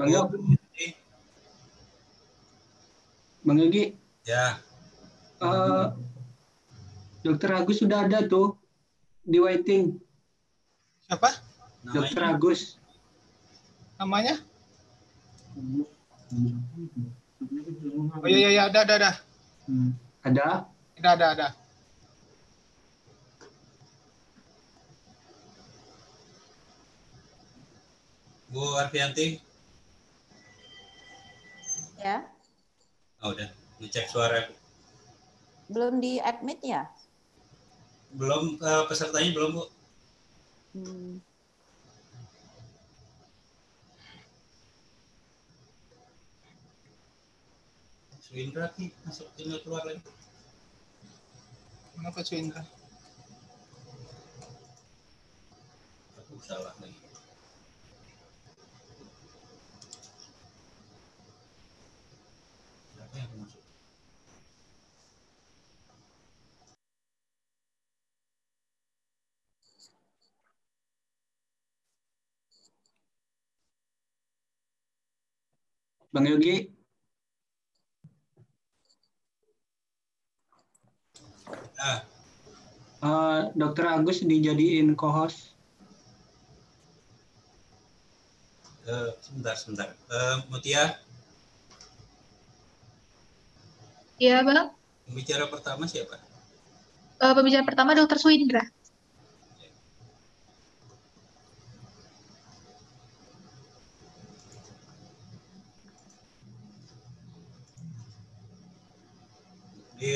Bang Yogi. Bang Yogi. Ya. Uh, Dokter Agus sudah ada tuh di waiting. Apa? Dokter Agus. Namanya? Oh iya iya ya, ada ada ada. Ada? Ada ada ada. Bu Arfianti. Ya. Oh, udah. Dicek suara. Belum di admit ya? Belum uh, pesertanya belum, Bu. Hmm. Suindra masuk tinggal keluar lagi. Kenapa Suindra? Aku salah lagi. Bang Yogi. Uh, Dokter Agus dijadiin co Uh, eh, sebentar, sebentar. Uh, Mutia. Iya, Bang. Pembicara pertama siapa? Uh, pembicara pertama Dokter Suindra.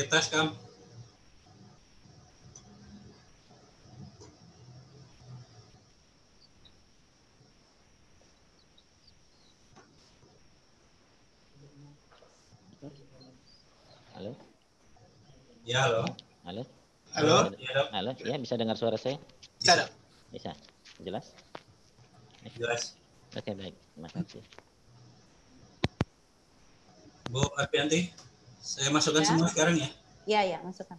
tes kan halo ya halo halo halo halo, ya, halo. ya bisa dengar suara saya bisa bisa, bisa. jelas jelas oke baik terima kasih Bu Apianti. Saya masukkan ya. semua sekarang ya? Iya, iya, masukkan.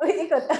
Uy, ikaw ta.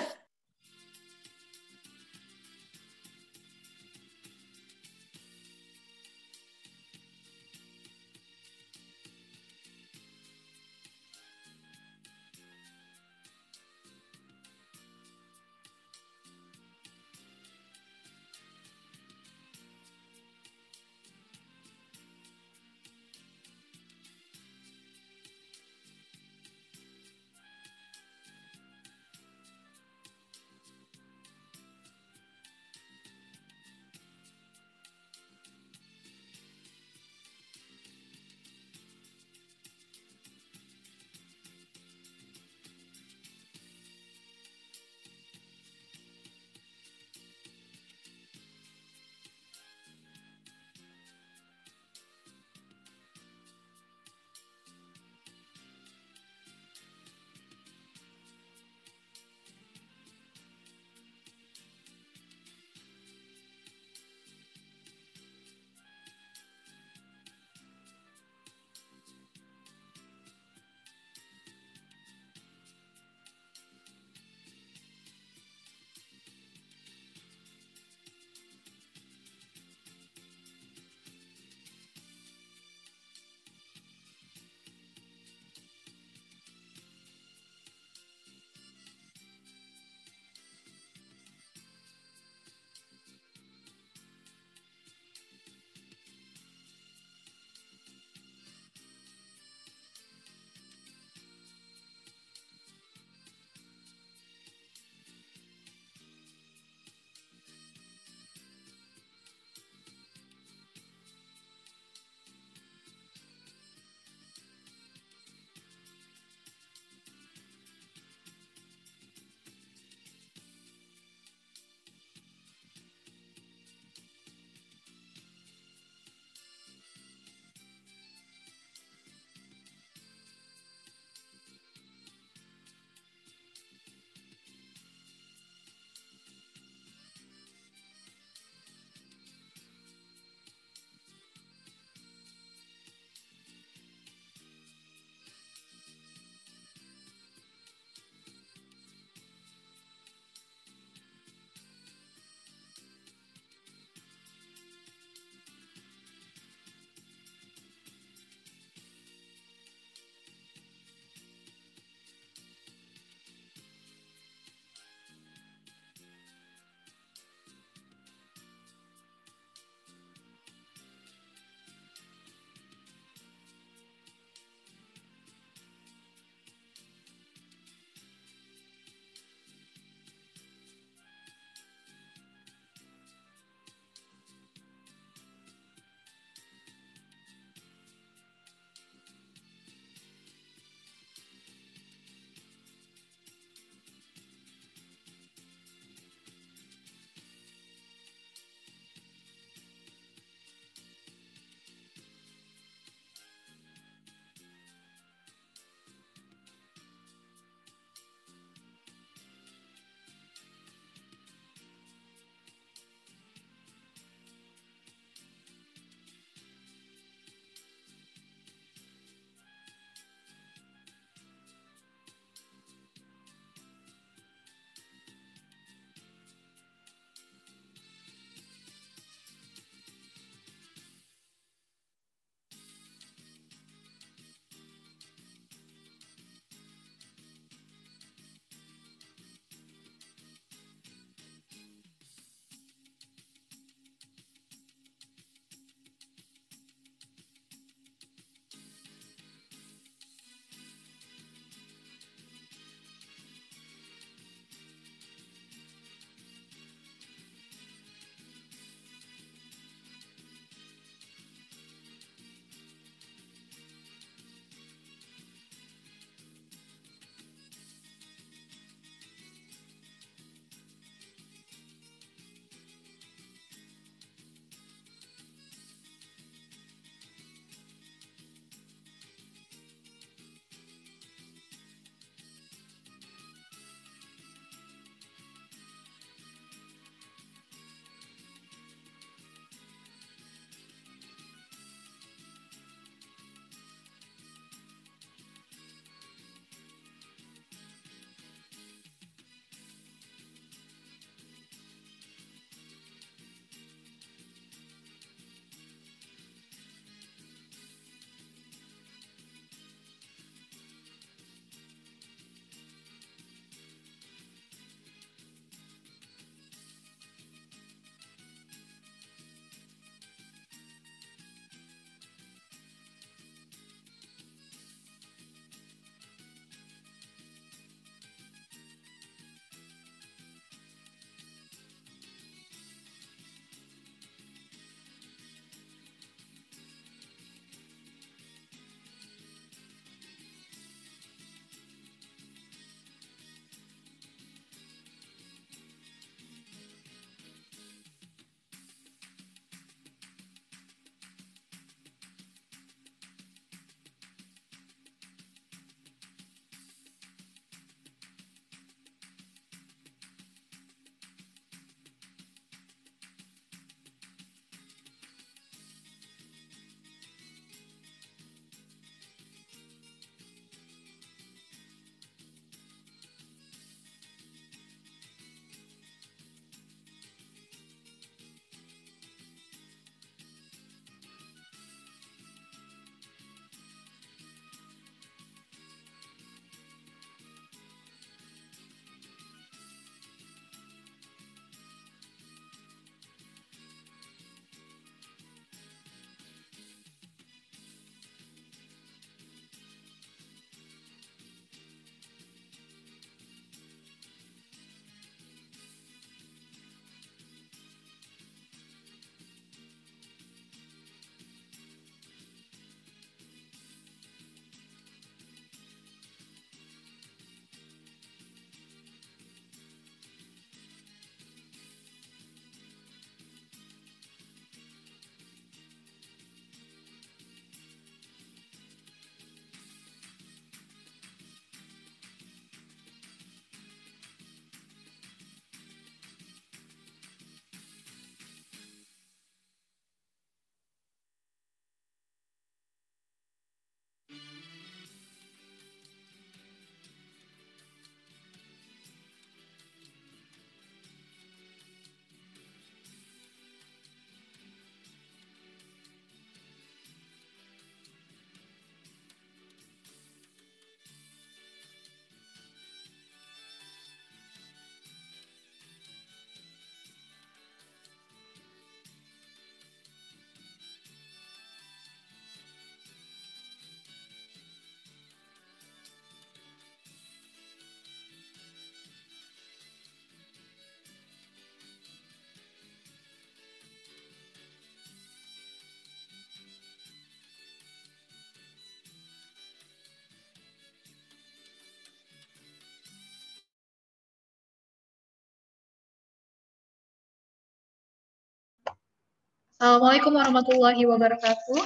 Assalamualaikum warahmatullahi wabarakatuh.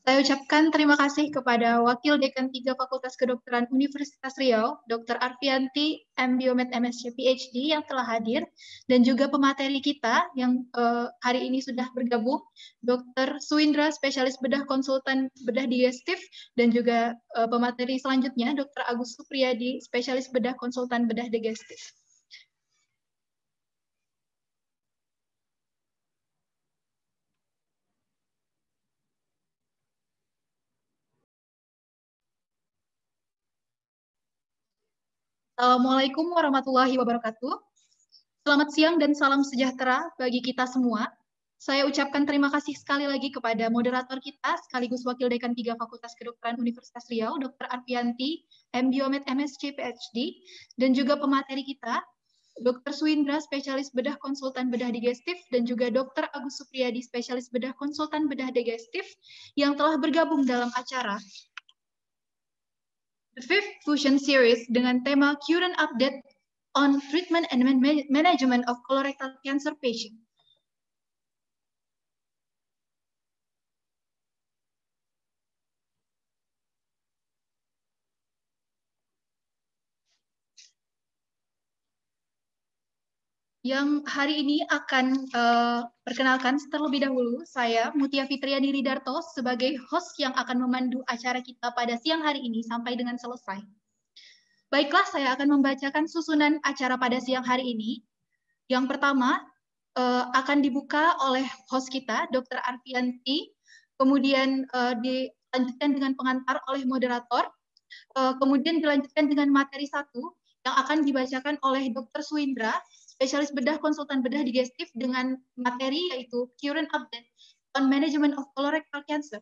Saya ucapkan terima kasih kepada Wakil Dekan 3 Fakultas Kedokteran Universitas Riau, Dr. Arfianti M. Biomed MSc PhD yang telah hadir, dan juga pemateri kita yang uh, hari ini sudah bergabung, Dr. Suindra, spesialis bedah konsultan bedah digestif, dan juga uh, pemateri selanjutnya, Dr. Agus Supriyadi, spesialis bedah konsultan bedah digestif. Assalamualaikum warahmatullahi wabarakatuh. Selamat siang dan salam sejahtera bagi kita semua. Saya ucapkan terima kasih sekali lagi kepada moderator kita, sekaligus Wakil Dekan 3 Fakultas Kedokteran Universitas Riau, Dr. Arpianti, MBiomed MSc PhD, dan juga pemateri kita, Dr. Suindra, spesialis bedah konsultan bedah digestif, dan juga Dr. Agus Supriyadi, spesialis bedah konsultan bedah digestif, yang telah bergabung dalam acara the fifth fusion series dengan tema Current Update on Treatment and Management of Colorectal Cancer Patients. yang hari ini akan uh, perkenalkan terlebih dahulu saya Mutia Fitriani Ridarto sebagai host yang akan memandu acara kita pada siang hari ini sampai dengan selesai. Baiklah, saya akan membacakan susunan acara pada siang hari ini. Yang pertama uh, akan dibuka oleh host kita Dr. Arfianti, kemudian uh, dilanjutkan dengan pengantar oleh moderator, uh, kemudian dilanjutkan dengan materi satu yang akan dibacakan oleh Dr. Suindra spesialis bedah, konsultan bedah digestif dengan materi yaitu current update on management of colorectal cancer.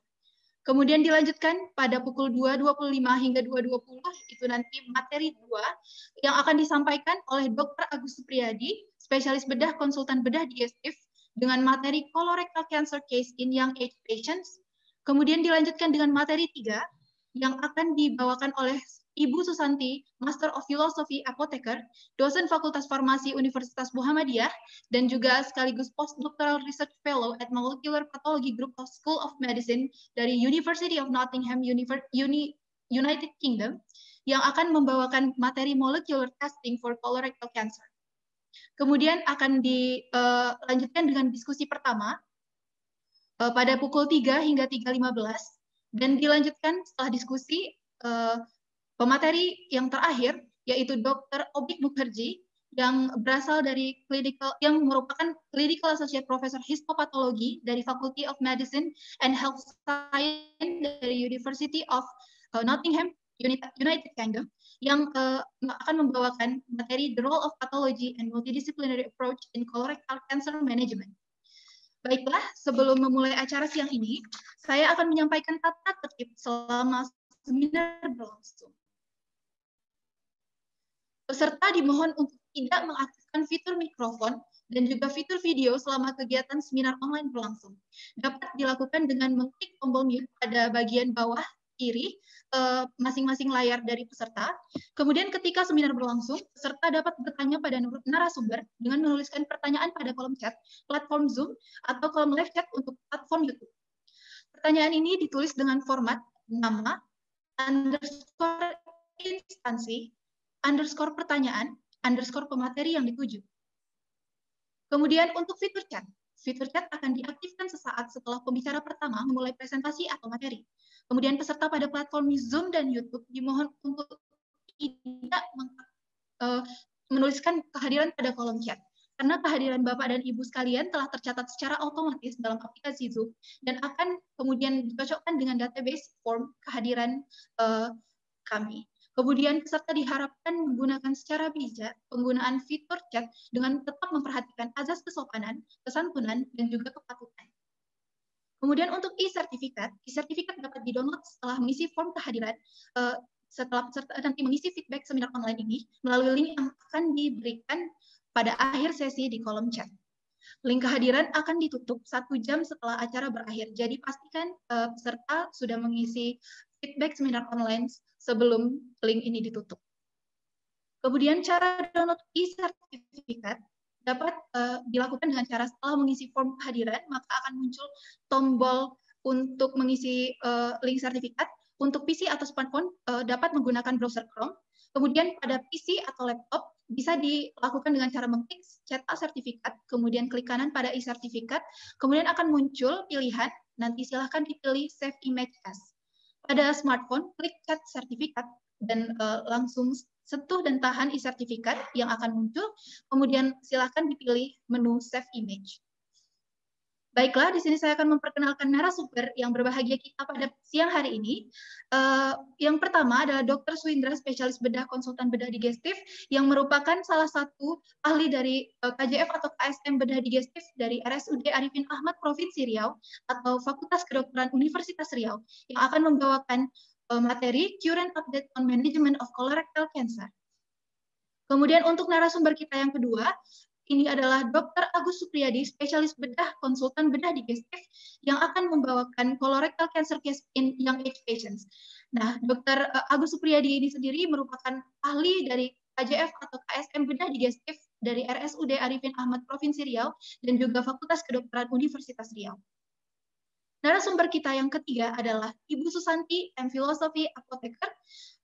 Kemudian dilanjutkan pada pukul 2.25 hingga 2.20 itu nanti materi 2 yang akan disampaikan oleh Dr. Agus Supriyadi, spesialis bedah konsultan bedah digestif dengan materi colorectal cancer case in young age patients. Kemudian dilanjutkan dengan materi 3 yang akan dibawakan oleh Ibu Susanti, Master of Philosophy Apoteker, dosen Fakultas Farmasi Universitas Muhammadiyah, dan juga sekaligus Postdoctoral Research Fellow at Molecular Pathology Group of School of Medicine dari University of Nottingham United Kingdom, yang akan membawakan materi molecular testing for colorectal cancer. Kemudian akan dilanjutkan eh, dengan diskusi pertama eh, pada pukul 3 hingga 3.15, dan dilanjutkan setelah diskusi eh, Pemateri yang terakhir yaitu Dr. Obik Mukherjee yang berasal dari clinical yang merupakan clinical associate professor histopatologi dari Faculty of Medicine and Health Science dari University of uh, Nottingham United Kingdom yang uh, akan membawakan materi The Role of Pathology and Multidisciplinary Approach in Colorectal Cancer Management. Baiklah, sebelum memulai acara siang ini, saya akan menyampaikan tata tertib selama seminar berlangsung. Peserta dimohon untuk tidak mengaktifkan fitur mikrofon dan juga fitur video selama kegiatan seminar online berlangsung. Dapat dilakukan dengan mengklik tombol mute pada bagian bawah kiri eh, masing-masing eh, layar dari peserta. Kemudian ketika seminar berlangsung, peserta dapat bertanya pada narasumber dengan menuliskan pertanyaan pada kolom chat, platform Zoom, atau kolom live chat untuk platform YouTube. Pertanyaan ini ditulis dengan format nama, underscore instansi, underscore pertanyaan, underscore pemateri yang dituju. Kemudian untuk fitur chat, fitur chat akan diaktifkan sesaat setelah pembicara pertama memulai presentasi atau materi. Kemudian peserta pada platform Zoom dan YouTube dimohon untuk tidak eh, menuliskan kehadiran pada kolom chat. Karena kehadiran Bapak dan Ibu sekalian telah tercatat secara otomatis dalam aplikasi Zoom dan akan kemudian dicocokkan dengan database form kehadiran eh, kami. Kemudian peserta diharapkan menggunakan secara bijak penggunaan fitur chat dengan tetap memperhatikan azas kesopanan, kesantunan, dan juga kepatutan. Kemudian untuk e-sertifikat, e-sertifikat dapat didownload setelah mengisi form kehadiran eh, setelah peserta nanti mengisi feedback seminar online ini melalui link yang akan diberikan pada akhir sesi di kolom chat. Link kehadiran akan ditutup satu jam setelah acara berakhir, jadi pastikan eh, peserta sudah mengisi feedback seminar online sebelum link ini ditutup. Kemudian cara download e-sertifikat dapat uh, dilakukan dengan cara setelah mengisi form kehadiran, maka akan muncul tombol untuk mengisi uh, link sertifikat. Untuk PC atau smartphone uh, dapat menggunakan browser Chrome. Kemudian pada PC atau laptop bisa dilakukan dengan cara mengklik cetak sertifikat, kemudian klik kanan pada e-sertifikat, kemudian akan muncul pilihan, nanti silahkan dipilih Save Image As. Pada smartphone, klik cat sertifikat dan uh, langsung sentuh dan tahan e-sertifikat yang akan muncul. Kemudian silakan dipilih menu save image. Baiklah, di sini saya akan memperkenalkan narasumber yang berbahagia kita pada siang hari ini. Uh, yang pertama adalah Dr. Suindra, spesialis bedah konsultan bedah digestif, yang merupakan salah satu ahli dari eh, KJF atau KSM bedah digestif dari RSUD Arifin Ahmad Provinsi Riau atau Fakultas Kedokteran Universitas Riau, yang akan membawakan uh, materi Current Update on Management of Colorectal Cancer. Kemudian untuk narasumber kita yang kedua ini adalah Dr. Agus Supriyadi, spesialis bedah konsultan bedah di GSF yang akan membawakan colorectal cancer case in young age patients. Nah, Dr. Eh, Agus Supriyadi ini sendiri merupakan ahli dari KJF atau KSM bedah di GSF dari RSUD Arifin Ahmad Provinsi Riau dan juga Fakultas Kedokteran Universitas Riau. Narasumber kita yang ketiga adalah Ibu Susanti, M. Filosofi Apotheker,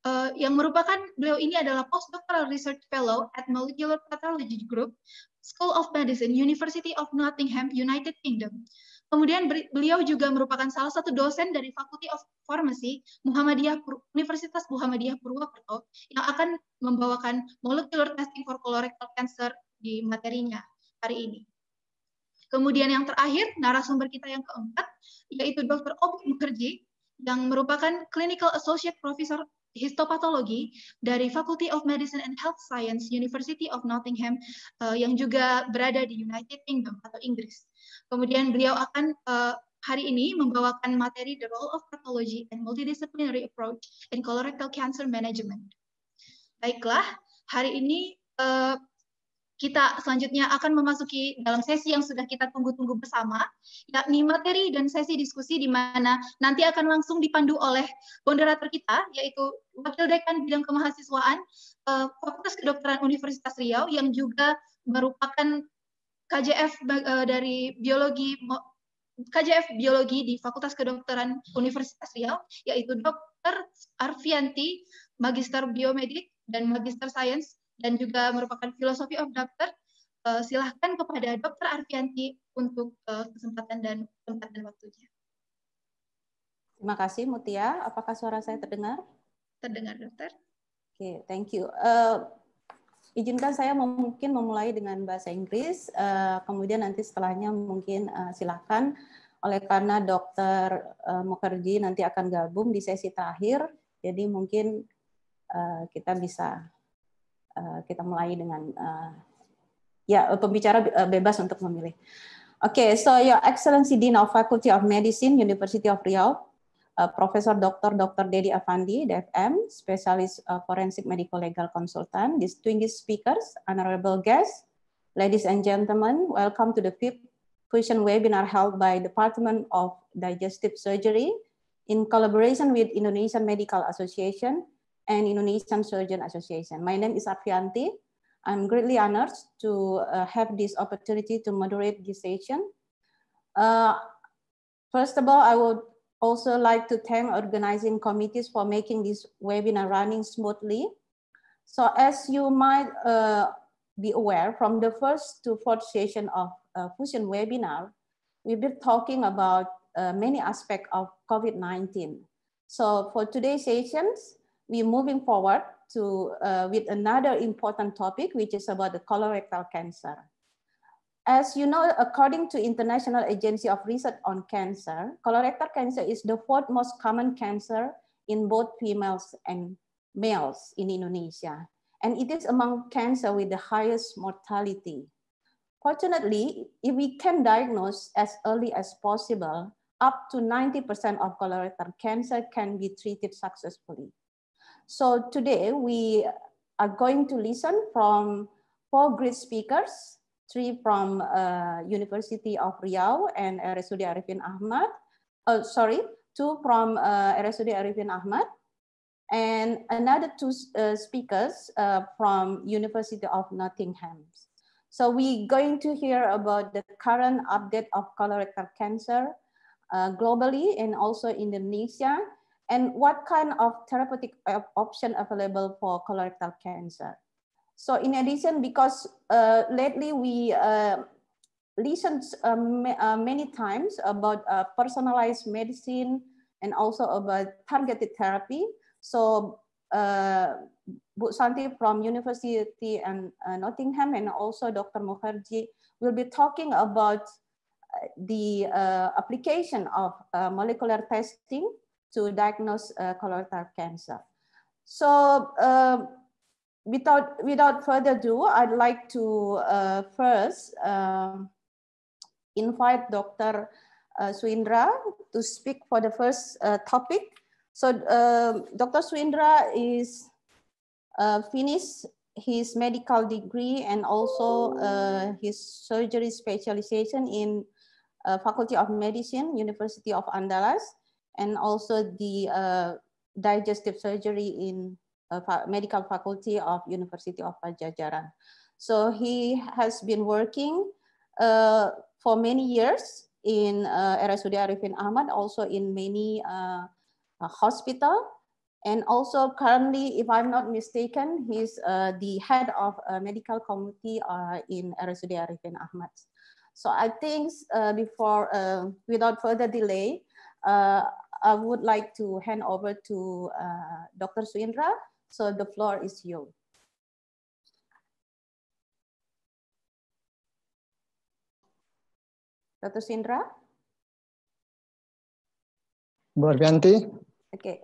eh, yang merupakan beliau ini adalah Postdoctoral Research Fellow at Molecular Pathology Group, School of Medicine, University of Nottingham, United Kingdom. Kemudian beliau juga merupakan salah satu dosen dari Faculty of Pharmacy Muhammadiyah Universitas Muhammadiyah Purwokerto yang akan membawakan molecular testing for colorectal cancer di materinya hari ini. Kemudian yang terakhir, narasumber kita yang keempat, yaitu Dr. Obi Mukherjee, yang merupakan Clinical Associate Professor Histopatologi dari Faculty of Medicine and Health Science University of Nottingham eh, yang juga berada di United Kingdom atau Inggris. Kemudian beliau akan eh, hari ini membawakan materi The Role of Pathology and Multidisciplinary Approach in Colorectal Cancer Management. Baiklah, hari ini eh, kita selanjutnya akan memasuki dalam sesi yang sudah kita tunggu-tunggu bersama, yakni materi dan sesi diskusi di mana nanti akan langsung dipandu oleh moderator kita, yaitu Wakil Dekan Bidang Kemahasiswaan eh, Fakultas Kedokteran Universitas Riau yang juga merupakan KJF eh, dari biologi KJF Biologi di Fakultas Kedokteran Universitas Riau, yaitu Dr. Arfianti, Magister Biomedik dan Magister Sains dan juga merupakan filosofi of doctor, uh, silahkan kepada dokter Arfianti untuk uh, kesempatan dan kesempatan waktunya. Terima kasih Mutia. Apakah suara saya terdengar? Terdengar dokter. Oke, okay, thank you. Uh, izinkan saya mungkin memulai dengan bahasa Inggris, uh, kemudian nanti setelahnya mungkin uh, silahkan Oleh karena Dokter uh, Mukerji nanti akan gabung di sesi terakhir, jadi mungkin uh, kita bisa Eh, kita mulai dengan eh, ya pembicara eh, bebas untuk memilih. Oke, okay, so Your Excellency Dean of Faculty of Medicine, University of Riau, uh, Profesor Dr. Dr. Dedi Avandi, DFM, Specialist uh, Forensic Medical Legal Consultant, distinguished speakers, honorable guests, ladies and gentlemen, welcome to the fifth fusion webinar held by Department of Digestive Surgery in collaboration with Indonesian Medical Association and Indonesian Surgeon Association. My name is Aprianti. I'm greatly honored to uh, have this opportunity to moderate this session. Uh, first of all, I would also like to thank organizing committees for making this webinar running smoothly. So as you might uh, be aware, from the first to fourth session of uh, Fusion webinar, we've been talking about uh, many aspects of COVID-19. So for today's sessions, we're moving forward to uh, with another important topic, which is about the colorectal cancer. As you know, according to International Agency of Research on Cancer, colorectal cancer is the fourth most common cancer in both females and males in Indonesia. And it is among cancer with the highest mortality. Fortunately, if we can diagnose as early as possible, up to 90% of colorectal cancer can be treated successfully. So today we are going to listen from four great speakers, three from uh, University of Riau and RSUD Arifin Ahmad. Oh, sorry, two from uh, RSUD Arifin Ahmad and another two uh, speakers uh, from University of Nottingham. So we're going to hear about the current update of colorectal cancer uh, globally and also Indonesia and what kind of therapeutic option available for colorectal cancer. So in addition, because uh, lately we uh, listened uh, ma uh, many times about uh, personalized medicine and also about targeted therapy. So uh, Bhushanti Santi from University and Nottingham and also Dr. Mukherjee will be talking about the application of molecular testing to diagnose uh, colorectal cancer. So uh, without, without further ado, I'd like to uh, first um, invite Dr. Uh, to speak for the first uh, topic. So uh, um, Dr. Swindra is finished his medical degree and also his surgery specialization in Faculty of Medicine, University of Andalas and also the uh, digestive surgery in uh, medical faculty of University of Pajajaran. So he has been working uh, for many years in uh, RSUD Arifin Ahmad, also in many uh, uh, hospital. And also currently, if I'm not mistaken, he's uh, the head of medical committee uh, in RSUD Arifin Ahmad. So I think before, without further delay, I would like to hand over to uh, Dr. Suindra. So the floor is yours. Dr. Sindra? Bu Oke. Okay.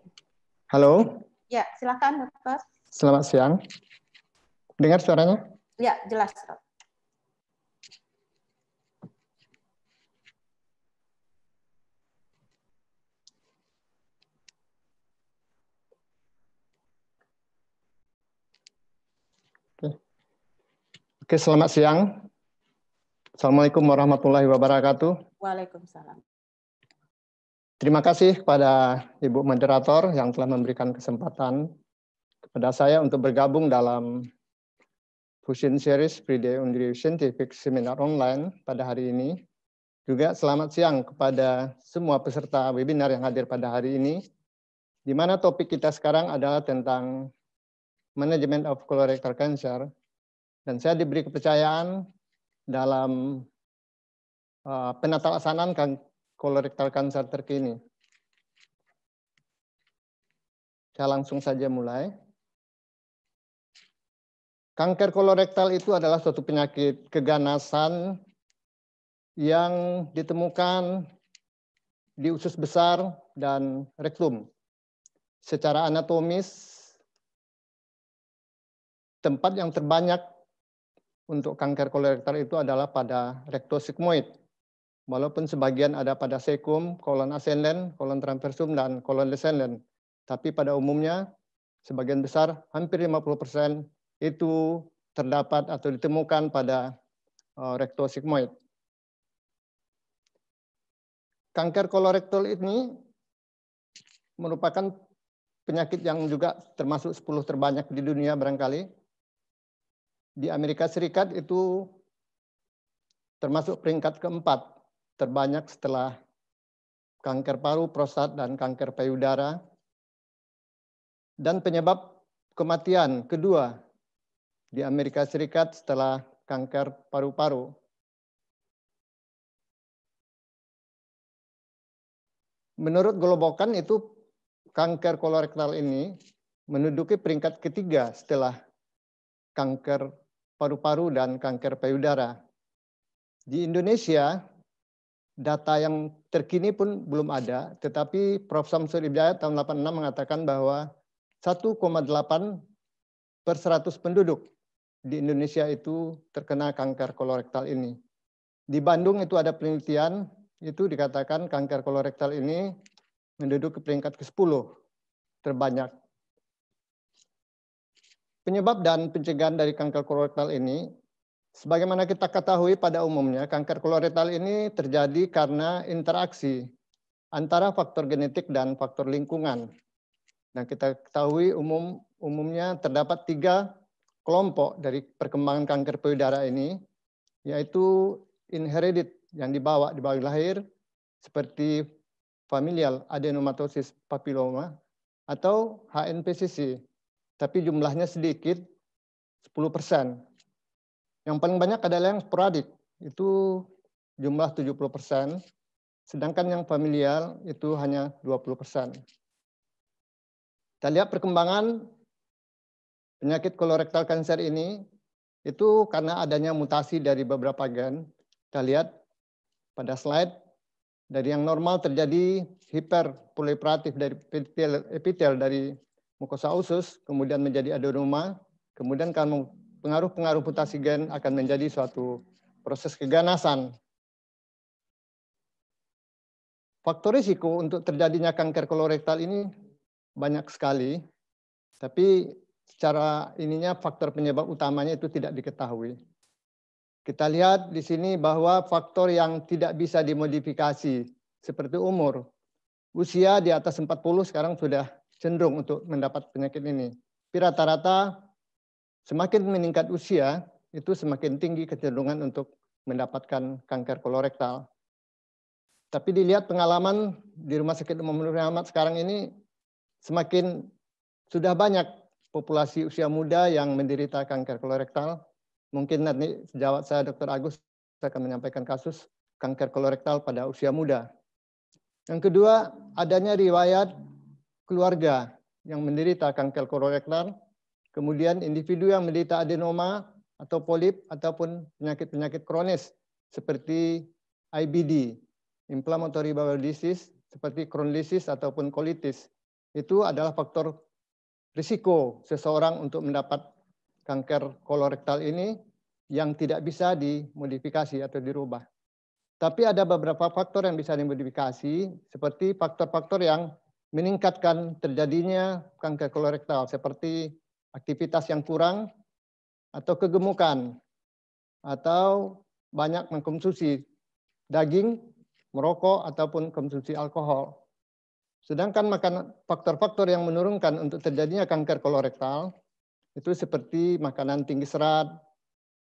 Halo? Ya, silakan dokter. Selamat siang. Dengar suaranya? Ya, jelas. Dok. Oke, selamat siang. Assalamualaikum warahmatullahi wabarakatuh. Waalaikumsalam. Terima kasih kepada Ibu Moderator yang telah memberikan kesempatan kepada saya untuk bergabung dalam Fusion Series pre Undri Scientific Seminar Online pada hari ini. Juga selamat siang kepada semua peserta webinar yang hadir pada hari ini, di mana topik kita sekarang adalah tentang Management of Colorectal Cancer dan saya diberi kepercayaan dalam uh, penatalaksanaan kan kolorektal kanker terkini. Saya langsung saja mulai. Kanker kolorektal itu adalah suatu penyakit keganasan yang ditemukan di usus besar dan rektum. Secara anatomis, tempat yang terbanyak untuk kanker kolorektal itu adalah pada rektosigmoid. Walaupun sebagian ada pada sekum, kolon ascendens, kolon transversum, dan kolon descendens. Tapi pada umumnya, sebagian besar, hampir 50% itu terdapat atau ditemukan pada eh, rektosigmoid. Kanker kolorektal ini merupakan penyakit yang juga termasuk 10 terbanyak di dunia barangkali di Amerika Serikat itu termasuk peringkat keempat terbanyak setelah kanker paru, prostat, dan kanker payudara. Dan penyebab kematian kedua di Amerika Serikat setelah kanker paru-paru. Menurut Golobokan itu kanker kolorektal ini menduduki peringkat ketiga setelah kanker paru-paru dan kanker payudara. Di Indonesia, data yang terkini pun belum ada, tetapi Prof. Samsul Ibjaya tahun 86 mengatakan bahwa 1,8 per 100 penduduk di Indonesia itu terkena kanker kolorektal ini. Di Bandung itu ada penelitian, itu dikatakan kanker kolorektal ini menduduki peringkat ke-10 terbanyak Penyebab dan pencegahan dari kanker kolorektal ini, sebagaimana kita ketahui pada umumnya, kanker kolorektal ini terjadi karena interaksi antara faktor genetik dan faktor lingkungan. Dan kita ketahui umum umumnya terdapat tiga kelompok dari perkembangan kanker payudara ini, yaitu inherited yang dibawa di bawah lahir, seperti familial adenomatosis papiloma atau HNPCC tapi jumlahnya sedikit 10 persen. Yang paling banyak adalah yang sporadik, itu jumlah 70 persen, sedangkan yang familial itu hanya 20 persen. Kita lihat perkembangan penyakit kolorektal kanker ini, itu karena adanya mutasi dari beberapa gen. Kita lihat pada slide, dari yang normal terjadi hiperproliferatif dari epitel, epitel dari mukosa usus, kemudian menjadi adenoma, kemudian karena pengaruh-pengaruh gen akan menjadi suatu proses keganasan. Faktor risiko untuk terjadinya kanker kolorektal ini banyak sekali, tapi secara ininya faktor penyebab utamanya itu tidak diketahui. Kita lihat di sini bahwa faktor yang tidak bisa dimodifikasi seperti umur. Usia di atas 40 sekarang sudah cenderung untuk mendapat penyakit ini. Tapi rata-rata semakin meningkat usia, itu semakin tinggi kecenderungan untuk mendapatkan kanker kolorektal. Tapi dilihat pengalaman di Rumah Sakit Umum Nur Ahmad sekarang ini semakin sudah banyak populasi usia muda yang menderita kanker kolorektal. Mungkin nanti sejawat saya Dr. Agus saya akan menyampaikan kasus kanker kolorektal pada usia muda. Yang kedua, adanya riwayat keluarga yang menderita kanker kolorektal, kemudian individu yang menderita adenoma atau polip ataupun penyakit-penyakit kronis seperti IBD, inflammatory bowel disease, seperti kronlisis ataupun kolitis. Itu adalah faktor risiko seseorang untuk mendapat kanker kolorektal ini yang tidak bisa dimodifikasi atau dirubah. Tapi ada beberapa faktor yang bisa dimodifikasi, seperti faktor-faktor yang meningkatkan terjadinya kanker kolorektal seperti aktivitas yang kurang atau kegemukan atau banyak mengkonsumsi daging, merokok ataupun konsumsi alkohol. Sedangkan makan faktor-faktor yang menurunkan untuk terjadinya kanker kolorektal itu seperti makanan tinggi serat,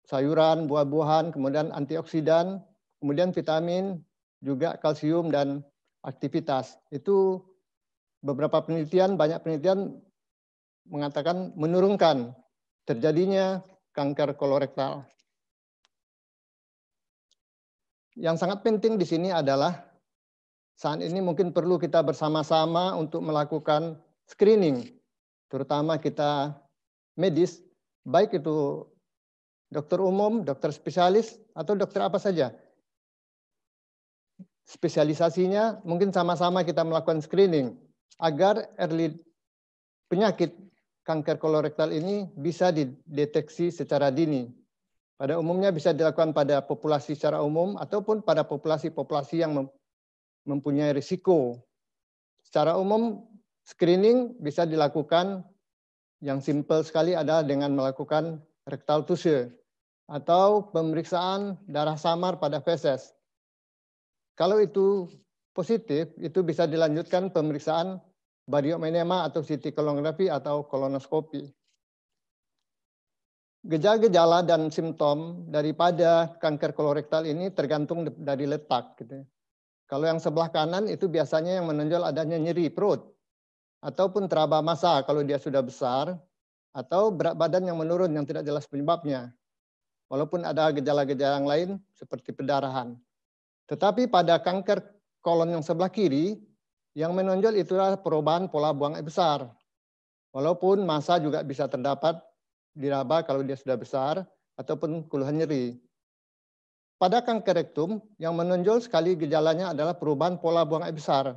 sayuran, buah-buahan, kemudian antioksidan, kemudian vitamin, juga kalsium dan aktivitas. Itu beberapa penelitian, banyak penelitian mengatakan menurunkan terjadinya kanker kolorektal. Yang sangat penting di sini adalah saat ini mungkin perlu kita bersama-sama untuk melakukan screening, terutama kita medis, baik itu dokter umum, dokter spesialis, atau dokter apa saja spesialisasinya mungkin sama-sama kita melakukan screening agar early penyakit kanker kolorektal ini bisa dideteksi secara dini. Pada umumnya bisa dilakukan pada populasi secara umum ataupun pada populasi-populasi yang mempunyai risiko. Secara umum, screening bisa dilakukan yang simpel sekali adalah dengan melakukan rektal tuse atau pemeriksaan darah samar pada feses. Kalau itu positif, itu bisa dilanjutkan pemeriksaan bariomenema atau CT kolonografi atau kolonoskopi. Gejala-gejala dan simptom daripada kanker kolorektal ini tergantung dari letak. Gitu. Ya. Kalau yang sebelah kanan itu biasanya yang menonjol adanya nyeri perut ataupun teraba masa kalau dia sudah besar atau berat badan yang menurun yang tidak jelas penyebabnya. Walaupun ada gejala-gejala yang lain seperti pendarahan. Tetapi pada kanker kolom yang sebelah kiri, yang menonjol itulah perubahan pola buang air besar. Walaupun masa juga bisa terdapat diraba kalau dia sudah besar ataupun keluhan nyeri. Pada kanker rektum, yang menonjol sekali gejalanya adalah perubahan pola buang air besar,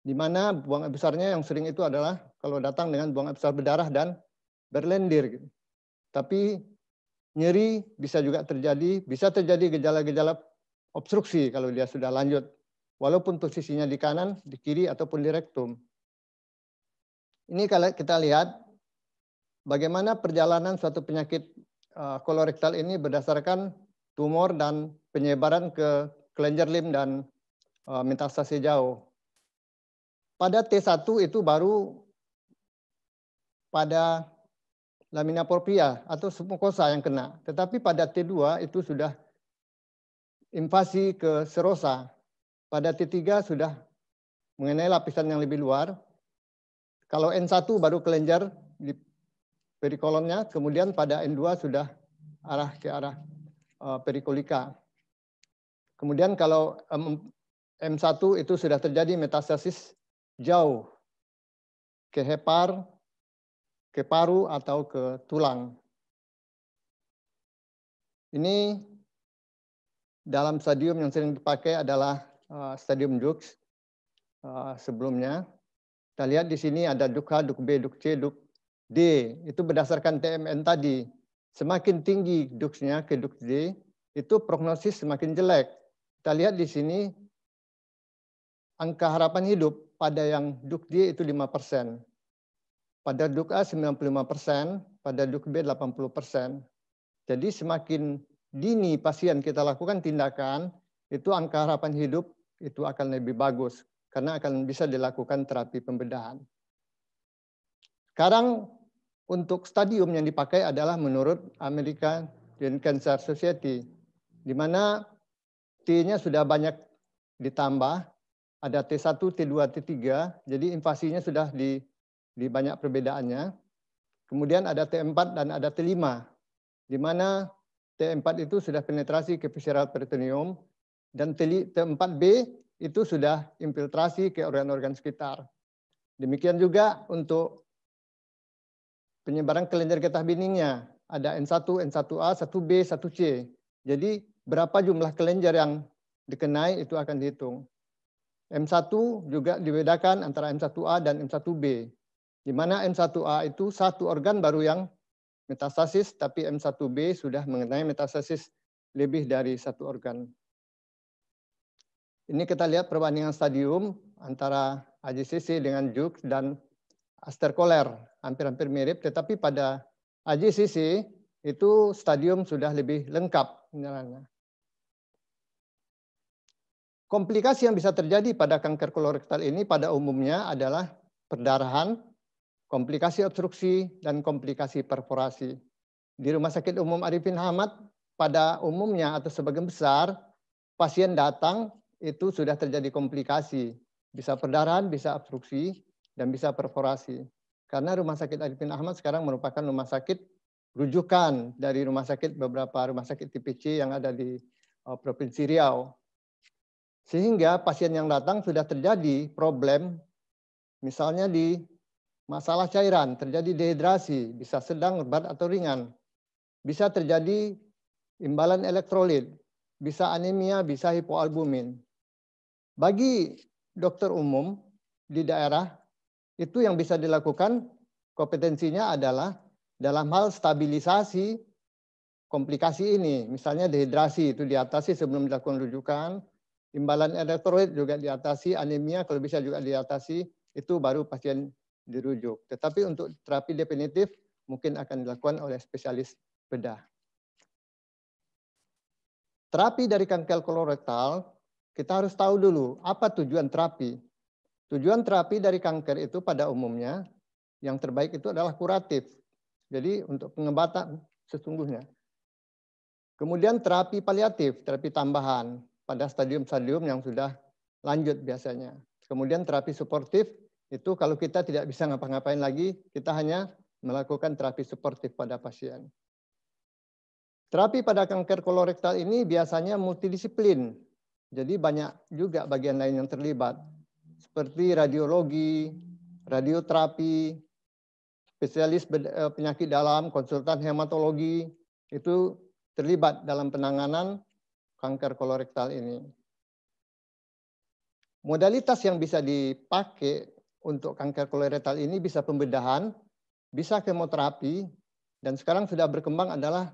di mana buang air besarnya yang sering itu adalah kalau datang dengan buang air besar berdarah dan berlendir. Tapi nyeri bisa juga terjadi, bisa terjadi gejala-gejala obstruksi kalau dia sudah lanjut walaupun posisinya di kanan, di kiri, ataupun di rektum. Ini kalau kita lihat bagaimana perjalanan suatu penyakit eh, kolorektal ini berdasarkan tumor dan penyebaran ke kelenjar lim dan eh, metastase jauh. Pada T1 itu baru pada lamina propria atau mukosa yang kena. Tetapi pada T2 itu sudah invasi ke serosa pada T3 sudah mengenai lapisan yang lebih luar. Kalau N1 baru kelenjar di perikolonnya, kemudian pada N2 sudah arah ke arah eh, perikolika. Kemudian kalau M1 itu sudah terjadi metastasis jauh ke hepar, ke paru atau ke tulang. Ini dalam stadium yang sering dipakai adalah Eh, stadium Dux uh, sebelumnya. Kita lihat di sini ada Duk A, Duk B, Duk C, Duk D. Itu berdasarkan TMN tadi. Semakin tinggi Duxnya ke Duk D, itu prognosis semakin jelek. Kita lihat di sini angka harapan hidup pada yang Duk D itu 5%. Pada Duk A 95%, pada Duk B 80%. Jadi semakin dini pasien kita lakukan tindakan, itu angka harapan hidup itu akan lebih bagus karena akan bisa dilakukan terapi pembedahan. Sekarang untuk stadium yang dipakai adalah menurut Amerika American Cancer Society, di mana T-nya sudah banyak ditambah, ada T1, T2, T3, jadi invasinya sudah di, di banyak perbedaannya. Kemudian ada T4 dan ada T5, di mana T4 itu sudah penetrasi ke visceral peritoneum, dan T4B itu sudah infiltrasi ke organ-organ sekitar. Demikian juga untuk penyebaran kelenjar getah biningnya. Ada N1, N1A, 1B, 1C. Jadi berapa jumlah kelenjar yang dikenai itu akan dihitung. M1 juga dibedakan antara M1A dan M1B. Di mana M1A itu satu organ baru yang metastasis, tapi M1B sudah mengenai metastasis lebih dari satu organ. Ini kita lihat perbandingan stadium antara AJCC dengan Juk dan Asterkoler. Hampir-hampir mirip, tetapi pada AJCC itu stadium sudah lebih lengkap penyerahannya. Komplikasi yang bisa terjadi pada kanker kolorektal ini pada umumnya adalah perdarahan, komplikasi obstruksi, dan komplikasi perforasi. Di Rumah Sakit Umum Arifin Hamad, pada umumnya atau sebagian besar, pasien datang itu sudah terjadi komplikasi, bisa perdarahan, bisa obstruksi, dan bisa perforasi. Karena Rumah Sakit Arifin Ahmad sekarang merupakan rumah sakit rujukan dari rumah sakit beberapa rumah sakit TPC yang ada di eh, Provinsi Riau. Sehingga pasien yang datang sudah terjadi problem, misalnya di masalah cairan, terjadi dehidrasi, bisa sedang, berat, atau ringan. Bisa terjadi imbalan elektrolit, bisa anemia, bisa hipoalbumin. Bagi dokter umum di daerah, itu yang bisa dilakukan kompetensinya adalah dalam hal stabilisasi komplikasi ini. Misalnya dehidrasi itu diatasi sebelum dilakukan rujukan, imbalan elektrolit juga diatasi, anemia kalau bisa juga diatasi, itu baru pasien dirujuk. Tetapi untuk terapi definitif mungkin akan dilakukan oleh spesialis bedah. Terapi dari kanker kolorektal, kita harus tahu dulu apa tujuan terapi. Tujuan terapi dari kanker itu pada umumnya yang terbaik itu adalah kuratif. Jadi untuk pengobatan sesungguhnya. Kemudian terapi paliatif, terapi tambahan pada stadium-stadium yang sudah lanjut biasanya. Kemudian terapi suportif itu kalau kita tidak bisa ngapa-ngapain lagi, kita hanya melakukan terapi suportif pada pasien. Terapi pada kanker kolorektal ini biasanya multidisiplin. Jadi banyak juga bagian lain yang terlibat. Seperti radiologi, radioterapi, spesialis eh, penyakit dalam, konsultan hematologi, itu terlibat dalam penanganan kanker kolorektal ini. Modalitas yang bisa dipakai untuk kanker kolorektal ini bisa pembedahan, bisa kemoterapi, dan sekarang sudah berkembang adalah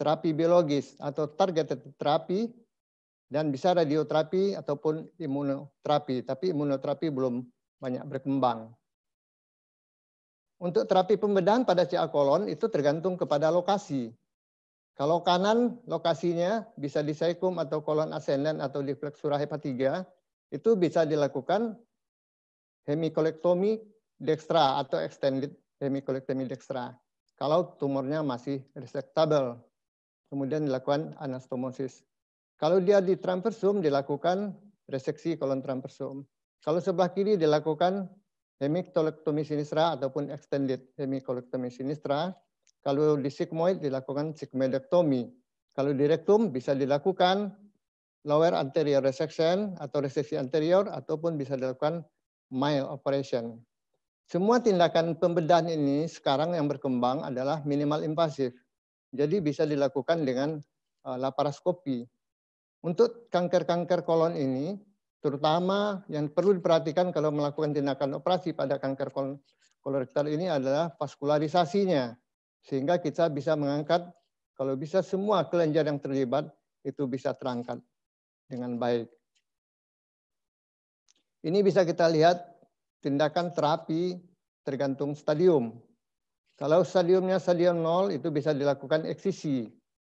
terapi biologis atau targeted terapi dan bisa radioterapi ataupun imunoterapi, tapi imunoterapi belum banyak berkembang. Untuk terapi pembedahan pada CA kolon itu tergantung kepada lokasi. Kalau kanan lokasinya bisa di saikum atau kolon asenden atau di fleksura hepatiga, itu bisa dilakukan hemikolektomi dextra atau extended hemikolektomi dextra kalau tumornya masih resectable kemudian dilakukan anastomosis. Kalau dia di transversum dilakukan reseksi kolon transversum. Kalau sebelah kiri dilakukan hemikolektomi sinistra ataupun extended hemikolektomi sinistra. Kalau di sigmoid dilakukan sigmoidectomy. Kalau di rektum bisa dilakukan lower anterior resection atau reseksi anterior ataupun bisa dilakukan mild operation. Semua tindakan pembedahan ini sekarang yang berkembang adalah minimal invasif. Jadi bisa dilakukan dengan uh, laparoskopi. Untuk kanker-kanker kolon ini, terutama yang perlu diperhatikan kalau melakukan tindakan operasi pada kanker kolon kolorektal ini adalah vaskularisasinya. Sehingga kita bisa mengangkat, kalau bisa semua kelenjar yang terlibat itu bisa terangkat dengan baik. Ini bisa kita lihat tindakan terapi tergantung stadium. Kalau stadiumnya stadium 0 itu bisa dilakukan eksisi,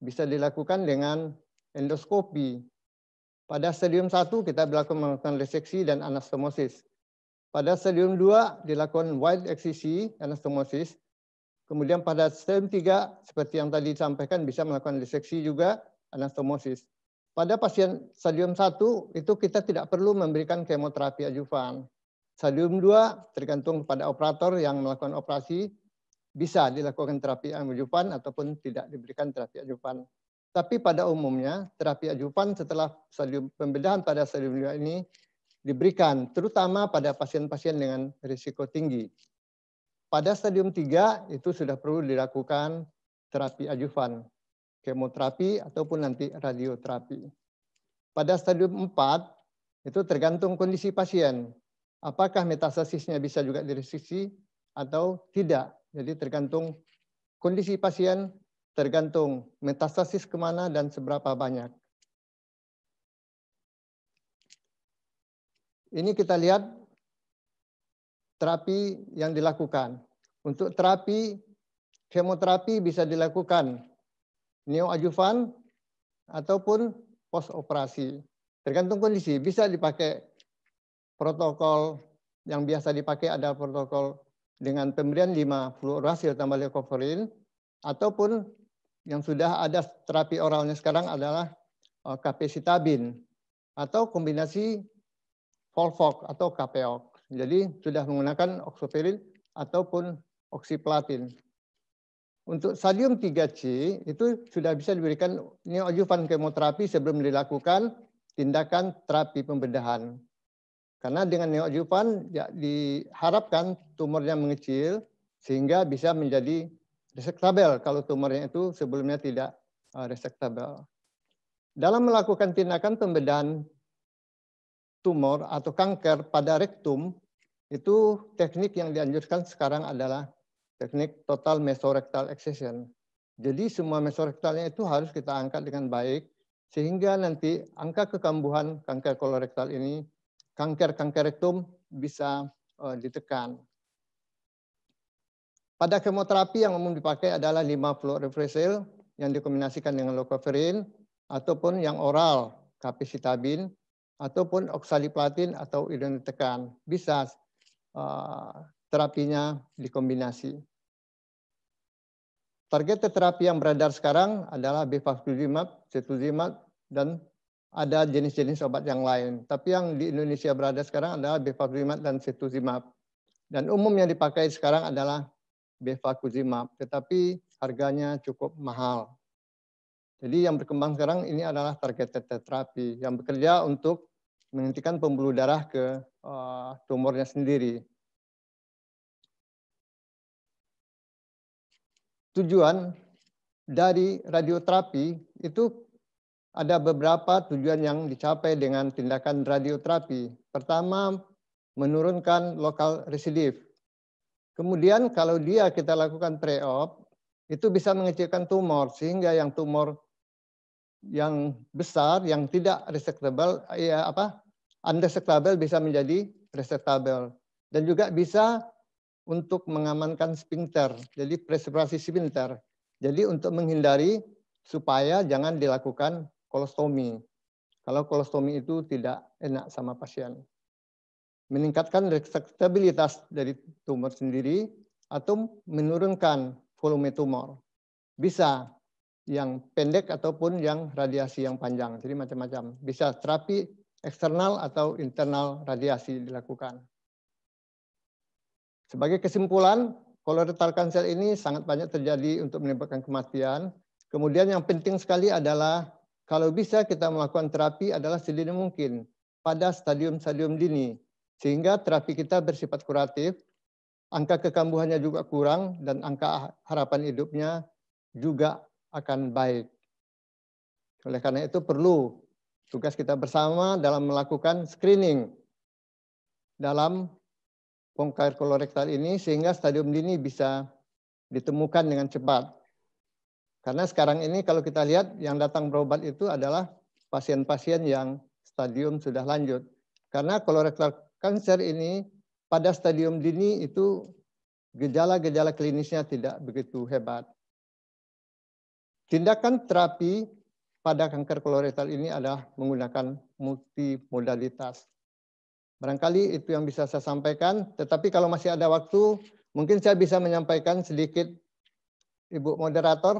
bisa dilakukan dengan endoskopi. Pada stadium 1 kita berlaku melakukan reseksi dan anastomosis. Pada stadium 2 dilakukan wide eksisi anastomosis. Kemudian pada stadium 3 seperti yang tadi disampaikan bisa melakukan reseksi juga anastomosis. Pada pasien stadium 1 itu kita tidak perlu memberikan kemoterapi ajuvan. Stadium 2 tergantung pada operator yang melakukan operasi bisa dilakukan terapi ajuvan ataupun tidak diberikan terapi ajuvan. Tapi pada umumnya terapi ajuvan setelah stadium pembedahan pada stadium 2 ini diberikan terutama pada pasien-pasien dengan risiko tinggi. Pada stadium 3 itu sudah perlu dilakukan terapi ajuvan, kemoterapi ataupun nanti radioterapi. Pada stadium 4 itu tergantung kondisi pasien. Apakah metastasisnya bisa juga direstriksi atau tidak jadi tergantung kondisi pasien, tergantung metastasis kemana dan seberapa banyak. Ini kita lihat terapi yang dilakukan. Untuk terapi, kemoterapi bisa dilakukan neoadjuvan ataupun post operasi. Tergantung kondisi, bisa dipakai protokol yang biasa dipakai ada protokol dengan pemberian 50 rasil tambah leukovorin ataupun yang sudah ada terapi oralnya sekarang adalah kapesitabin eh, atau kombinasi Volvox atau kapeok. Jadi sudah menggunakan oxoferin ataupun oksiplatin. Untuk sodium 3C itu sudah bisa diberikan neoadjuvan kemoterapi sebelum dilakukan tindakan terapi pembedahan. Karena dengan neoadjuvan ya, diharapkan tumornya mengecil sehingga bisa menjadi resektabel kalau tumornya itu sebelumnya tidak eh, resektabel. Dalam melakukan tindakan pembedahan tumor atau kanker pada rektum, itu teknik yang dianjurkan sekarang adalah teknik total mesorektal excision. Jadi semua mesorektalnya itu harus kita angkat dengan baik sehingga nanti angka kekambuhan kanker kolorektal ini kanker-kanker rektum bisa uh, ditekan. Pada kemoterapi yang umum dipakai adalah 5 fluorouracil yang dikombinasikan dengan lokoferin ataupun yang oral kapisitabin ataupun oksaliplatin atau irinotecan Bisa uh, terapinya dikombinasi. Target terapi yang beredar sekarang adalah bevacizumab, cetuzumab dan ada jenis-jenis obat yang lain. Tapi yang di Indonesia berada sekarang adalah bevacizumab dan cetuximab. Dan umum yang dipakai sekarang adalah bevacizumab, tetapi harganya cukup mahal. Jadi yang berkembang sekarang ini adalah targeted terapi yang bekerja untuk menghentikan pembuluh darah ke uh, tumornya sendiri. Tujuan dari radioterapi itu ada beberapa tujuan yang dicapai dengan tindakan radioterapi. Pertama, menurunkan lokal residif. Kemudian kalau dia kita lakukan pre-op, itu bisa mengecilkan tumor sehingga yang tumor yang besar yang tidak resectable ya apa undesectable bisa menjadi resectable dan juga bisa untuk mengamankan sphincter jadi preservasi sphincter jadi untuk menghindari supaya jangan dilakukan kolostomi. Kalau kolostomi itu tidak enak sama pasien. Meningkatkan resektabilitas dari tumor sendiri atau menurunkan volume tumor. Bisa yang pendek ataupun yang radiasi yang panjang. Jadi macam-macam. Bisa terapi eksternal atau internal radiasi dilakukan. Sebagai kesimpulan, kolorektal kanker ini sangat banyak terjadi untuk menyebabkan kematian. Kemudian yang penting sekali adalah kalau bisa kita melakukan terapi adalah sedini mungkin pada stadium-stadium dini. Sehingga terapi kita bersifat kuratif, angka kekambuhannya juga kurang, dan angka harapan hidupnya juga akan baik. Oleh karena itu perlu tugas kita bersama dalam melakukan screening dalam bongkar kolorektal ini sehingga stadium dini bisa ditemukan dengan cepat. Karena sekarang ini kalau kita lihat yang datang berobat itu adalah pasien-pasien yang stadium sudah lanjut. Karena kolorektal kanker ini pada stadium dini itu gejala-gejala klinisnya tidak begitu hebat. Tindakan terapi pada kanker kolorektal ini adalah menggunakan multimodalitas. Barangkali itu yang bisa saya sampaikan, tetapi kalau masih ada waktu, mungkin saya bisa menyampaikan sedikit Ibu moderator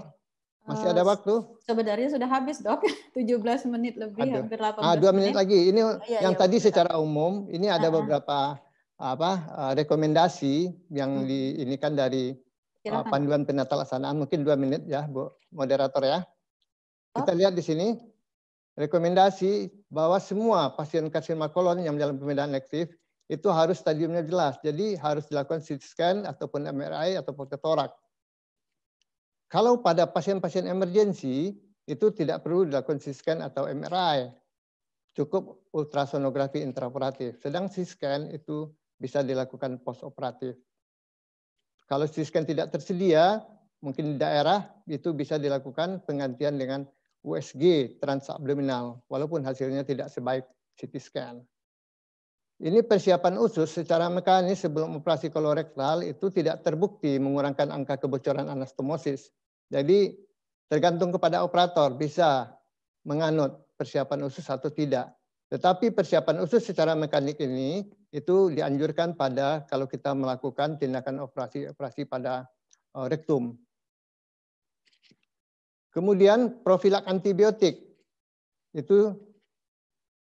masih eh, ada waktu? Sebenarnya sudah habis, Dok. 17 menit lebih, Aduh. hampir 18 ah, dua menit. menit lagi. Ini oh, yang iya, tadi betul. secara umum, ini ada uh-huh. beberapa apa eh, rekomendasi yang hmm. di ini kan dari eh, panduan penata laksanaan. Mungkin dua menit ya, Bu moderator ya. Oh. Kita lihat di sini rekomendasi bahwa semua pasien karsinoma kolon yang dalam pembedahan elektif itu harus stadiumnya jelas. Jadi harus dilakukan CT scan ataupun MRI ataupun ketorak kalau pada pasien-pasien emergensi, itu tidak perlu dilakukan CT scan atau MRI. Cukup ultrasonografi intraoperatif. Sedang CT scan itu bisa dilakukan postoperatif. Kalau CT scan tidak tersedia, mungkin di daerah itu bisa dilakukan penggantian dengan USG transabdominal, walaupun hasilnya tidak sebaik CT scan. Ini persiapan usus secara mekanis sebelum operasi kolorektal itu tidak terbukti mengurangkan angka kebocoran anastomosis. Jadi tergantung kepada operator bisa menganut persiapan usus atau tidak. Tetapi persiapan usus secara mekanik ini itu dianjurkan pada kalau kita melakukan tindakan operasi-operasi pada eh, rektum. Kemudian profilak antibiotik itu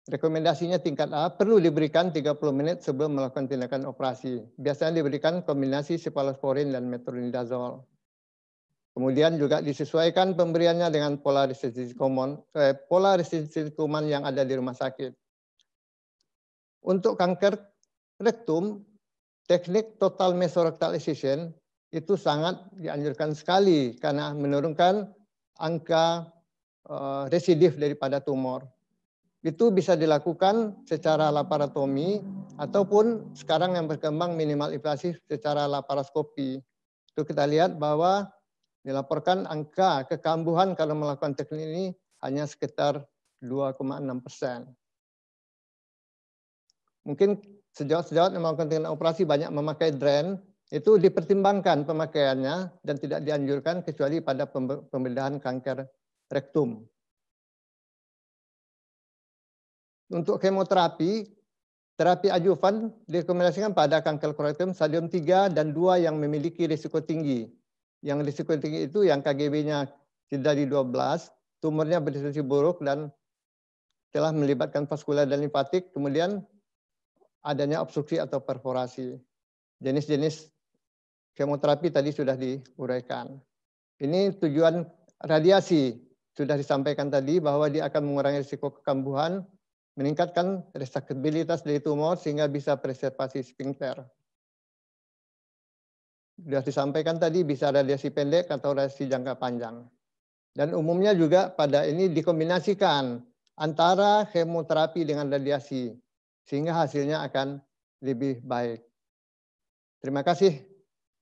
rekomendasinya tingkat A perlu diberikan 30 menit sebelum melakukan tindakan operasi. Biasanya diberikan kombinasi cephalosporin dan metronidazole. Kemudian juga disesuaikan pemberiannya dengan pola risiko common, eh, pola kuman yang ada di rumah sakit. Untuk kanker rektum, teknik total mesorectal excision itu sangat dianjurkan sekali karena menurunkan angka uh, residif daripada tumor. Itu bisa dilakukan secara laparotomi ataupun sekarang yang berkembang minimal invasif secara laparoskopi. Itu kita lihat bahwa Dilaporkan angka kekambuhan kalau melakukan teknik ini hanya sekitar 2,6 persen. Mungkin sejawat-sejawat yang melakukan teknik operasi banyak memakai drain, itu dipertimbangkan pemakaiannya dan tidak dianjurkan kecuali pada pembedahan kanker rektum. Untuk kemoterapi, terapi ajuvan direkomendasikan pada kanker rektum stadium 3 dan 2 yang memiliki risiko tinggi yang risiko tinggi itu yang KGB-nya tidak di 12, tumornya berisi buruk dan telah melibatkan vaskular dan limfatik, kemudian adanya obstruksi atau perforasi. Jenis-jenis kemoterapi tadi sudah diuraikan. Ini tujuan radiasi sudah disampaikan tadi bahwa dia akan mengurangi risiko kekambuhan, meningkatkan resekabilitas dari tumor sehingga bisa preservasi sphincter sudah disampaikan tadi bisa radiasi pendek atau radiasi jangka panjang. Dan umumnya juga pada ini dikombinasikan antara kemoterapi dengan radiasi sehingga hasilnya akan lebih baik. Terima kasih.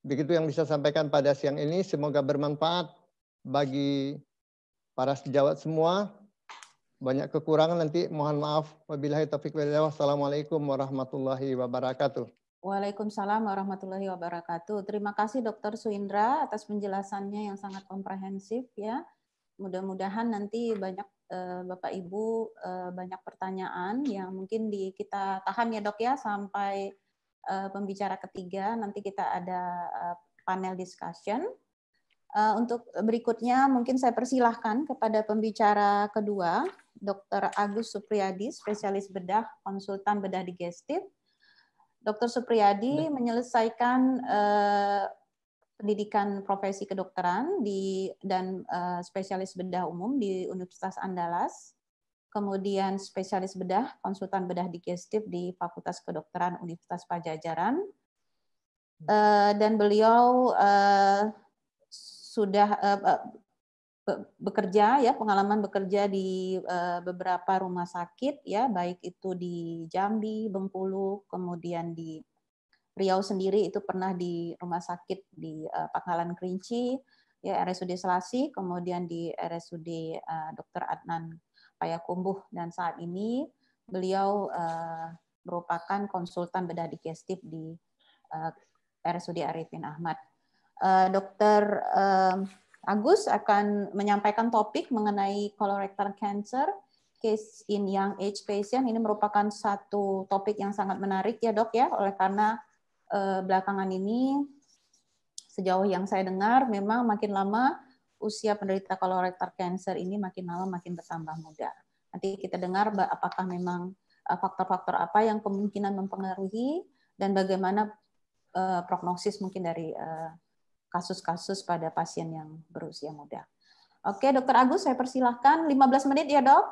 Begitu yang bisa sampaikan pada siang ini. Semoga bermanfaat bagi para sejawat semua. Banyak kekurangan nanti mohon maaf. Wabillahi taufiq walhidayah. Wassalamualaikum warahmatullahi wabarakatuh. Waalaikumsalam warahmatullahi wabarakatuh. Terima kasih Dr. Suindra atas penjelasannya yang sangat komprehensif ya. Mudah-mudahan nanti banyak eh, Bapak Ibu eh, banyak pertanyaan yang mungkin di kita tahan ya Dok ya sampai eh, pembicara ketiga nanti kita ada eh, panel discussion. Eh, untuk berikutnya mungkin saya persilahkan kepada pembicara kedua Dr. Agus Supriyadi, spesialis bedah, konsultan bedah digestif Dr. Supriyadi menyelesaikan uh, pendidikan profesi kedokteran di dan uh, spesialis bedah umum di Universitas Andalas, kemudian spesialis bedah, konsultan bedah digestif di Fakultas Kedokteran Universitas Pajajaran, uh, dan beliau uh, sudah uh, bekerja ya pengalaman bekerja di eh, beberapa rumah sakit ya baik itu di Jambi, Bengkulu, kemudian di Riau sendiri itu pernah di rumah sakit di eh, Pangkalan Kerinci ya RSUD Selasi, kemudian di RSUD eh, Dr. Adnan Payakumbuh dan saat ini beliau merupakan konsultan bedah digestif di RSUD Arifin Ahmad. Dokter Agus akan menyampaikan topik mengenai colorectal cancer case in young age patient. Ini merupakan satu topik yang sangat menarik ya dok ya, oleh karena eh, belakangan ini sejauh yang saya dengar memang makin lama usia penderita colorectal cancer ini makin lama makin bertambah muda. Nanti kita dengar apakah memang eh, faktor-faktor apa yang kemungkinan mempengaruhi dan bagaimana eh, prognosis mungkin dari eh, kasus-kasus pada pasien yang berusia muda. Oke, Dokter Agus, saya persilahkan 15 menit ya, Dok.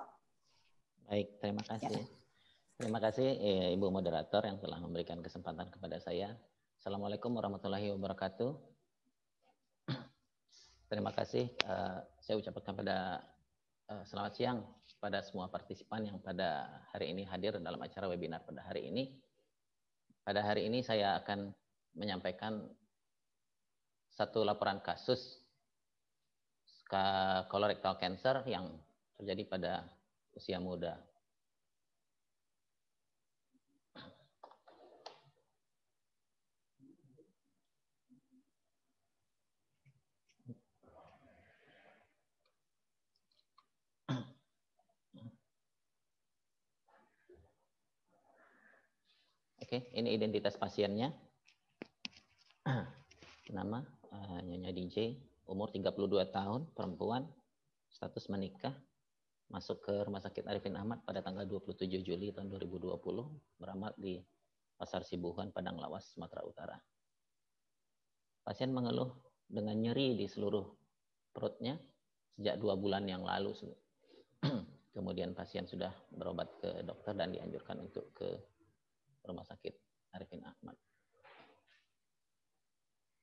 Baik, terima ya. kasih. Ya. Terima kasih eh, Ibu moderator yang telah memberikan kesempatan kepada saya. Assalamualaikum warahmatullahi wabarakatuh. Terima kasih eh, saya ucapkan pada eh, selamat siang pada semua partisipan yang pada hari ini hadir dalam acara webinar pada hari ini. Pada hari ini saya akan menyampaikan satu laporan kasus colorectal cancer yang terjadi pada usia muda. Oke, ini identitas pasiennya. Nama, Eh, nyonya DJ, umur 32 tahun, perempuan, status menikah, masuk ke Rumah Sakit Arifin Ahmad pada tanggal 27 Juli tahun 2020, beramat di Pasar Sibuhan, Padang Lawas, Sumatera Utara. Pasien mengeluh dengan nyeri di seluruh perutnya sejak dua bulan yang lalu. Kemudian pasien sudah berobat ke dokter dan dianjurkan untuk ke Rumah Sakit Arifin Ahmad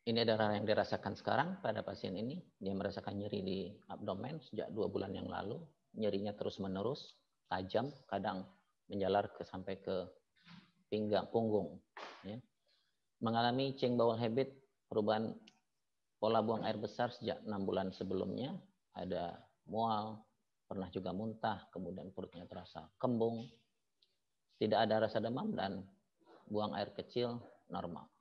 ini adalah yang dirasakan sekarang pada pasien ini. Dia merasakan nyeri di abdomen sejak dua bulan yang lalu. Nyerinya terus menerus, tajam, kadang menjalar ke sampai ke pinggang, punggung. Ya. Mengalami ceng bowel habit, perubahan pola buang air besar sejak enam bulan sebelumnya. Ada mual, pernah juga muntah, kemudian perutnya terasa kembung, tidak ada rasa demam dan buang air kecil normal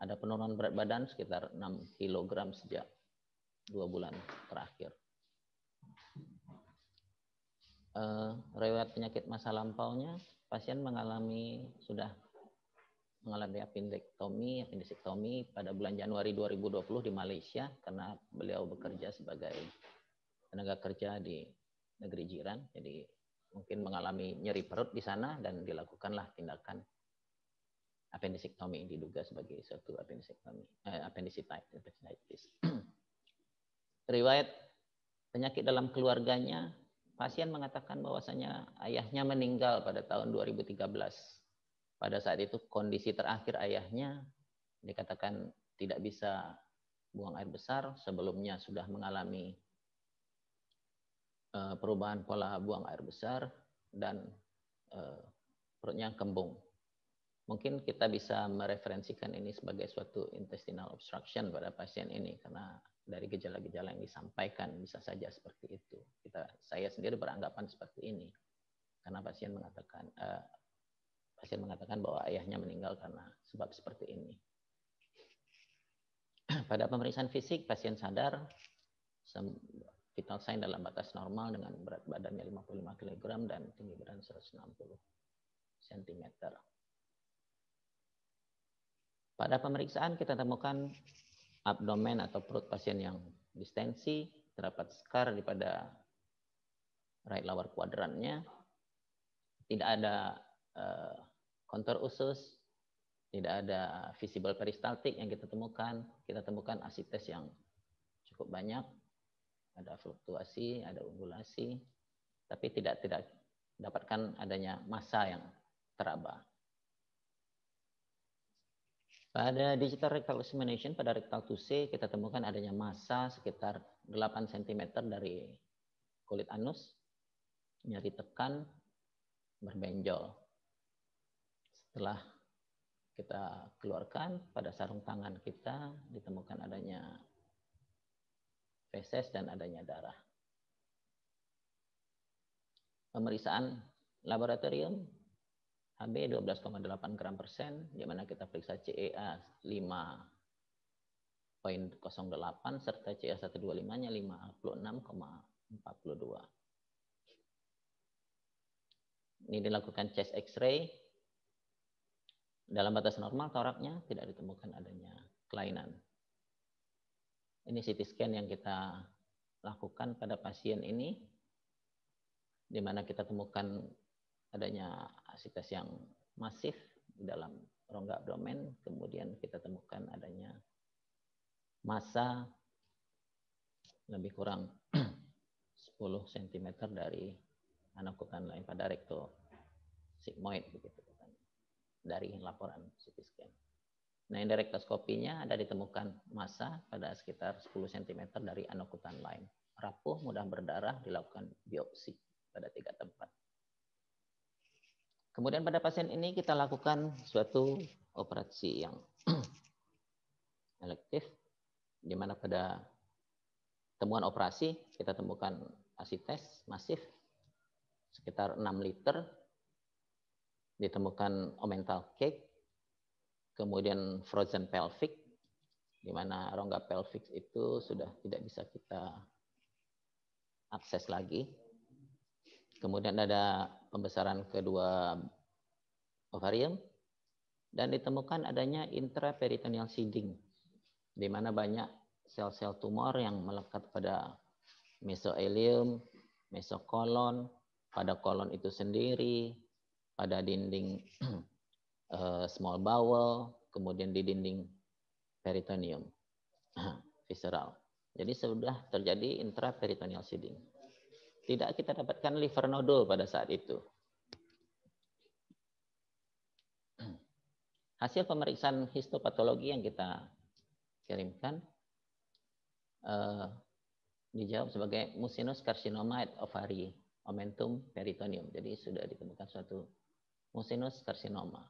ada penurunan berat badan sekitar 6 kg sejak dua bulan terakhir. Uh, eh, riwayat penyakit masa lampaunya, pasien mengalami sudah mengalami appendektomi, appendektomi pada bulan Januari 2020 di Malaysia karena beliau bekerja sebagai tenaga kerja di negeri jiran, jadi mungkin mengalami nyeri perut di sana dan dilakukanlah tindakan yang diduga sebagai suatu appendicectomy eh, appendicitis. appendicitis. Riwayat penyakit dalam keluarganya, pasien mengatakan bahwasanya ayahnya meninggal pada tahun 2013. Pada saat itu kondisi terakhir ayahnya dikatakan tidak bisa buang air besar, sebelumnya sudah mengalami eh, perubahan pola buang air besar dan eh, perutnya kembung mungkin kita bisa mereferensikan ini sebagai suatu intestinal obstruction pada pasien ini karena dari gejala-gejala yang disampaikan bisa saja seperti itu. Kita saya sendiri beranggapan seperti ini karena pasien mengatakan uh, pasien mengatakan bahwa ayahnya meninggal karena sebab seperti ini. Pada pemeriksaan fisik pasien sadar vital sign dalam batas normal dengan berat badannya 55 kg dan tinggi badan 160 cm. Pada pemeriksaan kita temukan abdomen atau perut pasien yang distensi, terdapat scar di pada right lower kuadrannya, tidak ada uh, usus, tidak ada visible peristaltik yang kita temukan. Kita temukan asites yang cukup banyak, ada fluktuasi, ada undulasi, tapi tidak tidak dapatkan adanya massa yang teraba. Pada digital rectal examination pada rectal 2C kita temukan adanya massa sekitar 8 cm dari kulit anus yang ditekan berbenjol. Setelah kita keluarkan pada sarung tangan kita ditemukan adanya feses dan adanya darah. Pemeriksaan laboratorium Ab 12,8 gram persen, di mana kita periksa CEA 5,08 serta CEA 125-nya 56,42. Ini dilakukan chest X-ray. Dalam batas normal toraknya tidak ditemukan adanya kelainan. Ini CT scan yang kita lakukan pada pasien ini, di mana kita temukan adanya asitas yang masif di dalam rongga abdomen, kemudian kita temukan adanya massa lebih kurang 10 cm dari anokutan lain pada recto sigmoid begitu kan dari laporan CT scan. Nah, yang ada ditemukan massa pada sekitar 10 cm dari anokutan lain. Rapuh, mudah berdarah, dilakukan biopsi pada tiga tempat. Kemudian pada pasien ini kita lakukan suatu operasi yang elektif, di mana pada temuan operasi kita temukan asites masif sekitar 6 liter, ditemukan omental cake, kemudian frozen pelvic, di mana rongga pelvic itu sudah tidak bisa kita akses lagi. Kemudian ada pembesaran kedua ovarium dan ditemukan adanya intraperitoneal seeding di mana banyak sel-sel tumor yang melekat pada mesoelium, mesokolon, pada kolon itu sendiri, pada dinding eh, small bowel, kemudian di dinding peritoneum visceral. Jadi sudah terjadi intraperitoneal seeding tidak kita dapatkan liver nodul pada saat itu. Hasil pemeriksaan histopatologi yang kita kirimkan uh, dijawab sebagai mucinous carcinoma at ovary omentum peritoneum. Jadi sudah ditemukan suatu mucinous carcinoma.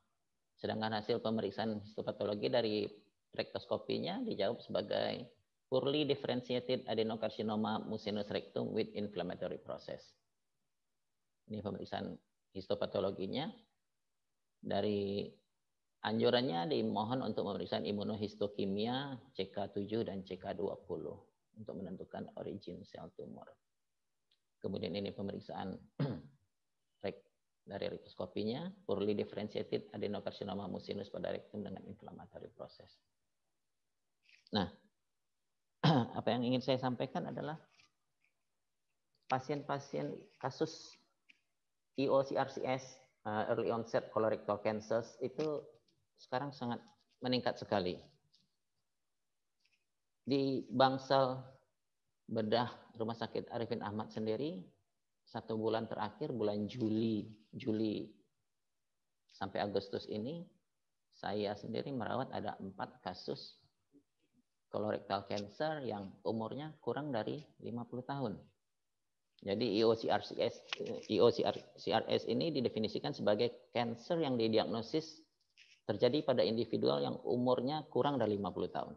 Sedangkan hasil pemeriksaan histopatologi dari rektoskopinya dijawab sebagai poorly differentiated adenocarcinoma mucinous rectum with inflammatory process. Ini pemeriksaan histopatologinya. Dari anjurannya dimohon untuk pemeriksaan imunohistokimia CK7 dan CK20 untuk menentukan origin sel tumor. Kemudian ini pemeriksaan dari rektoskopinya, poorly differentiated adenocarcinoma mucinous pada rectum dengan inflammatory process. Nah, apa yang ingin saya sampaikan adalah pasien-pasien kasus EOCRCS uh, early onset colorectal cancers itu sekarang sangat meningkat sekali. Di Bangsal bedah Rumah Sakit Arifin Ahmad sendiri satu bulan terakhir bulan Juli Juli sampai Agustus ini saya sendiri merawat ada empat kasus colorectal cancer yang umurnya kurang dari 50 tahun. Jadi IOCRCS, IOCRCS ini didefinisikan sebagai cancer yang didiagnosis terjadi pada individual yang umurnya kurang dari 50 tahun.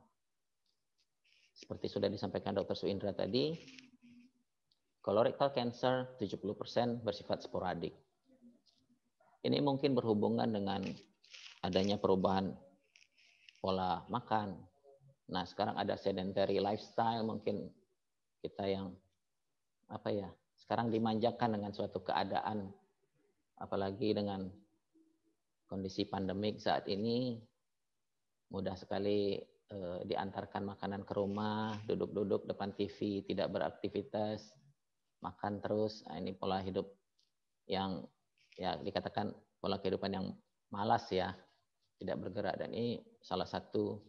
Seperti sudah disampaikan Dr. Suindra tadi, colorectal cancer 70% bersifat sporadik. Ini mungkin berhubungan dengan adanya perubahan pola makan, Nah, sekarang ada sedentary lifestyle mungkin kita yang apa ya? Sekarang dimanjakan dengan suatu keadaan apalagi dengan kondisi pandemik saat ini mudah sekali eh, diantarkan makanan ke rumah, duduk-duduk depan TV, tidak beraktivitas, makan terus. Nah, ini pola hidup yang ya dikatakan pola kehidupan yang malas ya, tidak bergerak dan ini salah satu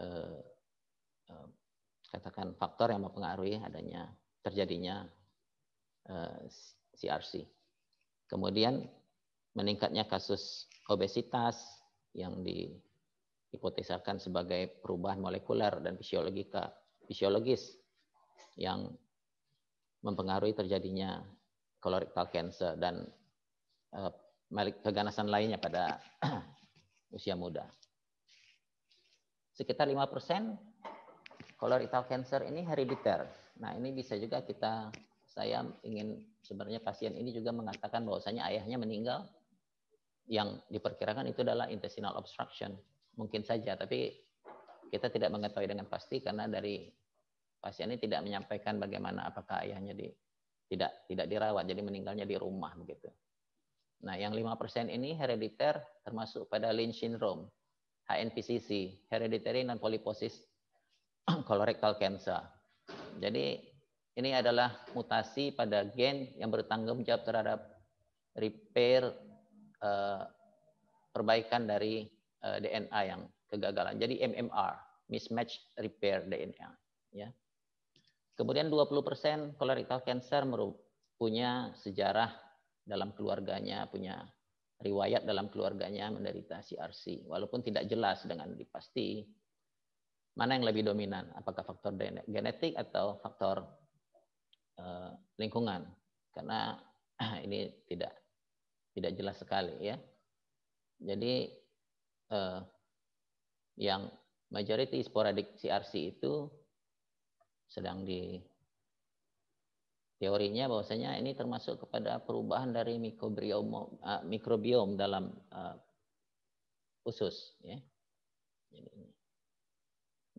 eh, eh, katakan faktor yang mempengaruhi adanya terjadinya eh, CRC. Kemudian meningkatnya kasus obesitas yang dihipotesakan sebagai perubahan molekuler dan fisiologika fisiologis yang mempengaruhi terjadinya colorectal cancer dan eh, keganasan lainnya pada usia muda sekitar 5% colorectal cancer ini herediter. Nah, ini bisa juga kita saya ingin sebenarnya pasien ini juga mengatakan bahwasanya ayahnya meninggal yang diperkirakan itu adalah intestinal obstruction. Mungkin saja, tapi kita tidak mengetahui dengan pasti karena dari pasien ini tidak menyampaikan bagaimana apakah ayahnya di tidak tidak dirawat jadi meninggalnya di rumah begitu. Nah, yang 5% ini herediter termasuk pada Lynch syndrome. HNPCC, Hereditary Non-Polyposis Colorectal Cancer. Jadi ini adalah mutasi pada gen yang bertanggung jawab terhadap repair uh, perbaikan dari uh, eh, DNA yang kegagalan. Jadi MMR, mismatch repair DNA. Ya. Kemudian 20% colorectal cancer punya sejarah dalam keluarganya, punya riwayat dalam keluarganya menderita CRC, walaupun tidak jelas dengan dipasti mana yang lebih dominan, apakah faktor genetik atau faktor uh, lingkungan, karena ini tidak tidak jelas sekali ya. Jadi uh, yang majority sporadic CRC itu sedang di teorinya bahwasanya ini termasuk kepada perubahan dari mikrobiom uh, mikrobiom dalam uh, usus ya.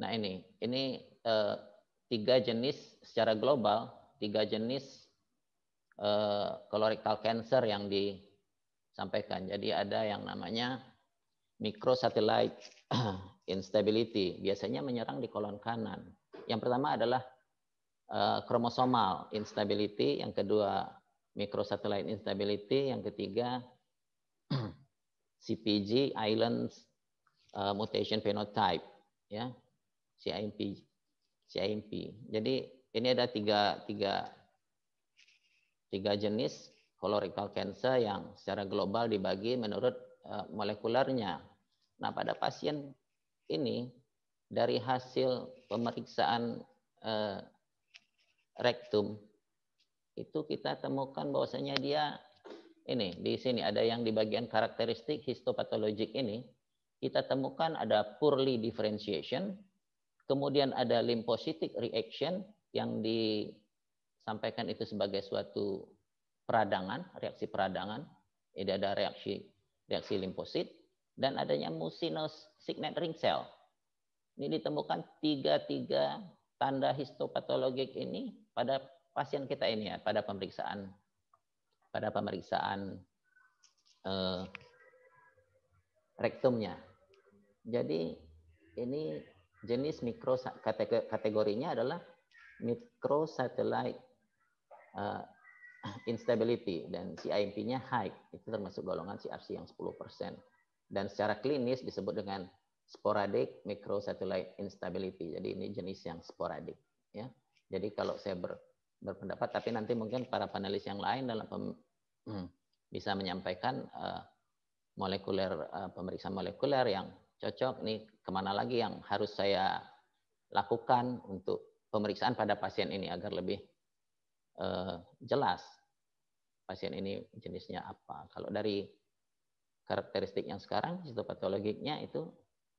Nah ini ini uh, tiga jenis secara global tiga jenis uh, colorectal cancer yang disampaikan. Jadi ada yang namanya microsatellite instability biasanya menyerang di kolon kanan. Yang pertama adalah Eh, kromosomal instability, yang kedua microsatellite instability, yang ketiga CPG islands uh, mutation phenotype ya CIMP CIMP. Jadi ini ada tiga tiga tiga jenis colorectal cancer yang secara global dibagi menurut uh, molekulernya. Nah pada pasien ini dari hasil pemeriksaan uh, rektum itu kita temukan bahwasanya dia ini di sini ada yang di bagian karakteristik histopatologik ini kita temukan ada poorly differentiation kemudian ada lymphocytic reaction yang disampaikan itu sebagai suatu peradangan reaksi peradangan ini ada reaksi reaksi limfosit dan adanya mucinous signet ring cell ini ditemukan tiga tiga tanda histopatologik ini pada pasien kita ini ya, pada pemeriksaan pada pemeriksaan eh, rektumnya. Jadi ini jenis mikro kategorinya adalah satellite uh, eh, instability dan CIMP-nya high. Itu termasuk golongan CRC yang 10%. Dan secara klinis disebut dengan sporadic microsatellite instability. Jadi ini jenis yang sporadik. Ya. Jadi kalau saya ber, berpendapat, tapi nanti mungkin para panelis yang lain dalam pem, hmm, bisa menyampaikan uh, molekuler uh, pemeriksaan molekuler yang cocok. Nih kemana lagi yang harus saya lakukan untuk pemeriksaan pada pasien ini agar lebih uh, jelas pasien ini jenisnya apa. Kalau dari karakteristik yang sekarang, histopatologiknya itu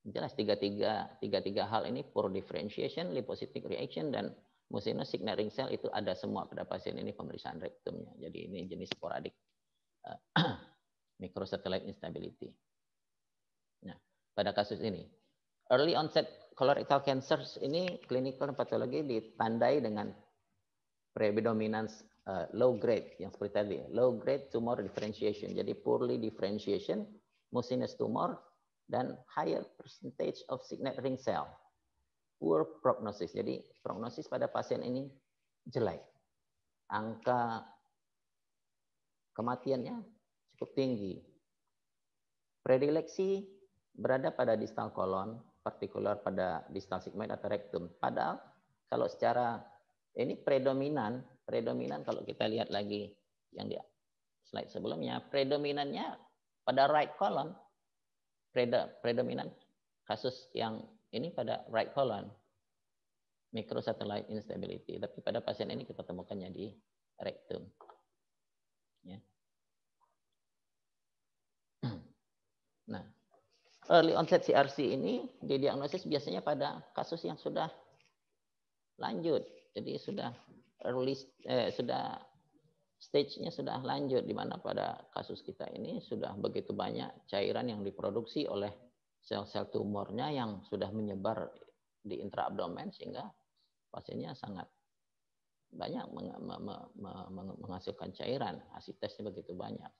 jelas tiga-tiga tiga-tiga hal ini poor differentiation, lipocytic reaction dan musino signaling cell itu ada semua pada pasien ini pemeriksaan rektumnya. Jadi ini jenis sporadik uh, microsatellite instability. Nah, pada kasus ini early onset colorectal cancer ini clinical patologi ditandai dengan predominance uh, low grade yang seperti tadi, low grade tumor differentiation. Jadi poorly differentiation mucinous tumor dan higher percentage of signet ring cell. Poor prognosis. Jadi prognosis pada pasien ini jelek. Angka kematiannya cukup tinggi. Predileksi berada pada distal kolon, partikular pada distal sigmoid atau rektum. Padahal kalau secara ini predominan, predominan kalau kita lihat lagi yang di slide sebelumnya, predominannya pada right kolon, predominan kasus yang ini pada right colon microsatellite instability, tapi pada pasien ini kita temukannya di rectum. Ya. Nah, early onset CRC ini didiagnosis biasanya pada kasus yang sudah lanjut, jadi sudah early eh, sudah stage-nya sudah lanjut di mana pada kasus kita ini sudah begitu banyak cairan yang diproduksi oleh sel-sel tumornya yang sudah menyebar di intraabdomen sehingga pasiennya sangat banyak meng meng menghasilkan cairan, hasil tesnya begitu banyak.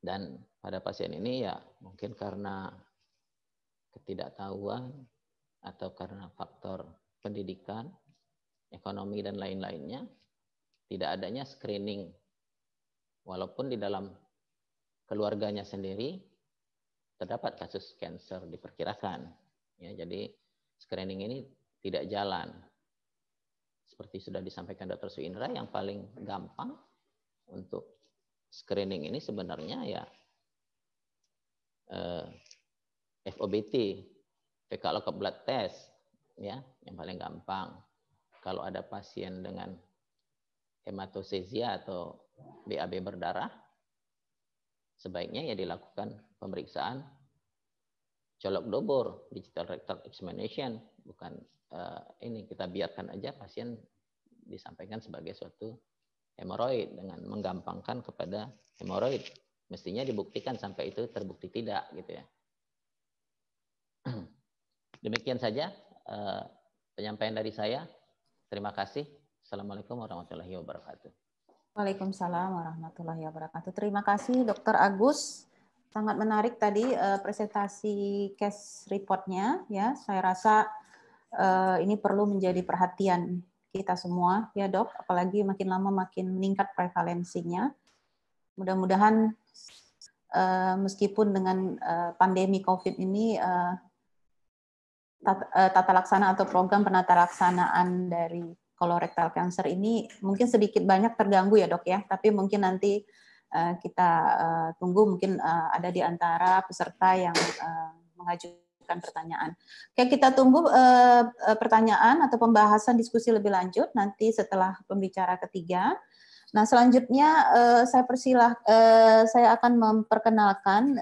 Dan pada pasien ini ya mungkin karena ketidaktahuan atau karena faktor pendidikan, ekonomi dan lain-lainnya, tidak adanya screening. Walaupun di dalam keluarganya sendiri terdapat kasus kanker diperkirakan. Ya, jadi screening ini tidak jalan. Seperti sudah disampaikan Dr. Suindra, yang paling gampang untuk screening ini sebenarnya ya eh, FOBT, fecal occult blood test, ya, yang paling gampang. Kalau ada pasien dengan hematosesia atau BAB berdarah, sebaiknya ya dilakukan pemeriksaan colok dobor digital rectal examination bukan uh, ini kita biarkan aja pasien disampaikan sebagai suatu hemoroid dengan menggampangkan kepada hemoroid mestinya dibuktikan sampai itu terbukti tidak gitu ya demikian saja uh, penyampaian dari saya terima kasih Assalamualaikum warahmatullahi wabarakatuh. Waalaikumsalam warahmatullahi wabarakatuh. Terima kasih Dr. Agus. Sangat menarik tadi uh, presentasi case reportnya ya. Saya rasa uh, ini perlu menjadi perhatian kita semua ya dok. Apalagi makin lama makin meningkat prevalensinya. Mudah-mudahan uh, meskipun dengan uh, pandemi COVID ini uh, tata, uh, tata laksana atau program penata laksanaan dari kolorektal cancer ini mungkin sedikit banyak terganggu ya dok ya, tapi mungkin nanti eh, kita eh, tunggu mungkin eh, ada di antara peserta yang mengajukan pertanyaan. Oke, kita tunggu pertanyaan atau pembahasan diskusi lebih lanjut nanti setelah pembicara ketiga. Nah, selanjutnya saya persilah saya akan memperkenalkan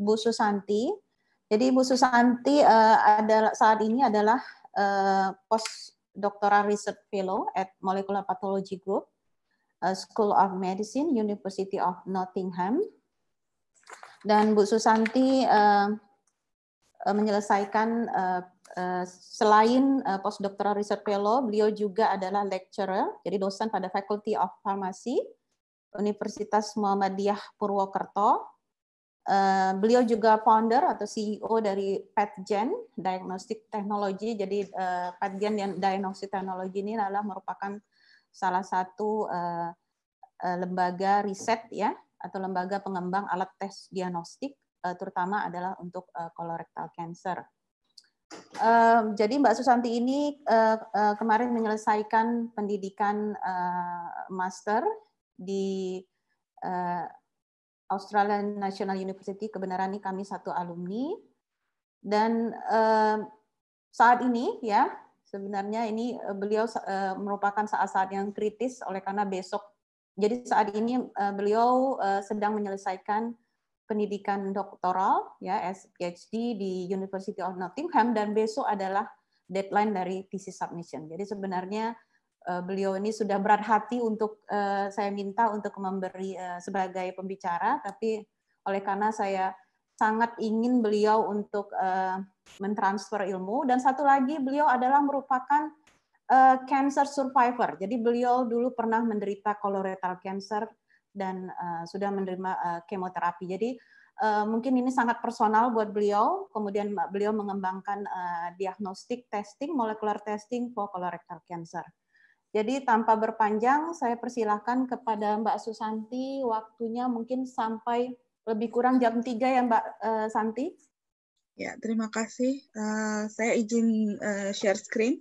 Bu Susanti. Jadi Bu Susanti adalah saat ini adalah pos doctoral research fellow at Molecular Pathology Group, uh, School of Medicine, University of Nottingham. Dan Bu Susanti uh, uh, menyelesaikan selain postdoctoral research fellow, beliau juga adalah lecturer, jadi dosen pada Faculty of Pharmacy Universitas Muhammadiyah Purwokerto Eh, beliau juga founder atau CEO dari PetGen Diagnostic Technology. Jadi uh, PetGen yang Diagnostic Technology ini adalah merupakan salah satu uh, uh, lembaga riset ya atau lembaga pengembang alat tes diagnostik uh, terutama adalah untuk uh, colorectal cancer. Uh, jadi Mbak Susanti ini uh, uh, kemarin menyelesaikan pendidikan uh, master di Australian National University kebenaran ini kami satu alumni dan uh, saat ini ya sebenarnya ini eh, beliau uh, merupakan saat-saat yang kritis oleh karena besok jadi saat ini uh, beliau uh, sedang menyelesaikan pendidikan doktoral ya S PhD di University of Nottingham dan besok adalah deadline dari thesis submission. Jadi sebenarnya Eh, beliau ini sudah berat hati untuk eh, saya minta untuk memberi eh, sebagai pembicara, tapi oleh karena saya sangat ingin beliau untuk mentransfer ilmu dan satu lagi beliau adalah merupakan cancer survivor. Jadi beliau dulu pernah menderita colorectal cancer dan sudah menerima kemoterapi. Jadi mungkin ini sangat personal buat beliau. Kemudian beliau mengembangkan uh, diagnostik testing, molecular testing for colorectal cancer. Jadi tanpa berpanjang, saya persilahkan kepada Mbak Susanti waktunya mungkin sampai lebih kurang jam 3 ya Mbak uh, Santi. Ya, terima kasih. Uh, saya izin uh, share screen.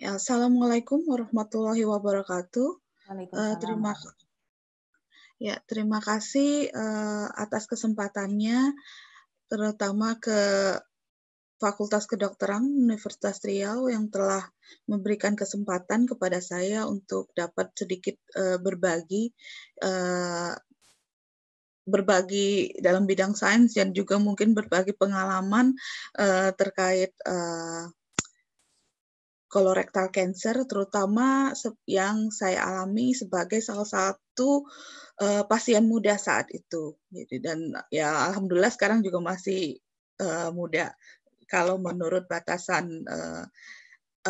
Ya, assalamualaikum warahmatullahi wabarakatuh. Uh, terima ya terima kasih uh, atas kesempatannya, terutama ke Fakultas Kedokteran Universitas Riau yang telah memberikan kesempatan kepada saya untuk dapat sedikit uh, berbagi uh, berbagi dalam bidang sains dan juga mungkin berbagi pengalaman uh, terkait uh, Kolorektal cancer, terutama yang saya alami sebagai salah satu uh, pasien muda saat itu. Jadi gitu. dan ya alhamdulillah sekarang juga masih uh, muda kalau menurut batasan uh,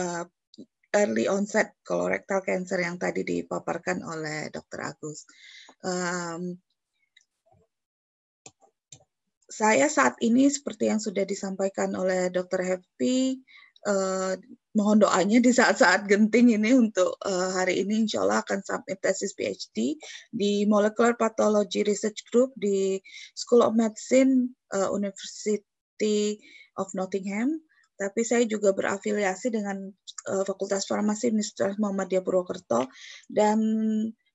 uh, early onset kolorektal cancer yang tadi dipaparkan oleh Dokter Agus. Um, saya saat ini seperti yang sudah disampaikan oleh Dokter Happy mohon doanya di saat-saat genting ini untuk uh, hari ini insya Allah akan submit tesis PhD di Molecular Pathology Research Group di School of Medicine uh, University of Nottingham. Tapi saya juga berafiliasi dengan uh, Fakultas Farmasi Universitas Muhammadiyah Purwokerto dan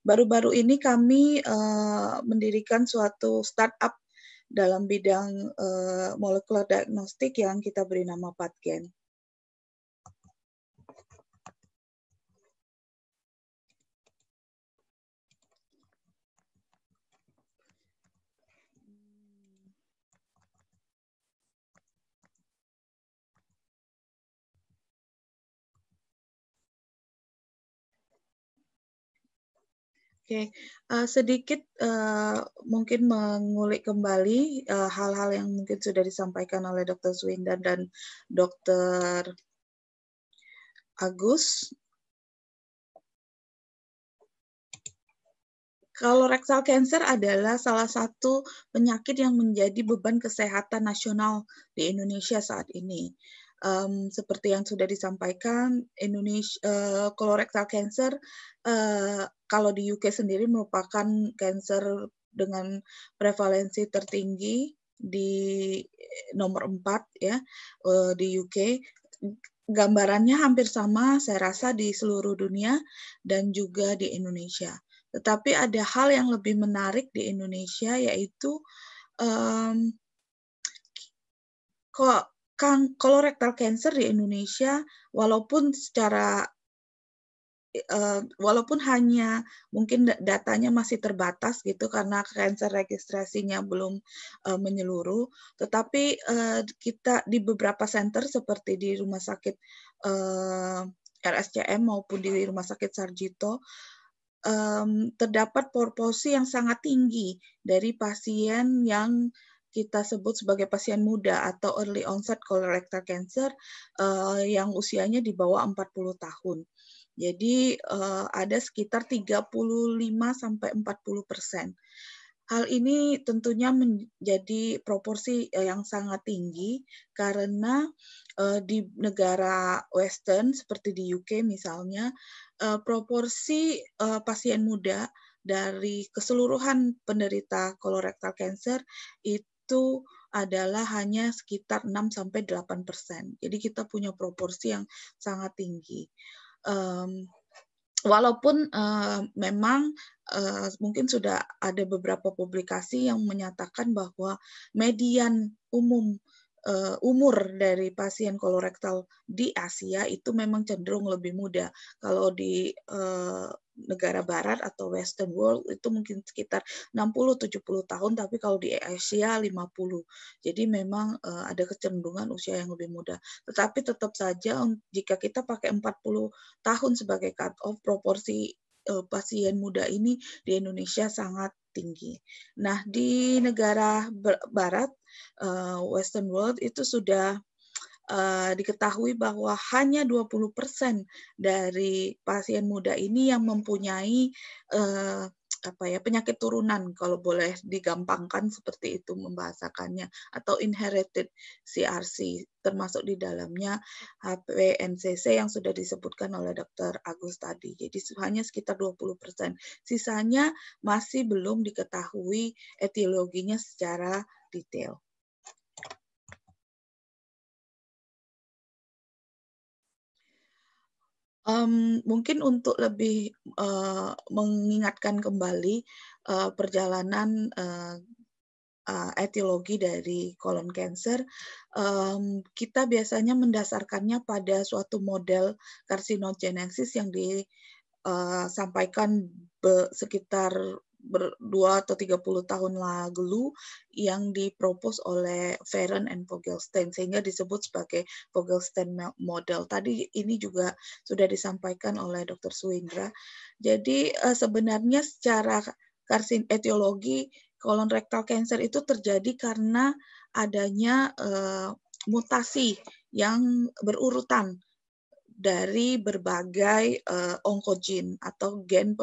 baru-baru ini kami uh, mendirikan suatu startup dalam bidang uh, molekular diagnostik yang kita beri nama Patgen. Oke, okay. uh, eh, sedikit uh, mungkin mengulik kembali eh, hal-hal uh, yang mungkin sudah disampaikan oleh Dr. Zwindan dan Dr. Agus. Kalau rektal cancer adalah salah satu penyakit yang menjadi beban kesehatan nasional di Indonesia saat ini um, seperti yang sudah disampaikan, Indonesia uh, eh, colorectal cancer uh, kalau di UK sendiri merupakan cancer dengan prevalensi tertinggi di nomor 4 ya uh, di UK. Gambarannya hampir sama saya rasa di seluruh dunia dan juga di Indonesia. Tetapi ada hal yang lebih menarik di Indonesia yaitu um, kok kan kolorektal cancer di Indonesia walaupun secara uh, walaupun hanya mungkin datanya masih terbatas gitu karena cancer registrasinya belum uh, menyeluruh, tetapi uh, kita di beberapa center seperti di rumah sakit uh, RSCM maupun di rumah sakit Sarjito um, terdapat proporsi yang sangat tinggi dari pasien yang kita sebut sebagai pasien muda atau early onset colorectal cancer uh, yang usianya di bawah 40 tahun. Jadi uh, ada sekitar 35 sampai 40 persen. Hal ini tentunya menjadi proporsi eh, yang sangat tinggi karena uh, di negara Western seperti di UK misalnya uh, proporsi uh, pasien muda dari keseluruhan penderita colorectal cancer itu itu adalah hanya sekitar 6-8 persen. Jadi kita punya proporsi yang sangat tinggi. Um, walaupun uh, memang uh, mungkin sudah ada beberapa publikasi yang menyatakan bahwa median umum uh, umur dari pasien kolorektal di Asia itu memang cenderung lebih muda. Kalau di uh, negara barat atau western world itu mungkin sekitar 60-70 tahun tapi kalau di Asia 50. Jadi memang uh, ada kecenderungan usia yang lebih muda. Tetapi tetap saja jika kita pakai 40 tahun sebagai cut off proporsi uh, pasien muda ini di Indonesia sangat tinggi. Nah, di negara barat uh, western world itu sudah Eh, diketahui bahwa hanya 20% dari pasien muda ini yang mempunyai eh, apa ya penyakit turunan kalau boleh digampangkan seperti itu membahasakannya atau inherited CRC termasuk di dalamnya HPNCC yang sudah disebutkan oleh Dr. Agus tadi. Jadi hanya sekitar 20%. Sisanya masih belum diketahui etiologinya secara detail. Um, mungkin untuk lebih uh, mengingatkan kembali uh, perjalanan uh, uh, etiologi dari kolon cancer, um, kita biasanya mendasarkannya pada suatu model karsinogenesis yang disampaikan sekitar berdua atau tiga puluh tahun lalu yang dipropos oleh Feren and Vogelstein sehingga disebut sebagai Vogelstein model. Tadi ini juga sudah disampaikan oleh Dr. Suindra. Jadi eh, sebenarnya secara karsin etiologi kolon rektal cancer itu terjadi karena adanya uh, mutasi yang berurutan dari berbagai uh, eh, onkogen atau gen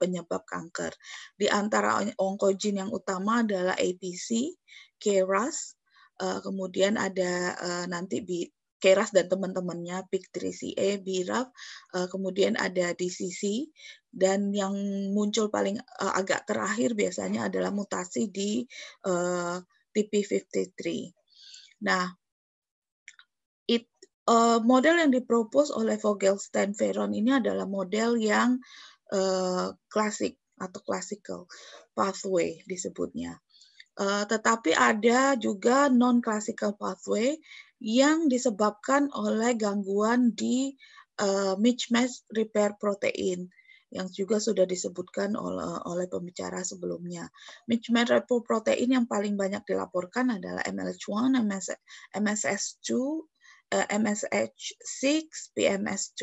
penyebab kanker. Di antara onkogen yang utama adalah APC, KRAS, uh, eh, kemudian ada uh, nanti B, KRAS dan teman-temannya, PIK3CA, BRAF, uh, kemudian ada DCC, dan yang muncul paling uh, agak terakhir biasanya adalah mutasi di uh, TP53. Nah, uh, model yang dipropos oleh Vogelstein Veron ini adalah model yang uh, klasik atau classical pathway disebutnya. Uh, tetapi ada juga non-classical pathway yang disebabkan oleh gangguan di uh, mismatch repair protein yang juga sudah disebutkan oleh, oleh pembicara sebelumnya. Mismatch repair protein yang paling banyak dilaporkan adalah MLH1, MSS2, Eh, MSH6, PMS2.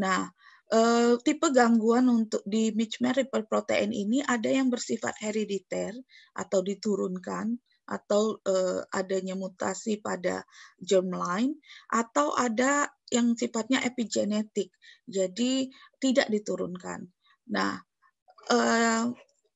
Nah, uh, tipe gangguan untuk di Mitchmer protein ini ada yang bersifat herediter atau diturunkan atau uh, adanya mutasi pada germline atau ada yang sifatnya epigenetik jadi tidak diturunkan. Nah, uh,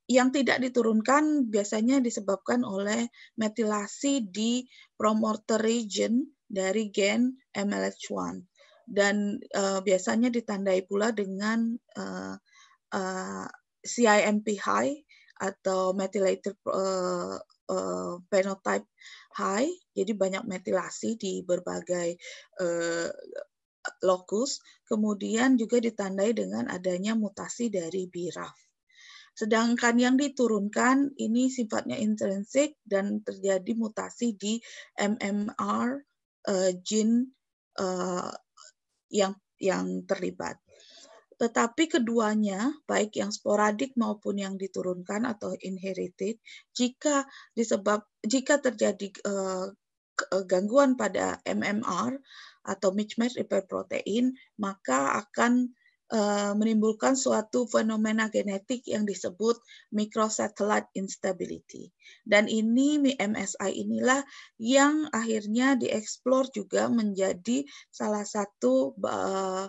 yang tidak diturunkan biasanya disebabkan oleh metilasi di promoter region dari gen MLH1 dan uh, biasanya ditandai pula dengan uh, eh, uh, eh, CIMP high atau methylated uh, uh, phenotype high, jadi banyak metilasi di berbagai uh, locus, kemudian juga ditandai dengan adanya mutasi dari BRAF. Sedangkan yang diturunkan ini sifatnya intrinsik dan terjadi mutasi di MMR uh, jin uh, yang yang terlibat. Tetapi keduanya, baik yang sporadik maupun yang diturunkan atau inherited, jika disebab jika terjadi uh, gangguan pada MMR atau mismatch repair protein, maka akan Eh, menimbulkan suatu fenomena genetik yang disebut microsatellite instability. Dan ini MSI inilah yang akhirnya dieksplor juga menjadi salah satu eh,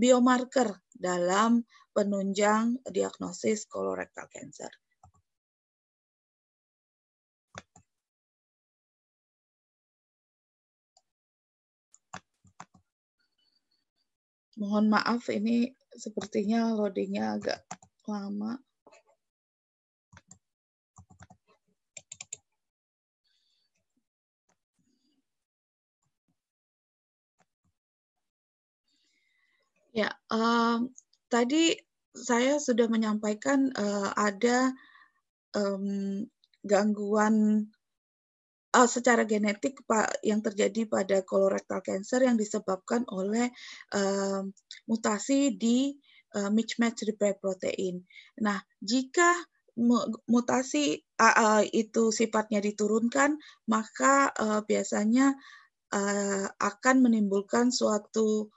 biomarker dalam penunjang diagnosis colorectal cancer. Mohon maaf ini sepertinya loadingnya agak lama. Ya, um, tadi saya sudah menyampaikan uh, ada um, gangguan uh, secara genetik pak yang terjadi pada colorectal cancer yang disebabkan oleh uh, mutasi di uh, mismatch repair protein. Nah, jika mutasi uh, uh, itu sifatnya diturunkan, maka uh, biasanya uh, akan menimbulkan suatu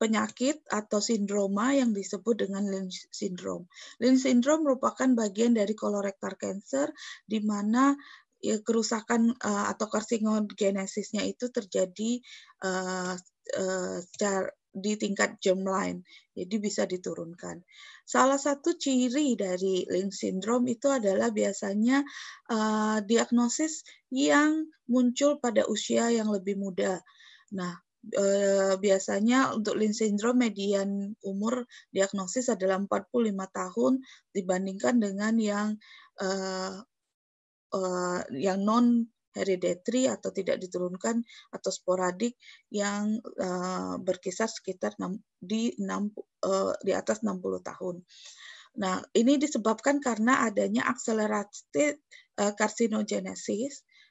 penyakit atau sindroma yang disebut dengan Lynch syndrome. Lynch syndrome merupakan bagian dari kolorektal cancer di mana ya, kerusakan uh, atau karsinogenesisnya itu terjadi uh, uh, di tingkat germline, jadi bisa diturunkan. Salah satu ciri dari Lynch syndrome itu adalah biasanya uh, diagnosis yang muncul pada usia yang lebih muda. Nah, Eh, biasanya untuk Lynch syndrome median umur diagnosis adalah 45 tahun dibandingkan dengan yang eh, eh, yang non hereditary atau tidak diturunkan atau sporadik yang berkisar sekitar di di atas 60 tahun. Nah, ini disebabkan karena adanya accelerated uh,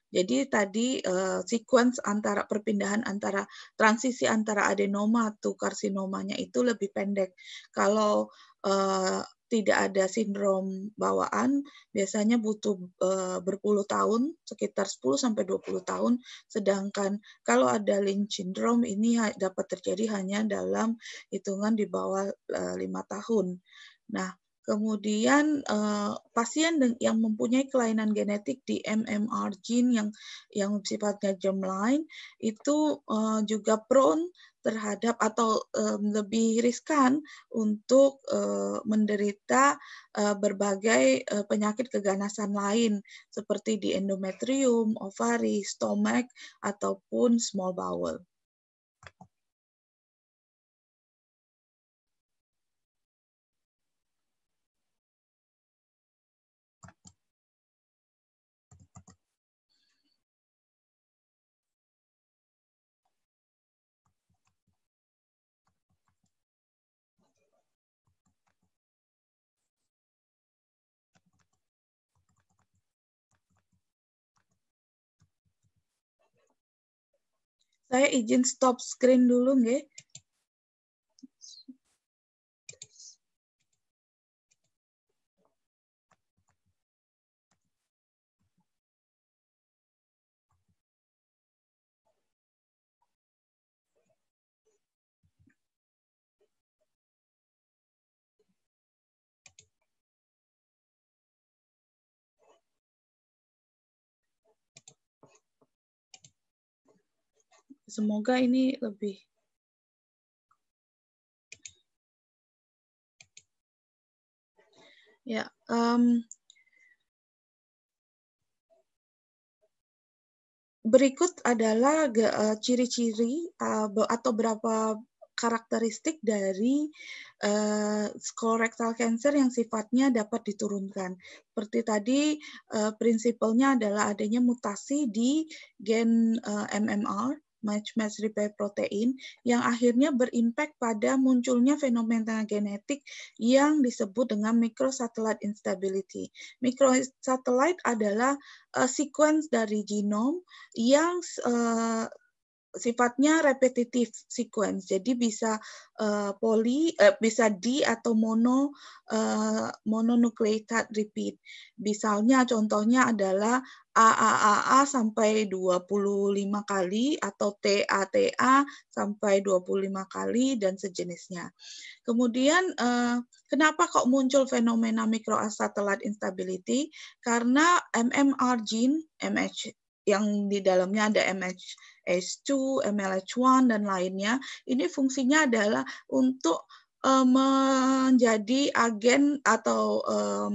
jadi tadi uh, sequence antara perpindahan antara transisi antara adenoma atau karsinomanya itu lebih pendek. Kalau uh, tidak ada sindrom bawaan, biasanya butuh uh, berpuluh tahun, sekitar 10 sampai 20 tahun. Sedangkan kalau ada Lynch syndrome ini dapat terjadi hanya dalam hitungan di bawah lima uh, tahun. Nah, Kemudian uh, pasien yang mempunyai kelainan genetik di MMR gene yang yang sifatnya germline itu uh, juga prone terhadap atau um, lebih riskan untuk uh, menderita uh, berbagai uh, penyakit keganasan lain seperti di endometrium, ovari, stomach ataupun small bowel. Saya izin stop screen dulu nggih. Semoga ini lebih Ya, um, berikut adalah e, ciri-ciri uh, uh, atau berapa karakteristik dari e, uh, colorectal cancer yang sifatnya dapat diturunkan. Seperti tadi, uh, prinsipalnya adalah adanya mutasi di gen uh, MMR, mismatch repair protein yang akhirnya berimpact pada munculnya fenomena genetik yang disebut dengan microsatellite instability. Microsatellite adalah uh, sequence dari genom yang uh, sifatnya repetitif sequence. Jadi bisa uh, eh, poli uh, eh, bisa di atau mono uh, mononucleotide repeat. Misalnya contohnya adalah AAAA sampai 25 kali atau TATA sampai 25 kali dan sejenisnya. Kemudian kenapa kok muncul fenomena microasatelite instability? Karena MMR gene MH yang di dalamnya ada MH S2, MLH1 dan lainnya. Ini fungsinya adalah untuk eh, menjadi agen atau um,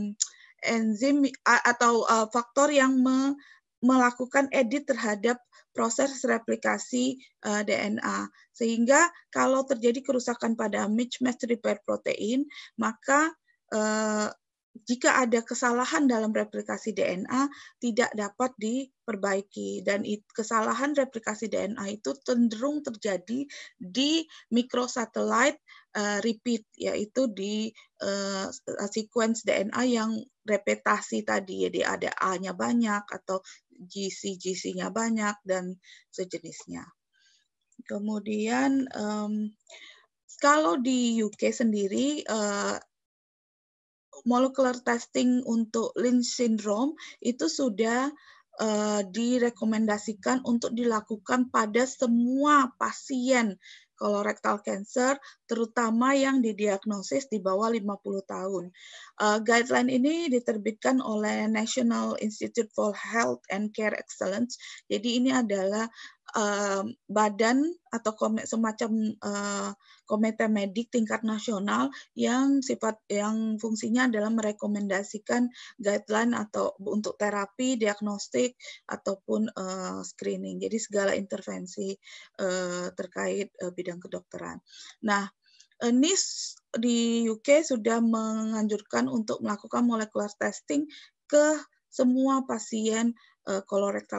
enzim atau uh, faktor yang me, melakukan edit terhadap proses replikasi uh, eh, DNA. Sehingga kalau terjadi kerusakan pada mismatch repair protein, maka uh, jika ada kesalahan dalam replikasi DNA tidak dapat diperbaiki dan kesalahan replikasi DNA itu cenderung terjadi di mikrosatelit eh, repeat yaitu di eh, sequence DNA yang repetasi tadi jadi ada A-nya banyak atau GC GC-nya banyak dan sejenisnya. Kemudian um, kalau di UK sendiri eh, molecular testing untuk Lynch syndrome itu sudah uh, direkomendasikan untuk dilakukan pada semua pasien kolorektal cancer, terutama yang didiagnosis di bawah 50 tahun. Uh, guideline ini diterbitkan oleh National Institute for Health and Care Excellence. Jadi ini adalah Eh, badan atau kom semacam uh, komite medik tingkat nasional yang sifat yang fungsinya adalah merekomendasikan guideline atau untuk terapi, diagnostik ataupun uh, screening. Jadi segala intervensi uh, terkait uh, bidang kedokteran. Nah, NIS di UK sudah menganjurkan untuk melakukan molecular testing ke semua pasien uh,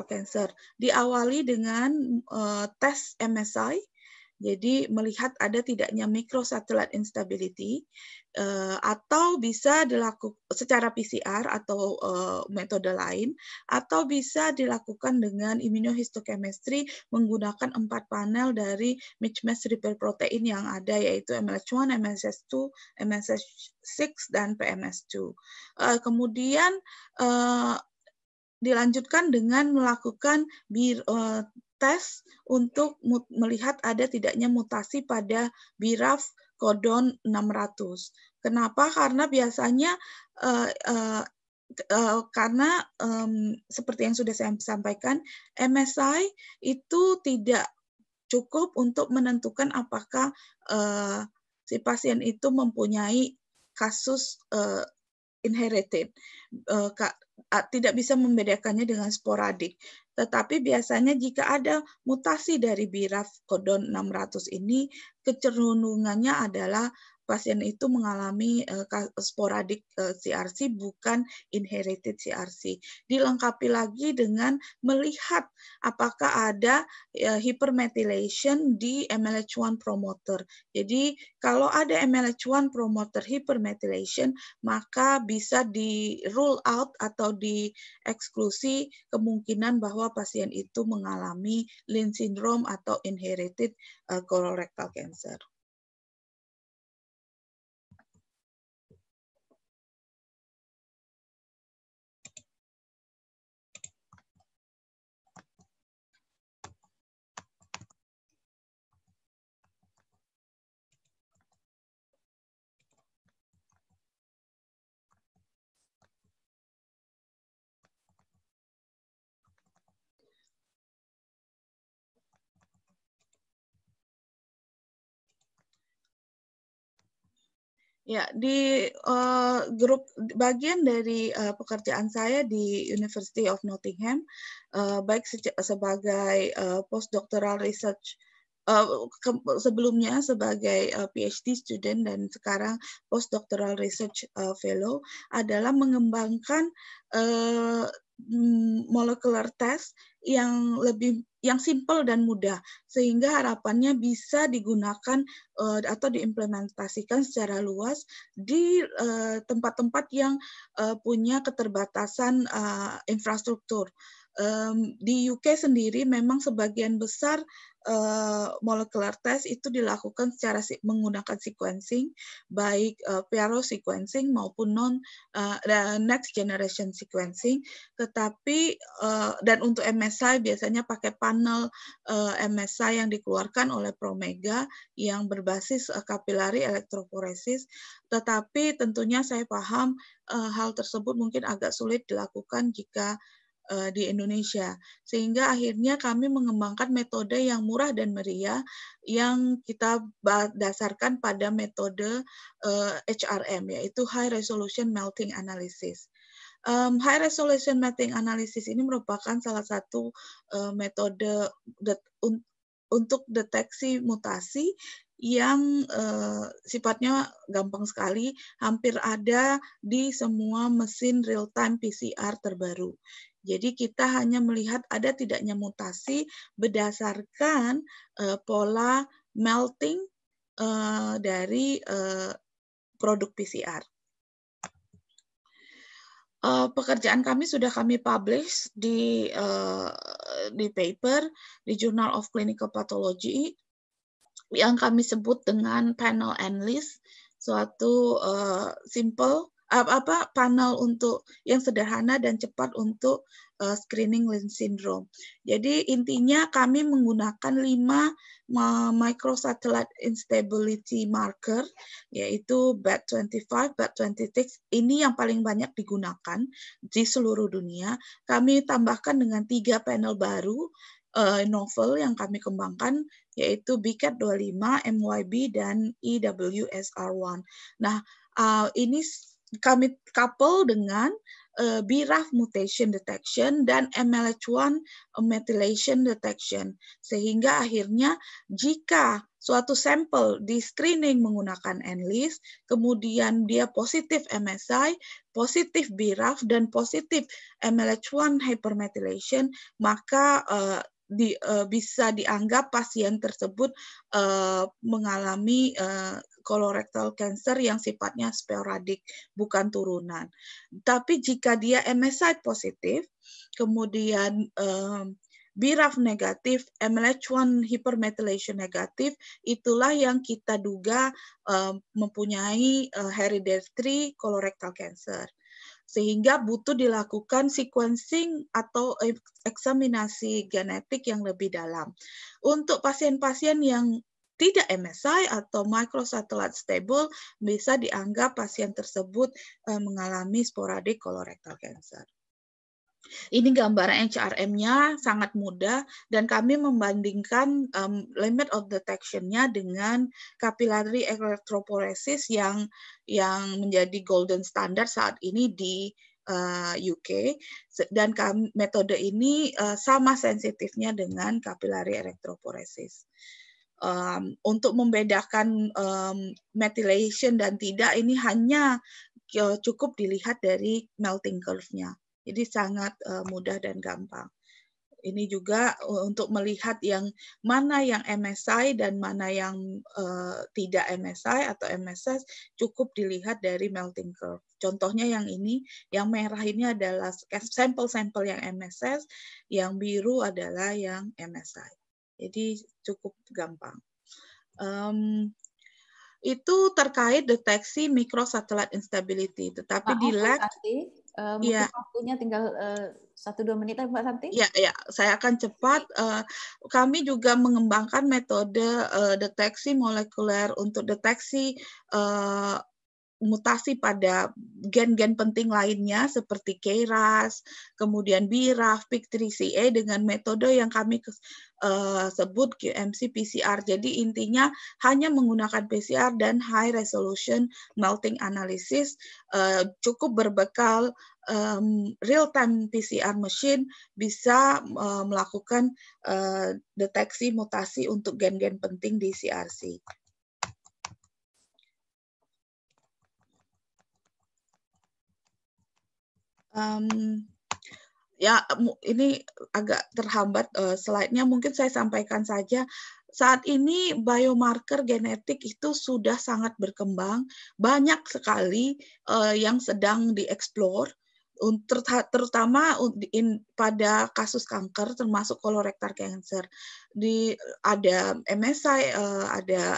cancer. Diawali dengan eh, tes MSI, jadi melihat ada tidaknya mikrosatelit instability uh, atau bisa dilakukan secara PCR atau uh, metode lain atau bisa dilakukan dengan immunohistochemistry menggunakan empat panel dari mismatch repair protein yang ada yaitu mls 1 MSH2, MSH6 dan PMS2. Uh, kemudian uh, dilanjutkan dengan melakukan eh, tes untuk melihat ada tidaknya mutasi pada biraf kodon 600. Kenapa? Karena biasanya uh, uh, uh, karena um, seperti yang sudah saya sampaikan, MSI itu tidak cukup untuk menentukan apakah uh, si pasien itu mempunyai kasus uh, inherited. Uh, tidak bisa membedakannya dengan sporadik. Tetapi biasanya jika ada mutasi dari biraf kodon 600 ini, kecerunungannya adalah pasien itu mengalami uh, sporadik uh, eh, CRC bukan inherited CRC. Dilengkapi lagi dengan melihat apakah ada uh, ya, hypermethylation di MLH1 promoter. Jadi kalau ada MLH1 promoter hypermethylation maka bisa di rule out atau di eksklusi kemungkinan bahwa pasien itu mengalami Lynch syndrome atau inherited uh, colorectal cancer. Ya, di uh, grup bagian dari uh, pekerjaan saya di University of Nottingham, uh, baik se sebagai uh, postdoctoral research uh, sebelumnya sebagai uh, PhD student dan sekarang postdoctoral research uh, fellow adalah mengembangkan uh, molecular test yang lebih yang simple dan mudah sehingga harapannya bisa digunakan uh, atau diimplementasikan secara luas di eh, tempat-tempat uh, yang uh, punya keterbatasan uh, infrastruktur um, di UK sendiri memang sebagian besar uh, molecular test itu dilakukan secara menggunakan sequencing baik uh, eh, PRO sequencing maupun non uh, next generation sequencing tetapi uh, dan untuk MSI biasanya pakai panel uh, MSI yang dikeluarkan oleh Promega yang berbasis uh, elektroforesis tetapi tentunya saya paham uh, hal tersebut mungkin agak sulit dilakukan jika uh, di Indonesia. Sehingga akhirnya kami mengembangkan metode yang murah dan meriah yang kita dasarkan pada metode uh, eh, HRM yaitu High Resolution Melting Analysis. Um, high resolution melting analysis ini merupakan salah satu uh, metode det un untuk deteksi mutasi yang uh, sifatnya gampang sekali, hampir ada di semua mesin real-time PCR terbaru. Jadi kita hanya melihat ada tidaknya mutasi berdasarkan uh, pola melting uh, dari uh, produk PCR. Uh, pekerjaan kami sudah kami publish di uh, di paper di Journal of Clinical Pathology yang kami sebut dengan panel analysis, suatu uh, simple apa panel untuk yang sederhana dan cepat untuk uh, screening Lynch syndrome. Jadi intinya kami menggunakan lima eh, microsatellite instability marker yaitu BAT25, BAT26. Ini yang paling banyak digunakan di seluruh dunia. Kami tambahkan dengan tiga panel baru uh, novel yang kami kembangkan yaitu bicat 25, MYB dan EWSR1. Nah, uh, ini kami couple dengan uh, eh, BRAF mutation detection dan MLH1 methylation detection. Sehingga akhirnya jika suatu sampel di screening menggunakan NLIS, kemudian dia positif MSI, positif BRAF, dan positif MLH1 hypermethylation, maka uh, di, uh, bisa dianggap pasien tersebut uh, mengalami uh, eh, cancer yang sifatnya sporadik, bukan turunan. Tapi jika dia MSI positif, kemudian uh, BRAF negatif, MLH1 hypermethylation negatif, itulah yang kita duga um, mempunyai uh, hereditary colorectal cancer sehingga butuh dilakukan sequencing atau eksaminasi genetik yang lebih dalam. Untuk pasien-pasien yang tidak MSI atau microsatellite stable bisa dianggap pasien tersebut eh, mengalami sporadik colorectal cancer. Ini gambaran HRM-nya sangat mudah dan kami membandingkan um, limit of detection-nya dengan capillary electrophoresis yang yang menjadi golden standard saat ini di uh, eh, UK dan kami, metode ini uh, sama sensitifnya dengan capillary electrophoresis. Um, untuk membedakan um, methylation dan tidak ini hanya cukup dilihat dari melting curve-nya. Jadi sangat eh, mudah dan gampang. Ini juga eh, untuk melihat yang mana yang MSI dan mana yang uh, tidak MSI atau MSS cukup dilihat dari melting curve. Contohnya yang ini, yang merah ini adalah sampel-sampel yang MSS, yang biru adalah yang MSI. Jadi cukup gampang. Um, itu terkait deteksi mikrosatelit instability, tetapi Maaf, di lab Eh, iya. mungkin yeah. waktunya tinggal eh, satu uh, dua menit, Mbak Santi. Iya, yeah, saya akan cepat. Uh, kami juga mengembangkan metode uh, deteksi molekuler untuk deteksi uh, mutasi pada gen-gen penting lainnya seperti KRAS, kemudian BRAF, PIK3CA dengan metode yang kami uh, sebut QMC PCR. Jadi intinya hanya menggunakan PCR dan high resolution melting analysis uh, cukup berbekal um, real time PCR machine bisa uh, melakukan uh, deteksi mutasi untuk gen-gen penting di CRC. Um, ya ini agak terhambat uh, slide-nya mungkin saya sampaikan saja saat ini biomarker genetik itu sudah sangat berkembang banyak sekali uh, yang sedang dieksplor terutama pada kasus kanker termasuk kolorektal cancer di ada MSI eh, ada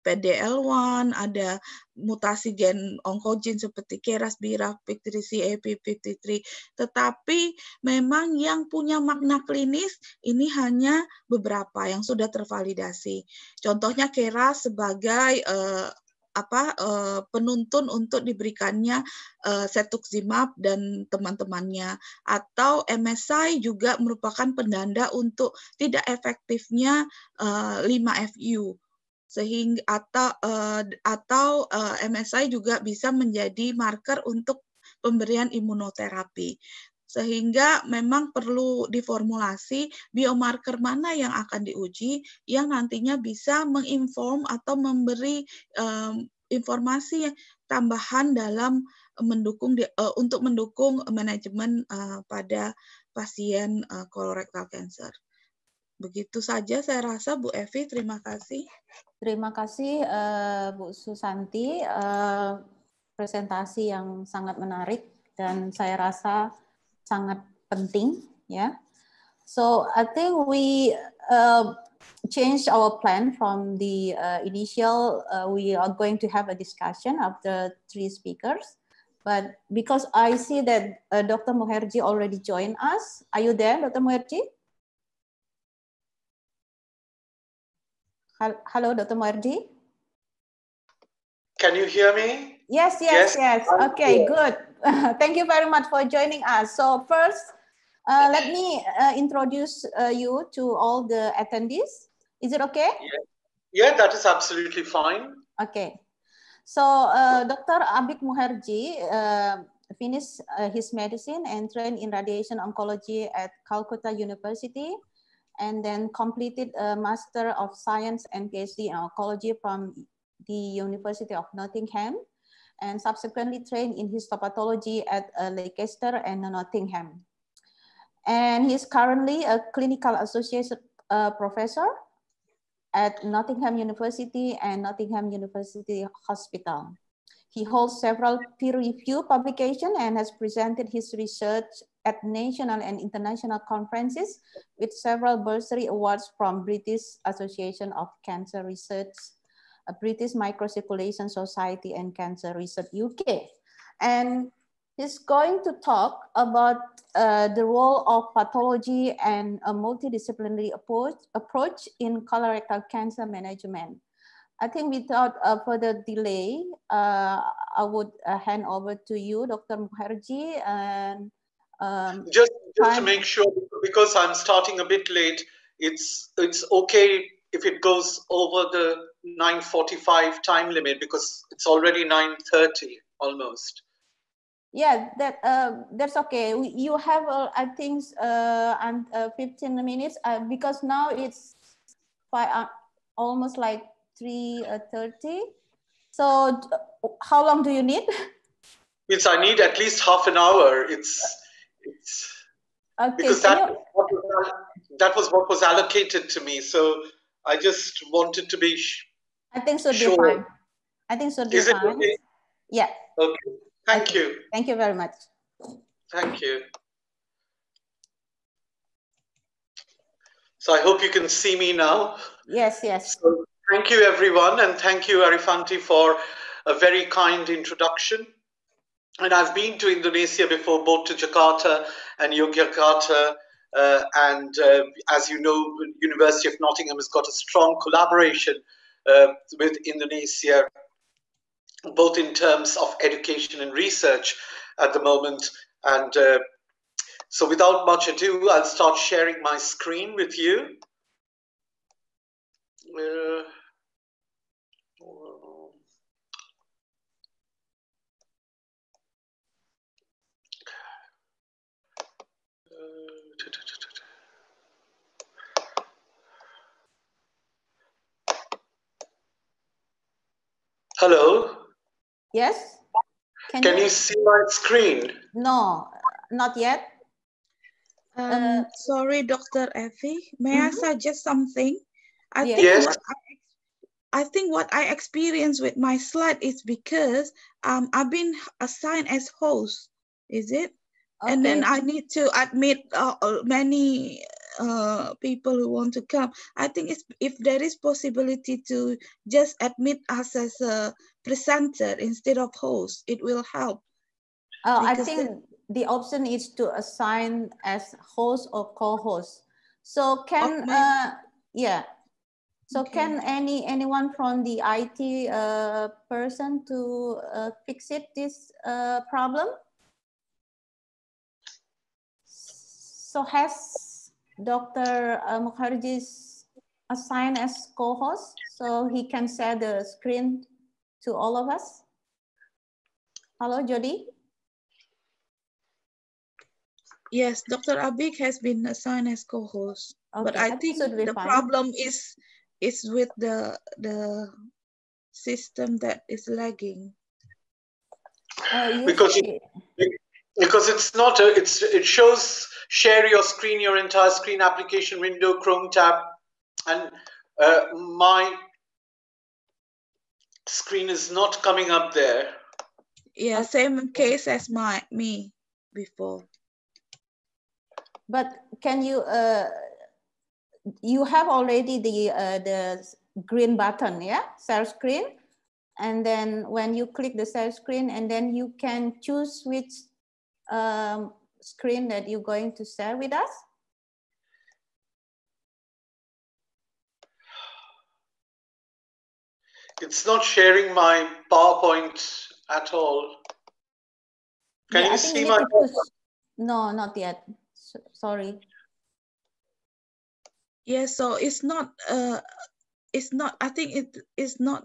PDL1, ada mutasi gen onkogen seperti keras BRAF, pik 3 53 Tetapi memang yang punya makna klinis ini hanya beberapa yang sudah tervalidasi. Contohnya keras sebagai eh, apa eh, penuntun untuk diberikannya eh, cetuximab dan teman-temannya atau MSI juga merupakan pendanda untuk tidak efektifnya eh, 5FU sehingga eh, atau uh, atau uh, eh, MSI juga bisa menjadi marker untuk pemberian imunoterapi sehingga memang perlu diformulasi biomarker mana yang akan diuji yang nantinya bisa menginform atau memberi um, informasi tambahan dalam mendukung uh, untuk mendukung manajemen uh, pada pasien uh, colorectal cancer. Begitu saja saya rasa Bu Evi, terima kasih. Terima kasih eh, Bu Susanti, eh, presentasi yang sangat menarik dan saya rasa sangat penting ya. So I think we uh, change our plan from the uh, initial. Uh, we are going to have a discussion after three speakers, but because I see that Dr. Muherji already joined us, are you there, Dr. Muherji? Hello, Dr. Mardi. Can you hear me? Yes, yes, yes. yes. Oh, okay, good. Thank you very much for joining us. So first, uh, let me uh, introduce uh, you to all the attendees. Is it okay? Yeah, yeah that is absolutely fine. Okay. So uh, Dr. Abik Muherji uh, finished uh, his medicine and trained in radiation oncology at Calcutta University and then completed a Master of Science and PhD in Oncology from the University of Nottingham, and subsequently trained in histopathology at uh, Leicester and Nottingham. And he is currently a clinical associate uh, professor at Nottingham University and Nottingham University Hospital. He holds several peer-reviewed publications and has presented his research at national and international conferences with several bursary awards from British Association of Cancer Research, British Microcirculation Society and Cancer Research UK. And he's going to talk about uh, the role of pathology and a multidisciplinary approach, approach in colorectal cancer management. I think without uh, further delay, uh, I would uh, hand over to you, Dr. Mukherjee, and um, just, just to make sure, because I'm starting a bit late, it's it's okay if it goes over the 9:45 time limit because it's already 9:30 almost. Yeah, that uh, that's okay. you have uh, I think uh, and uh, 15 minutes uh, because now it's five, uh, almost like 3:30. Uh, so how long do you need? It's I need at least half an hour. It's Okay. Because that, you... was, that was what was allocated to me. So I just wanted to be. I think so. Sure. Fine. I think so. Is fine. it okay? Yeah. Okay. Thank okay. you. Thank you very much. Thank you. So I hope you can see me now. Yes, yes. So thank you, everyone, and thank you, Arifanti, for a very kind introduction and I've been to Indonesia before, both to Jakarta and Yogyakarta. Uh, and uh, as you know, University of Nottingham has got a strong collaboration uh, with Indonesia, both in terms of education and research at the moment. And uh, so without much ado, I'll start sharing my screen with you. Uh, Hello. Yes. Can, Can you, you see my screen? No, not yet. Um, uh, sorry, Dr. Effie. May mm -hmm. I mm-hmm. suggest something? I yes. think yes. What I, I, think what I experienced with my slide is because um, I've been assigned as host, is it? Okay. And then I need to admit uh, uh many uh, people who want to come. I think it's, if there is possibility to just admit us as a presenter instead of host, it will help. Uh, I think the option is to assign as host or co-host. So can, uh, yeah. So okay. can any anyone from the IT uh, person to uh, fix it this uh, problem? So has Dr. Uh, Mukherjee is assigned as co-host, so he can share the screen to all of us. Hello, Jody. Yes, Dr. Abik has been assigned as co-host, okay, but I think the fine. problem is is with the the system that is lagging. Uh, because because it's not a, it's it shows share your screen your entire screen application window chrome tab and uh, my screen is not coming up there yeah same case as my me before but can you uh you have already the uh, the green button yeah share screen and then when you click the share screen and then you can choose which um, screen that you're going to share with us? It's not sharing my PowerPoint at all. Can yeah, you see my? No, not yet. So, sorry. Yeah, so it's not. Uh, it's not. I think it is not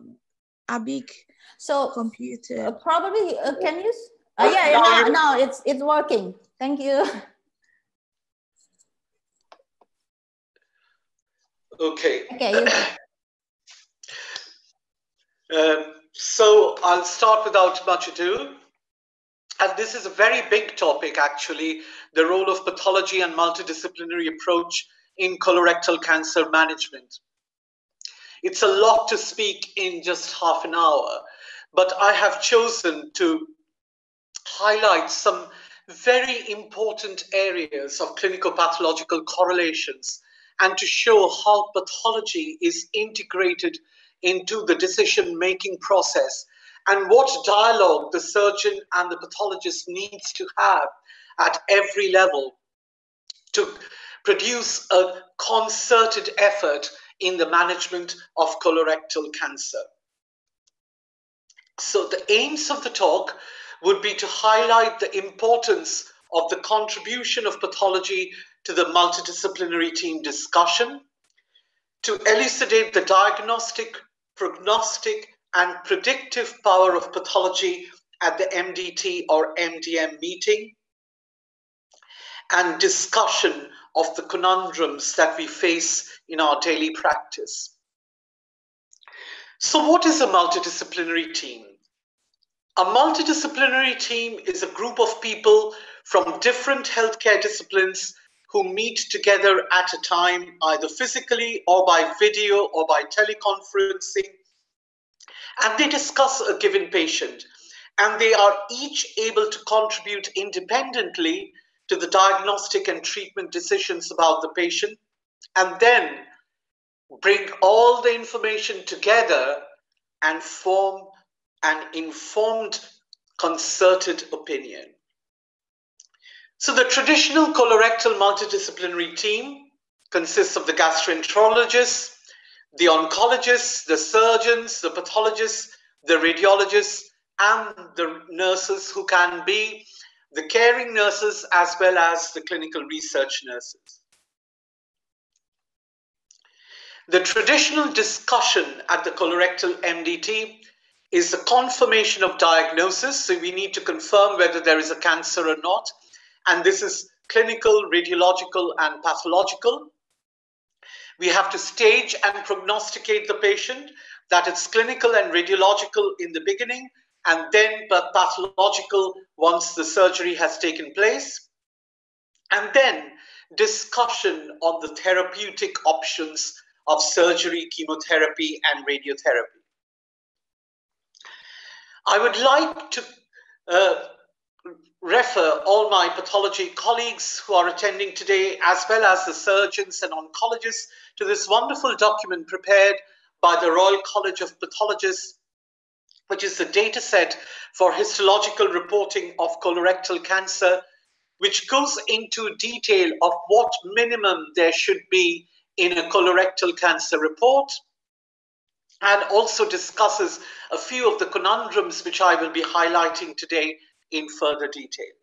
a big so computer. Uh, probably, uh, can you uh, yeah, no, no, it's it's working. Thank you. Okay. Okay. um, so I'll start without much ado. And this is a very big topic, actually the role of pathology and multidisciplinary approach in colorectal cancer management. It's a lot to speak in just half an hour, but I have chosen to Highlight some very important areas of clinical pathological correlations and to show how pathology is integrated into the decision making process and what dialogue the surgeon and the pathologist needs to have at every level to produce a concerted effort in the management of colorectal cancer. So, the aims of the talk would be to highlight the importance of the contribution of pathology to the multidisciplinary team discussion, to elucidate the diagnostic, prognostic, and predictive power of pathology at the MDT or MDM meeting, and discussion of the conundrums that we face in our daily practice. So, what is a multidisciplinary team? A multidisciplinary team is a group of people from different healthcare disciplines who meet together at a time, either physically or by video or by teleconferencing. And they discuss a given patient, and they are each able to contribute independently to the diagnostic and treatment decisions about the patient, and then bring all the information together and form an informed, concerted opinion. So the traditional colorectal multidisciplinary team consists of the gastroenterologists, the oncologists, the surgeons, the pathologists, the radiologists, and the nurses who can be the caring nurses as well as the clinical research nurses. The traditional discussion at the colorectal MDT is the confirmation of diagnosis. So we need to confirm whether there is a cancer or not. And this is clinical, radiological, and pathological. We have to stage and prognosticate the patient, that it's clinical and radiological in the beginning, and then pathological once the surgery has taken place. And then discussion on the therapeutic options of surgery, chemotherapy, and radiotherapy. I would like to uh, refer all my pathology colleagues who are attending today, as well as the surgeons and oncologists, to this wonderful document prepared by the Royal College of Pathologists, which is the data set for histological reporting of colorectal cancer, which goes into detail of what minimum there should be in a colorectal cancer report and also discusses a few of the conundrums which I will be highlighting today in further detail.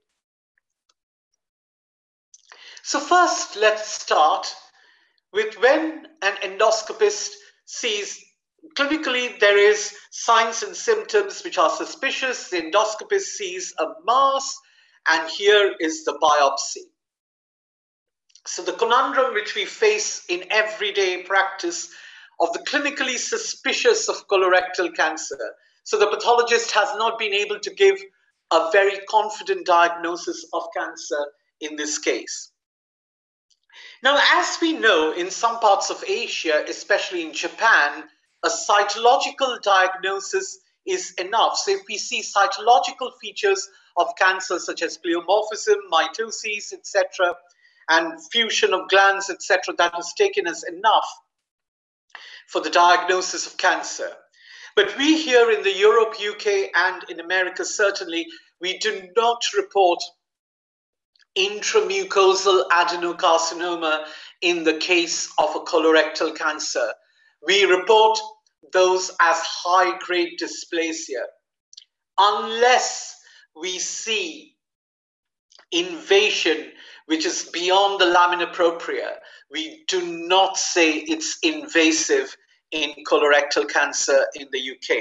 So first, let's start with when an endoscopist sees clinically there is signs and symptoms which are suspicious. The endoscopist sees a mass, and here is the biopsy. So the conundrum which we face in everyday practice of the clinically suspicious of colorectal cancer. So the pathologist has not been able to give a very confident diagnosis of cancer in this case. Now, as we know, in some parts of Asia, especially in Japan, a cytological diagnosis is enough. So, if we see cytological features of cancer, such as pleomorphism, mitosis, etc., and fusion of glands, etc., that is taken as enough for the diagnosis of cancer. But we here in the Europe, UK, and in America, certainly, we do not report intramucosal adenocarcinoma in the case of a colorectal cancer. We report those as high grade dysplasia. Unless we see invasion which is beyond the lamina propria. We do not say it's invasive in colorectal cancer in the UK.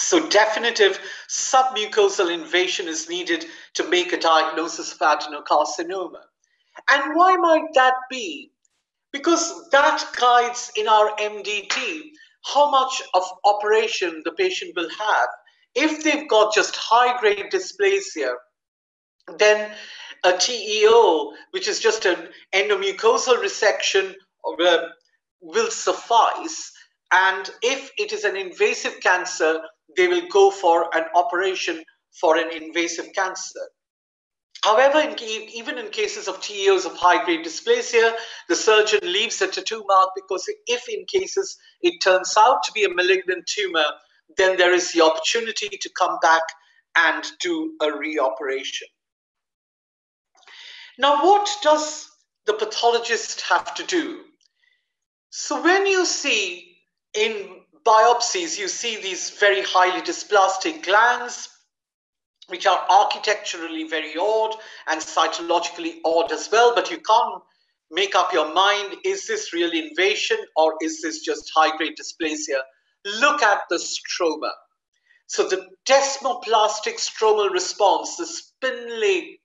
So, definitive submucosal invasion is needed to make a diagnosis of adenocarcinoma. And why might that be? Because that guides in our MDT how much of operation the patient will have. If they've got just high grade dysplasia, then a TEO, which is just an endomucosal resection, um, will suffice. And if it is an invasive cancer, they will go for an operation for an invasive cancer. However, in, even in cases of TEOs of high-grade dysplasia, the surgeon leaves the tattoo mark because if in cases it turns out to be a malignant tumor, then there is the opportunity to come back and do a reoperation. Now, what does the pathologist have to do? So, when you see in biopsies, you see these very highly dysplastic glands, which are architecturally very odd and cytologically odd as well, but you can't make up your mind is this real invasion or is this just high grade dysplasia? Look at the stroma. So, the desmoplastic stromal response, the spindly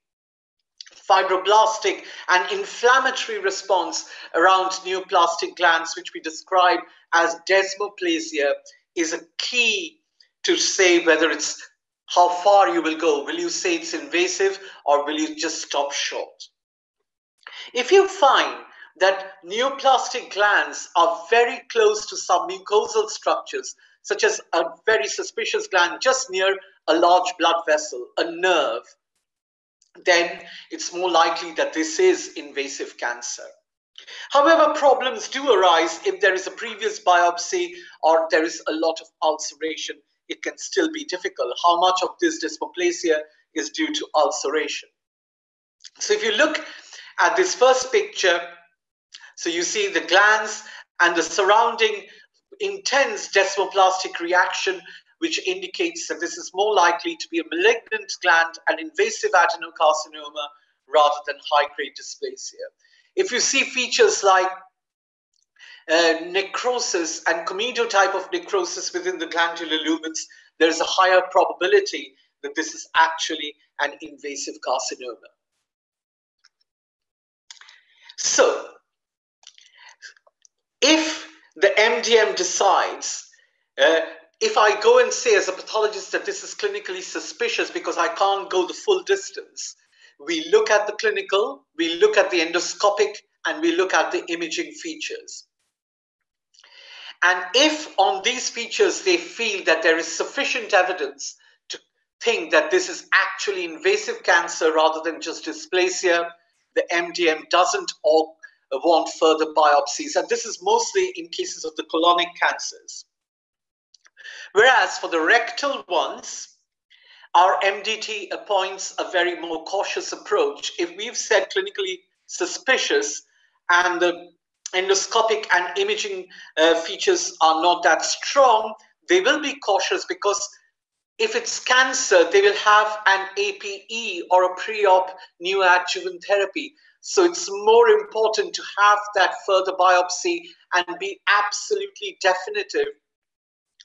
fibroblastic and inflammatory response around neoplastic glands, which we describe as desmoplasia, is a key to say whether it's how far you will go. Will you say it's invasive or will you just stop short? If you find that neoplastic glands are very close to submucosal structures, such as a very suspicious gland just near a large blood vessel, a nerve, then it's more likely that this is invasive cancer. However, problems do arise if there is a previous biopsy or there is a lot of ulceration. It can still be difficult. How much of this dysplasia is due to ulceration? So, if you look at this first picture, so you see the glands and the surrounding intense desmoplastic reaction which indicates that this is more likely to be a malignant gland and invasive adenocarcinoma rather than high grade dysplasia. If you see features like uh, necrosis and comedo type of necrosis within the glandular lumens, there's a higher probability that this is actually an invasive carcinoma. So, if the MDM decides uh, if I go and say as a pathologist that this is clinically suspicious because I can't go the full distance, we look at the clinical, we look at the endoscopic, and we look at the imaging features. And if on these features they feel that there is sufficient evidence to think that this is actually invasive cancer rather than just dysplasia, the MDM doesn't or want further biopsies. And this is mostly in cases of the colonic cancers. Whereas for the rectal ones, our MDT appoints a very more cautious approach. If we've said clinically suspicious and the endoscopic and imaging uh, features are not that strong, they will be cautious because if it's cancer, they will have an APE or a pre-op neoadjuvant therapy. So it's more important to have that further biopsy and be absolutely definitive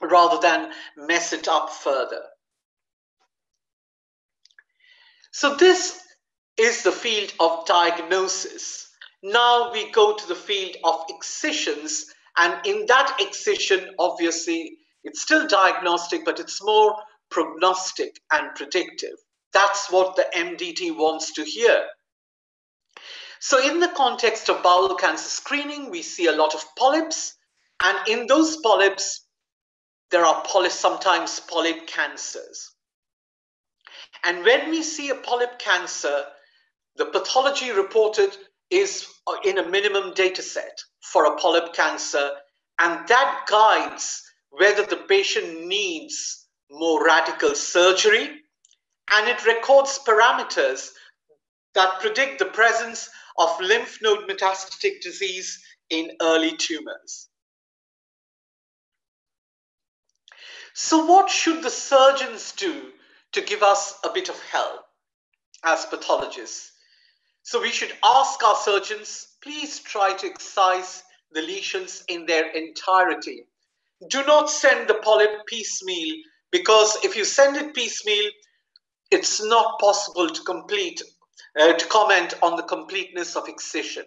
rather than mess it up further. So this is the field of diagnosis. Now we go to the field of excisions, and in that excision, obviously, it's still diagnostic, but it's more prognostic and predictive. That's what the MDT wants to hear. So, in the context of bowel cancer screening, we see a lot of polyps, and in those polyps, there are poly, sometimes polyp cancers. And when we see a polyp cancer, the pathology reported is uh, in a minimum data set for a polyp cancer, and that guides whether the patient needs more radical surgery, and it records parameters that predict the presence of lymph node metastatic disease in early tumors. So, what should the surgeons do to give us a bit of help as pathologists? So, we should ask our surgeons please try to excise the lesions in their entirety. Do not send the polyp piecemeal because if you send it piecemeal, it's not possible to complete uh, to comment on the completeness of excision.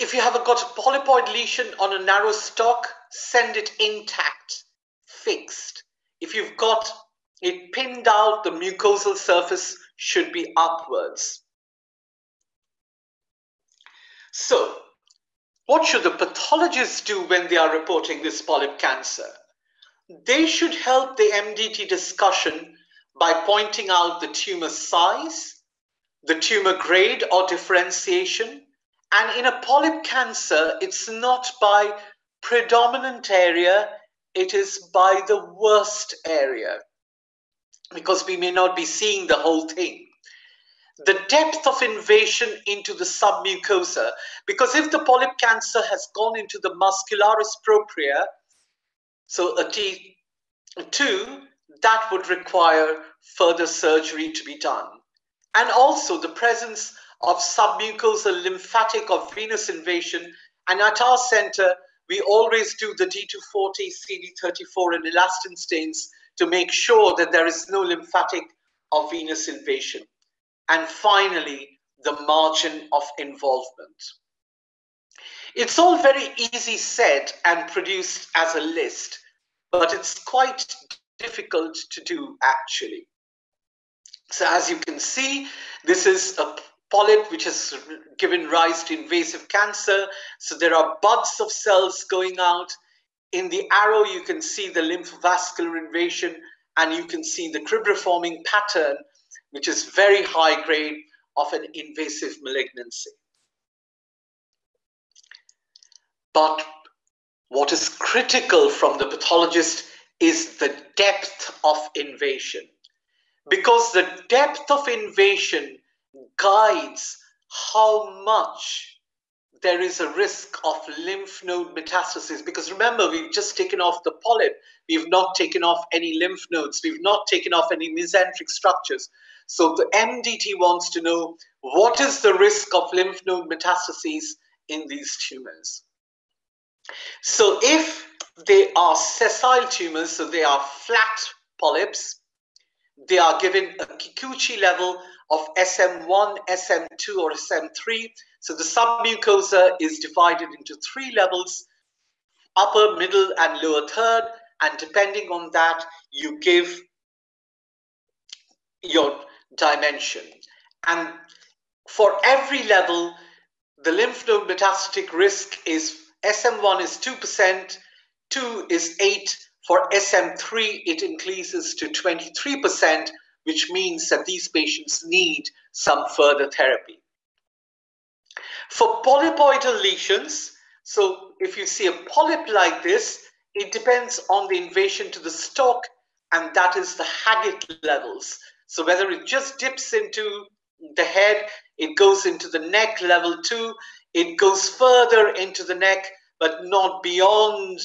If you have got a polypoid lesion on a narrow stalk, send it intact, fixed. If you've got it pinned out, the mucosal surface should be upwards. So, what should the pathologists do when they are reporting this polyp cancer? They should help the MDT discussion by pointing out the tumor size, the tumor grade or differentiation, and in a polyp cancer, it's not by predominant area, it is by the worst area because we may not be seeing the whole thing. The depth of invasion into the submucosa, because if the polyp cancer has gone into the muscularis propria, so a T2, that would require further surgery to be done. And also the presence of submucosal lymphatic or venous invasion. And at our center, we always do the D240, CD34, and elastin stains to make sure that there is no lymphatic or venous invasion. And finally, the margin of involvement. It's all very easy said and produced as a list, but it's quite difficult to do actually. So as you can see, this is a polyp, which has given rise to invasive cancer. So there are buds of cells going out. In the arrow, you can see the lymphovascular invasion and you can see the cribriforming pattern, which is very high grade of an invasive malignancy. But what is critical from the pathologist is the depth of invasion. Because the depth of invasion guides how much there is a risk of lymph node metastasis because remember we've just taken off the polyp we've not taken off any lymph nodes we've not taken off any mesenteric structures so the mdt wants to know what is the risk of lymph node metastases in these tumors so if they are sessile tumors so they are flat polyps they are given a kikuchi level of SM1, SM2, or SM3. So the submucosa is divided into three levels upper, middle, and lower third. And depending on that, you give your dimension. And for every level, the lymph node metastatic risk is SM1 is 2%, 2 is 8. For SM3, it increases to 23%, which means that these patients need some further therapy. For polypoidal lesions, so if you see a polyp like this, it depends on the invasion to the stalk, and that is the haggit levels. So whether it just dips into the head, it goes into the neck level two, it goes further into the neck, but not beyond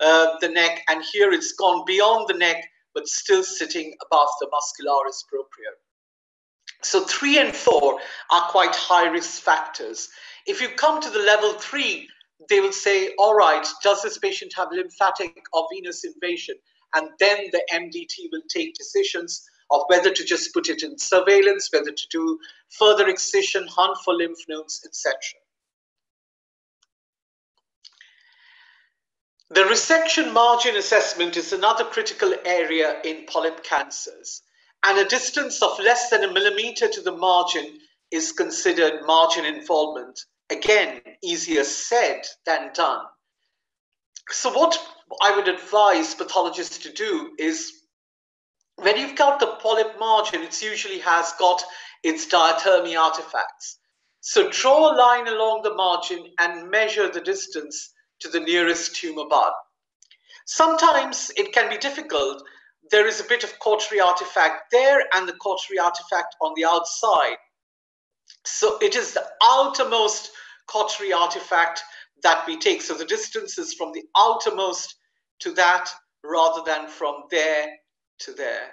uh, the neck. And here it's gone beyond the neck but still sitting above the muscularis propria. So, three and four are quite high risk factors. If you come to the level three, they will say, All right, does this patient have lymphatic or venous invasion? And then the MDT will take decisions of whether to just put it in surveillance, whether to do further excision, hunt for lymph nodes, etc. The resection margin assessment is another critical area in polyp cancers, and a distance of less than a millimeter to the margin is considered margin involvement. Again, easier said than done. So, what I would advise pathologists to do is when you've got the polyp margin, it usually has got its diathermy artifacts. So, draw a line along the margin and measure the distance to the nearest tumor bud. Sometimes it can be difficult. There is a bit of cautery artifact there and the cautery artifact on the outside. So it is the outermost cautery artifact that we take. So the distance is from the outermost to that rather than from there to there.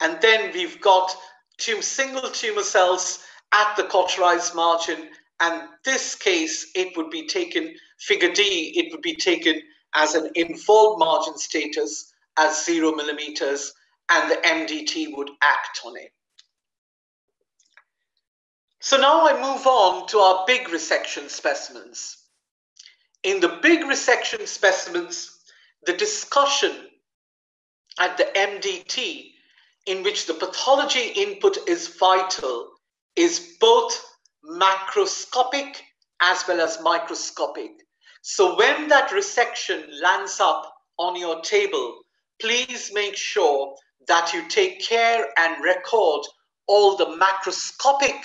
And then we've got single tumor cells at the cauterized margin and this case, it would be taken, figure D, it would be taken as an involved margin status as zero millimeters, and the MDT would act on it. So now I move on to our big resection specimens. In the big resection specimens, the discussion at the MDT, in which the pathology input is vital, is both macroscopic as well as microscopic. So when that resection lands up on your table, please make sure that you take care and record all the macroscopic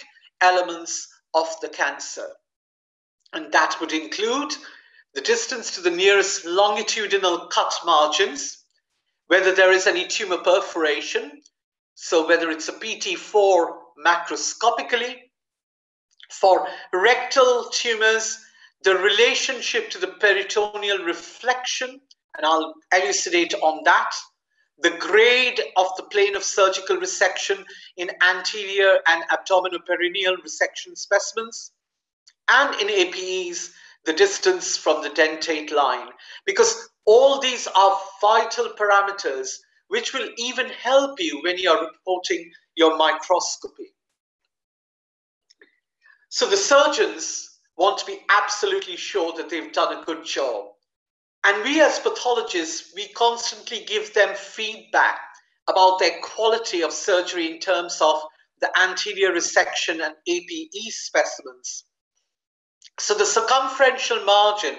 elements of the cancer. And that would include the distance to the nearest longitudinal cut margins, whether there is any tumor perforation, so whether it's a PT4 macroscopically for rectal tumors, the relationship to the peritoneal reflection, and I'll elucidate on that, the grade of the plane of surgical resection in anterior and abdominoperineal resection specimens, and in APEs, the distance from the dentate line, because all these are vital parameters which will even help you when you are reporting your microscopy. So the surgeons want to be absolutely sure that they've done a good job. And we, as pathologists, we constantly give them feedback about their quality of surgery in terms of the anterior resection and APE specimens. So the circumferential margin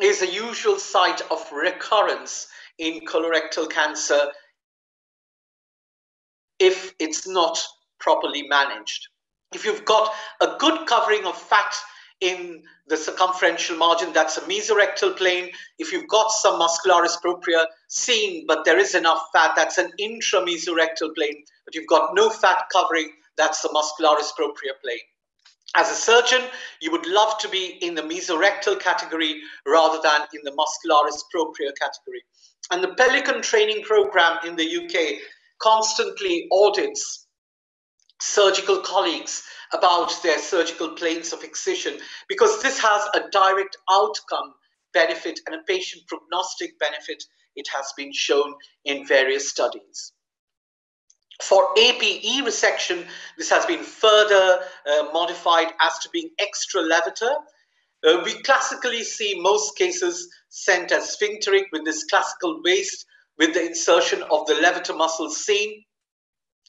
is a usual site of recurrence in colorectal cancer if it's not properly managed. If you've got a good covering of fat in the circumferential margin, that's a mesorectal plane. If you've got some muscularis propria seen, but there is enough fat, that's an intramesorectal plane. But you've got no fat covering, that's the muscularis propria plane. As a surgeon, you would love to be in the mesorectal category rather than in the muscularis propria category. And the Pelican training program in the UK constantly audits surgical colleagues about their surgical planes of excision because this has a direct outcome benefit and a patient prognostic benefit. It has been shown in various studies. For APE resection, this has been further uh, modified as to being extra Uh, we classically see most cases sent as sphincteric with this classical waist with the insertion of the levator muscle seen.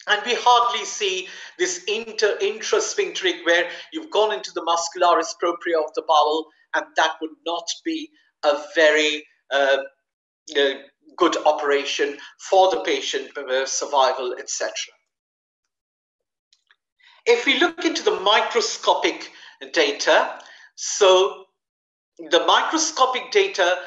And we hardly see this inter intrasphincteric where you've gone into the muscularis propria of the bowel, and that would not be a very uh, uh, good operation for the patient uh, survival, etc. If we look into the microscopic data, so the microscopic data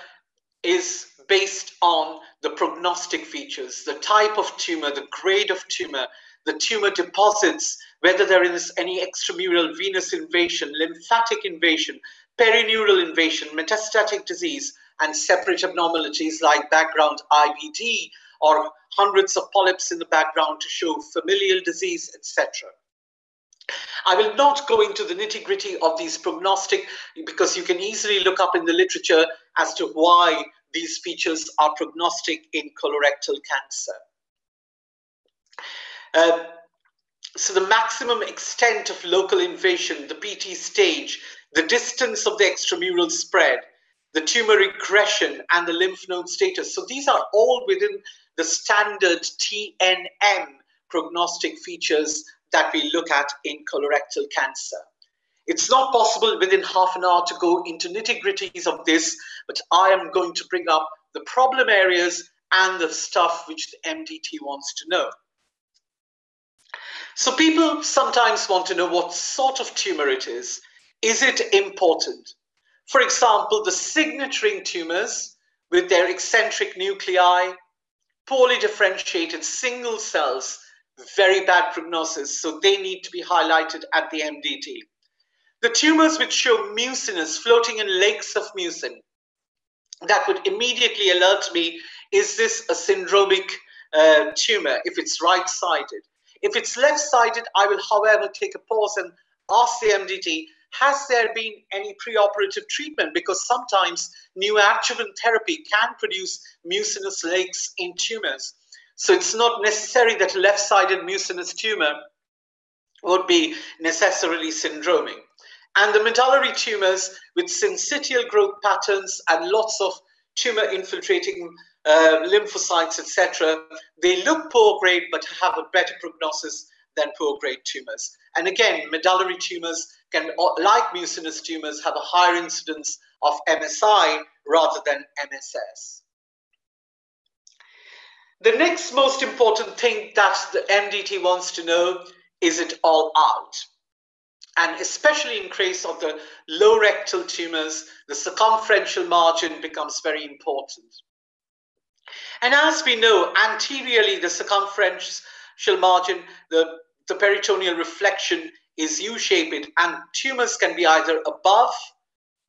is based on the prognostic features, the type of tumor, the grade of tumor, the tumor deposits, whether there is any extramural venous invasion, lymphatic invasion, perineural invasion, metastatic disease, and separate abnormalities like background IBD or hundreds of polyps in the background to show familial disease, etc. I will not go into the nitty gritty of these prognostic because you can easily look up in the literature as to why these features are prognostic in colorectal cancer. Uh, so the maximum extent of local invasion, the PT stage, the distance of the extramural spread, the tumor regression, and the lymph node status. So these are all within the standard TNM prognostic features that we look at in colorectal cancer. It's not possible within half an hour to go into nitty gritties of this, but I am going to bring up the problem areas and the stuff which the MDT wants to know. So people sometimes want to know what sort of tumor it is. Is it important? For example, the signaturing tumors with their eccentric nuclei, poorly differentiated single cells, very bad prognosis, so they need to be highlighted at the MDT. The tumors which show mucinous floating in lakes of mucin, that would immediately alert me is this a syndromic uh, tumor if it's right sided? If it's left sided, I will, however, take a pause and ask the MDT has there been any preoperative treatment? Because sometimes new adjuvant therapy can produce mucinous lakes in tumors. So it's not necessary that left sided mucinous tumor would be necessarily syndromic and the medullary tumors with syncytial growth patterns and lots of tumor infiltrating uh, lymphocytes, etc., they look poor grade but have a better prognosis than poor grade tumors. And again, medullary tumors can, like mucinous tumors, have a higher incidence of MSI rather than MSS. The next most important thing that the MDT wants to know is it all out? and especially in case of the low rectal tumors, the circumferential margin becomes very important. And as we know, anteriorly, the circumferential margin, the, the peritoneal reflection is U-shaped and tumors can be either above,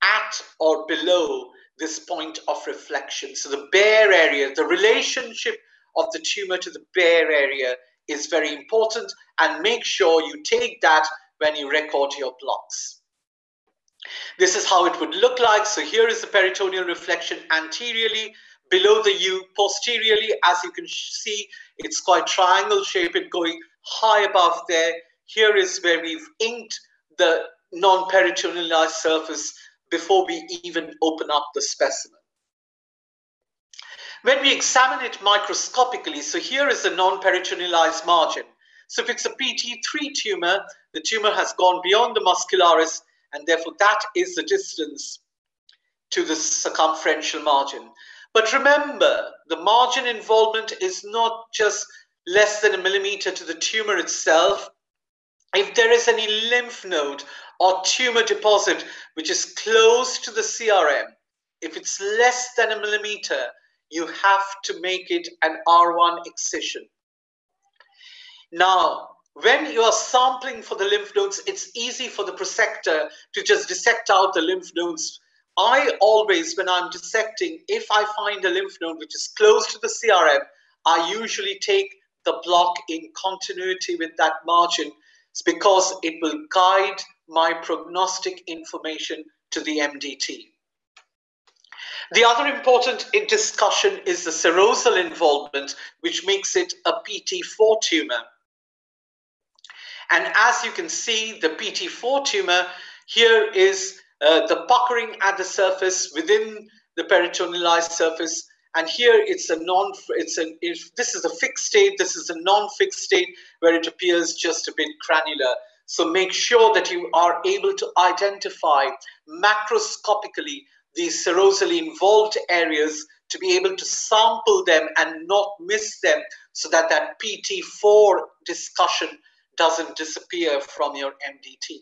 at, or below this point of reflection. So the bare area, the relationship of the tumor to the bare area is very important and make sure you take that when you record your blocks. This is how it would look like. So here is the peritoneal reflection anteriorly, below the U posteriorly. As you can see, it's quite triangle shaped going high above there. Here is where we've inked the non-peritonealized surface before we even open up the specimen. When we examine it microscopically, so here is the non-peritonealized margin. So if it's a PT3 tumor, the tumor has gone beyond the muscularis, and therefore that is the distance to the circumferential margin. But remember, the margin involvement is not just less than a millimeter to the tumor itself. If there is any lymph node or tumor deposit which is close to the CRM, if it's less than a millimeter, you have to make it an R1 excision. Now, when you are sampling for the lymph nodes, it's easy for the prosector to just dissect out the lymph nodes. I always, when I'm dissecting, if I find a lymph node which is close to the CRM, I usually take the block in continuity with that margin it's because it will guide my prognostic information to the MDT. The other important discussion is the serosal involvement, which makes it a PT4 tumor. And as you can see, the PT4 tumor here is uh, the puckering at the surface within the peritonealized surface. And here it's a non, it's an, if this is a fixed state, this is a non-fixed state where it appears just a bit granular. So make sure that you are able to identify macroscopically these serosally involved areas to be able to sample them and not miss them so that that PT4 discussion doesn't disappear from your MDT.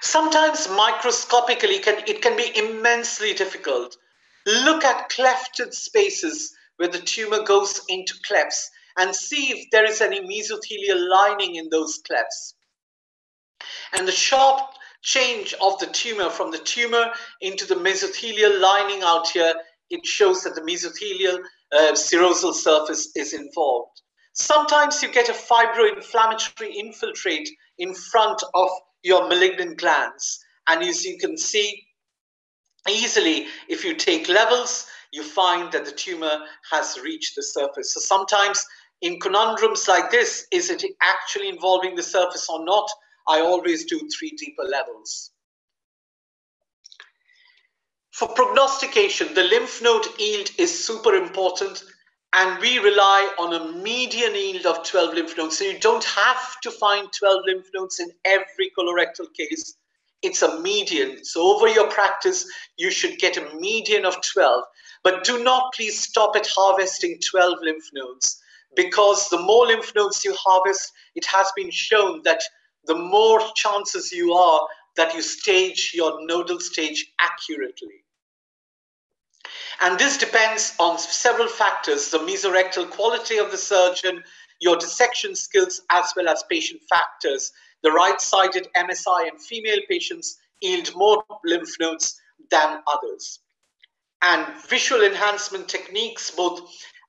Sometimes microscopically, can, it can be immensely difficult. Look at clefted spaces where the tumor goes into clefts and see if there is any mesothelial lining in those clefts. And the sharp change of the tumor from the tumor into the mesothelial lining out here, it shows that the mesothelial uh, serosal surface is involved. Sometimes you get a fibroinflammatory infiltrate in front of your malignant glands. And as you can see easily, if you take levels, you find that the tumor has reached the surface. So sometimes in conundrums like this, is it actually involving the surface or not? I always do three deeper levels. For prognostication, the lymph node yield is super important and we rely on a median yield of 12 lymph nodes. So you don't have to find 12 lymph nodes in every colorectal case. It's a median. So over your practice, you should get a median of 12. But do not please stop at harvesting 12 lymph nodes because the more lymph nodes you harvest, it has been shown that the more chances you are that you stage your nodal stage accurately. And this depends on several factors, the mesorectal quality of the surgeon, your dissection skills, as well as patient factors. The right-sided MSI in female patients yield more lymph nodes than others. And visual enhancement techniques, both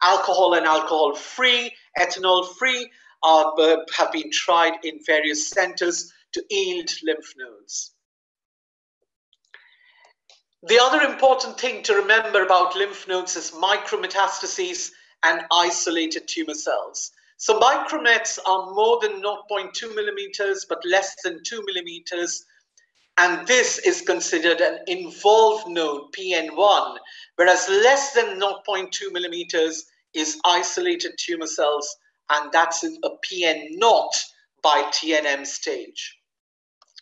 alcohol and alcohol-free, ethanol-free, are, uh, have been tried in various centers to yield lymph nodes. The other important thing to remember about lymph nodes is micrometastases and isolated tumor cells. So micromets are more than 0.2 millimeters, but less than 2 millimeters. And this is considered an involved node, PN1, whereas less than 0.2 millimeters is isolated tumor cells, and that's a PN0 by TNM stage.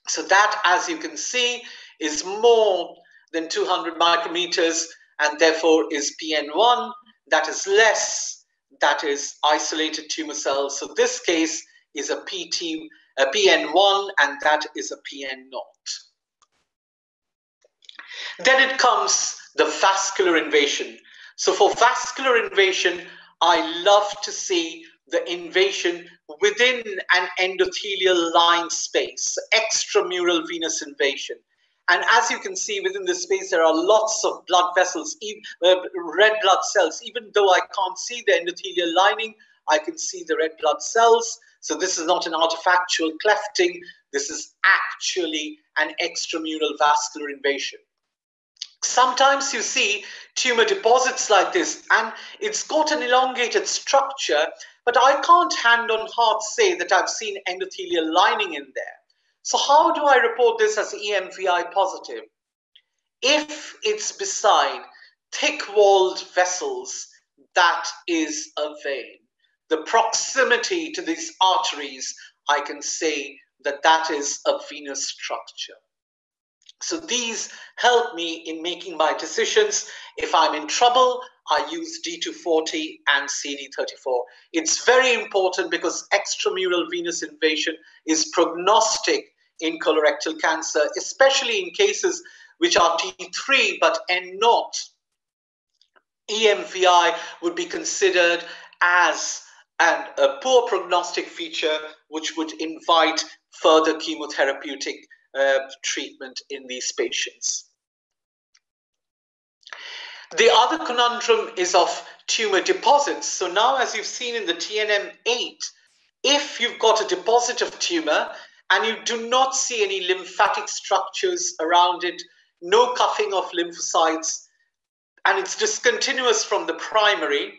So that, as you can see, is more than 200 micrometers, and therefore is PN1. That is less, that is isolated tumor cells. So this case is a, PT, a PN1, and that is a PN0. Then it comes the vascular invasion. So for vascular invasion, I love to see the invasion within an endothelial line space, extramural venous invasion. And as you can see within this space, there are lots of blood vessels, uh, red blood cells. Even though I can't see the endothelial lining, I can see the red blood cells. So this is not an artifactual clefting. This is actually an extramural vascular invasion. Sometimes you see tumor deposits like this, and it's got an elongated structure, but I can't hand on heart say that I've seen endothelial lining in there. So how do I report this as ENVI positive? If it's beside thick-walled vessels, that is a vein. The proximity to these arteries, I can say that that is a venous structure. So these help me in making my decisions. If I'm in trouble, I use D240 and CD34. It's very important because extramural venous invasion is prognostic in colorectal cancer, especially in cases which are T3 but n not. EMVI would be considered as and a poor prognostic feature which would invite further chemotherapeutic uh, treatment in these patients. The other conundrum is of tumor deposits. So now, as you've seen in the TNM8, if you've got a deposit of tumor, and you do not see any lymphatic structures around it, no cuffing of lymphocytes, and it's discontinuous from the primary.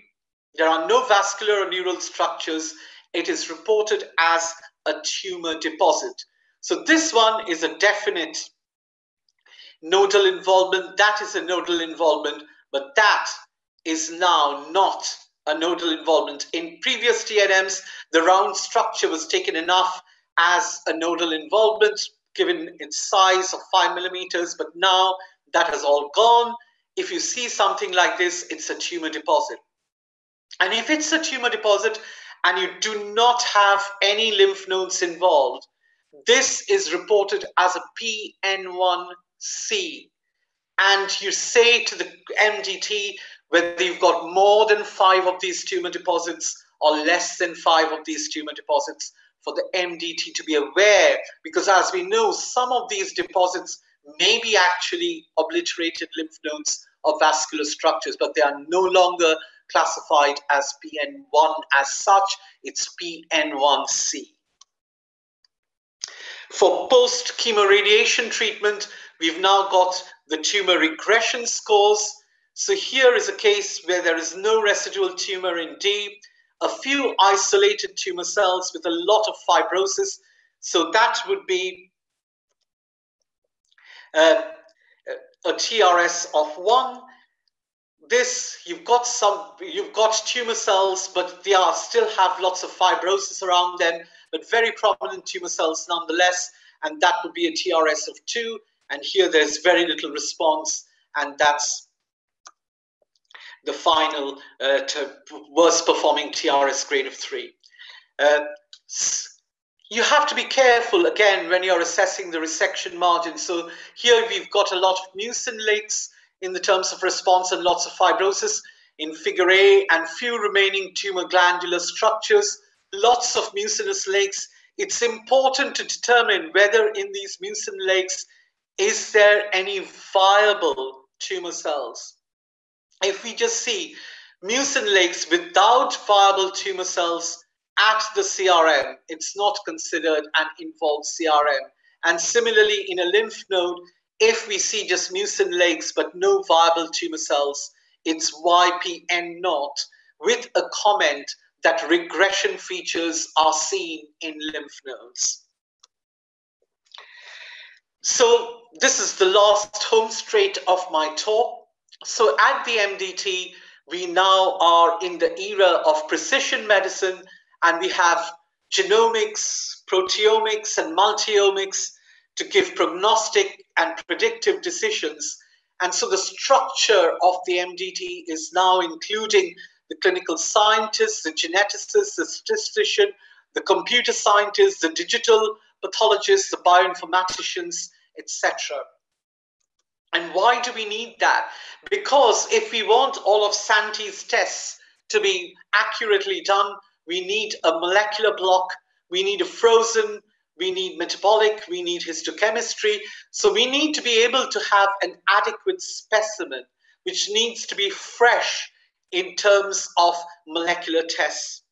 There are no vascular or neural structures. It is reported as a tumor deposit. So this one is a definite nodal involvement. That is a nodal involvement, but that is now not a nodal involvement. In previous TNMs, the round structure was taken enough as a nodal involvement, given its size of five millimeters, but now that has all gone. If you see something like this, it's a tumor deposit. And if it's a tumor deposit and you do not have any lymph nodes involved, this is reported as a PN1C. And you say to the MDT whether you've got more than five of these tumor deposits or less than five of these tumor deposits for the MDT to be aware because, as we know, some of these deposits may be actually obliterated lymph nodes or vascular structures, but they are no longer classified as PN1 as such, it's PN1C. For post chemoradiation treatment, we've now got the tumor regression scores. So here is a case where there is no residual tumor in D, a few isolated tumor cells with a lot of fibrosis. So that would be uh, a TRS of one. This, you've got some, you've got tumor cells, but they are, still have lots of fibrosis around them, but very prominent tumor cells nonetheless. And that would be a TRS of two. And here there's very little response, and that's the final uh, worst performing TRS grade of three. Uh, you have to be careful again when you're assessing the resection margin. So here we've got a lot of mucin lakes in the terms of response and lots of fibrosis in figure A and few remaining tumor glandular structures, lots of mucinous lakes. It's important to determine whether in these mucin lakes is there any viable tumor cells if we just see mucin lakes without viable tumor cells at the CRM, it's not considered an involved CRM. And similarly, in a lymph node, if we see just mucin lakes but no viable tumor cells, it's YPN naught with a comment that regression features are seen in lymph nodes. So this is the last home straight of my talk. So at the MDT, we now are in the era of precision medicine, and we have genomics, proteomics, and multiomics to give prognostic and predictive decisions. And so the structure of the MDT is now including the clinical scientists, the geneticists, the statistician, the computer scientists, the digital pathologists, the bioinformaticians, etc. And why do we need that? Because if we want all of Santi's tests to be accurately done, we need a molecular block, we need a frozen, we need metabolic, we need histochemistry. So we need to be able to have an adequate specimen, which needs to be fresh in terms of molecular tests.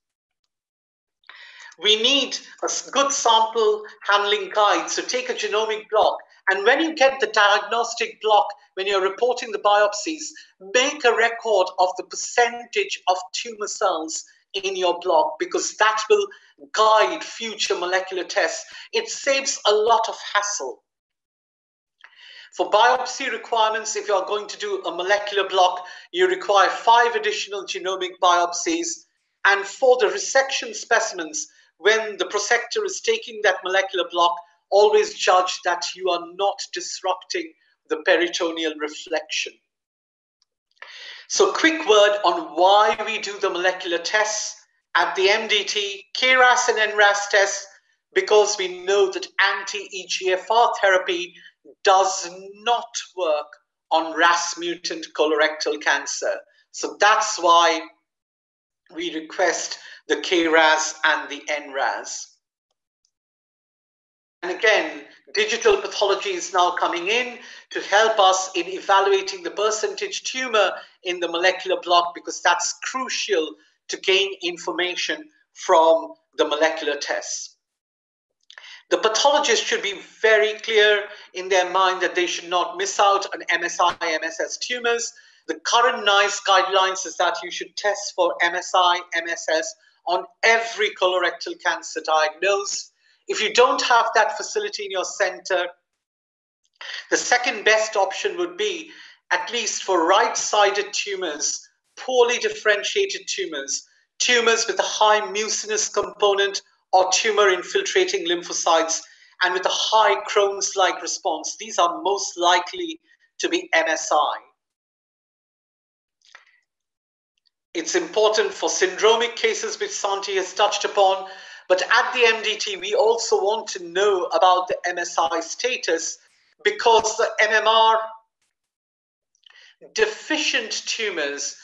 We need a good sample handling guide. So take a genomic block and when you get the diagnostic block, when you're reporting the biopsies, make a record of the percentage of tumor cells in your block because that will guide future molecular tests. It saves a lot of hassle. For biopsy requirements, if you're going to do a molecular block, you require five additional genomic biopsies. And for the resection specimens, when the prosector is taking that molecular block, always judge that you are not disrupting the peritoneal reflection. So, quick word on why we do the molecular tests at the MDT, KRAS and NRAS tests, because we know that anti EGFR therapy does not work on RAS mutant colorectal cancer. So, that's why we request the KRAS and the NRAS. And again, digital pathology is now coming in to help us in evaluating the percentage tumor in the molecular block because that's crucial to gain information from the molecular tests. The pathologist should be very clear in their mind that they should not miss out on MSI, MSS tumors. The current NICE guidelines is that you should test for MSI, MSS on every colorectal cancer diagnosed if you don't have that facility in your center, the second best option would be, at least for right sided tumors, poorly differentiated tumors, tumors with a high mucinous component or tumor infiltrating lymphocytes, and with a high Crohn's like response. These are most likely to be MSI. It's important for syndromic cases, which Santi has touched upon, but at the MDT, we also want to know about the MSI status because the MMR deficient tumors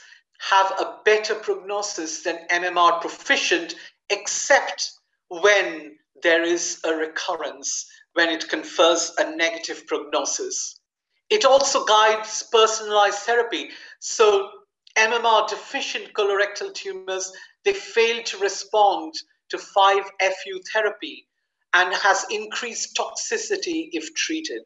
have a better prognosis than MMR proficient, except when there is a recurrence, when it confers a negative prognosis. It also guides personalized therapy. So MMR deficient colorectal tumors, they fail to respond to 5-FU therapy and has increased toxicity if treated.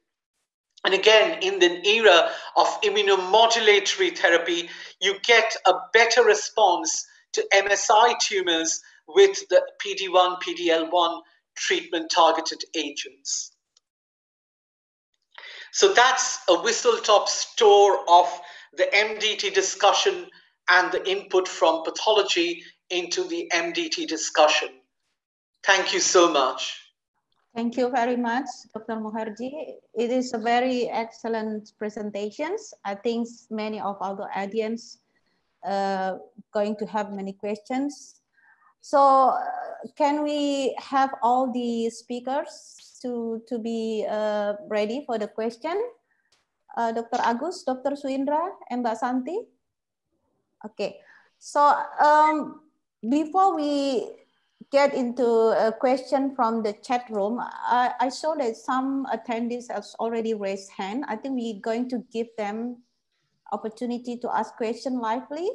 And again, in the era of immunomodulatory therapy, you get a better response to MSI tumors with the PD1, PDL1 treatment targeted agents. So that's a whistle top store of the MDT discussion and the input from pathology into the MDT discussion. Thank you so much. Thank you very much, Dr. Muherji. It is a very excellent presentations. I think many of our audience uh, going to have many questions. So uh, can we have all the speakers to, to be uh, ready for the question? Uh, Dr. Agus, Dr. Suindra, and Mbak Santi? Okay, so um, before we get into a question from the chat room. I, I saw that some attendees have already raised hand. I think we're going to give them opportunity to ask question lively.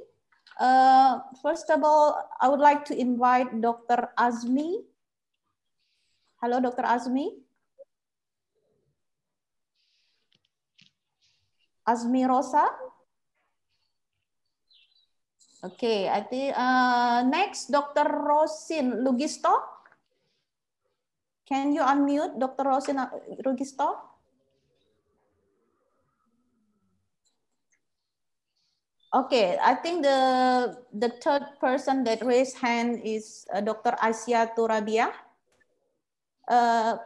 Uh, first of all, I would like to invite Dr. Azmi. Hello, Dr. Azmi. Azmi Rosa. Oke, okay, I think uh, eh, next Dr. Rosin Lugisto. Can you unmute Dr. Rosin eh, Lugisto? Okay, I think the the third person that raised hand is uh, eh, Dr. Asia Turabia. Uh,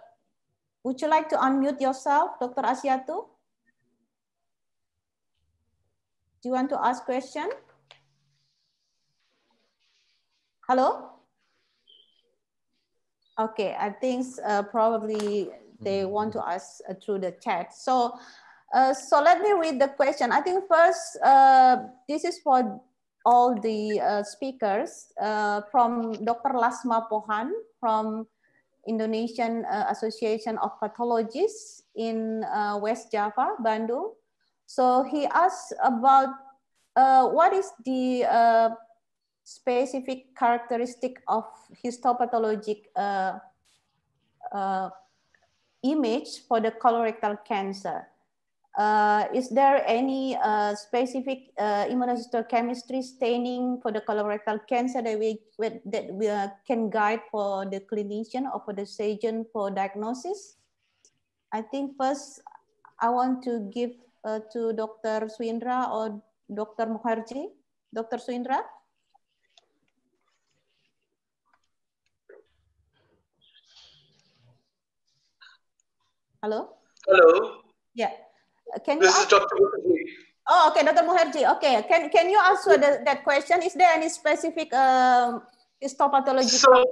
would you like to unmute yourself, Dr. Asia? Do you want to ask question? Hello? Okay, I think uh, probably they mm-hmm. want to ask uh, through the chat. So, uh, so let me read the question. I think first, uh, this is for all the uh, speakers uh, from Dr. Lasma Pohan from Indonesian Association of Pathologists in West Java, Bandung. So he asked about what is the specific characteristic of histopathologic uh, uh, image for the colorectal cancer. Uh, is there any uh, specific uh, immunohistochemistry staining for the colorectal cancer that we, that we uh, can guide for the clinician or for the surgeon for diagnosis? I think first I want to give to Dr. Suindra or Dr. Mukherjee. Dr. Suindra? Hello? Hello. Yeah. Uh, can this you is Dr. Muherji. Oh, okay, Dr. Muherji. Okay, can, can you answer the, that question? Is there any specific um, histopathology? So,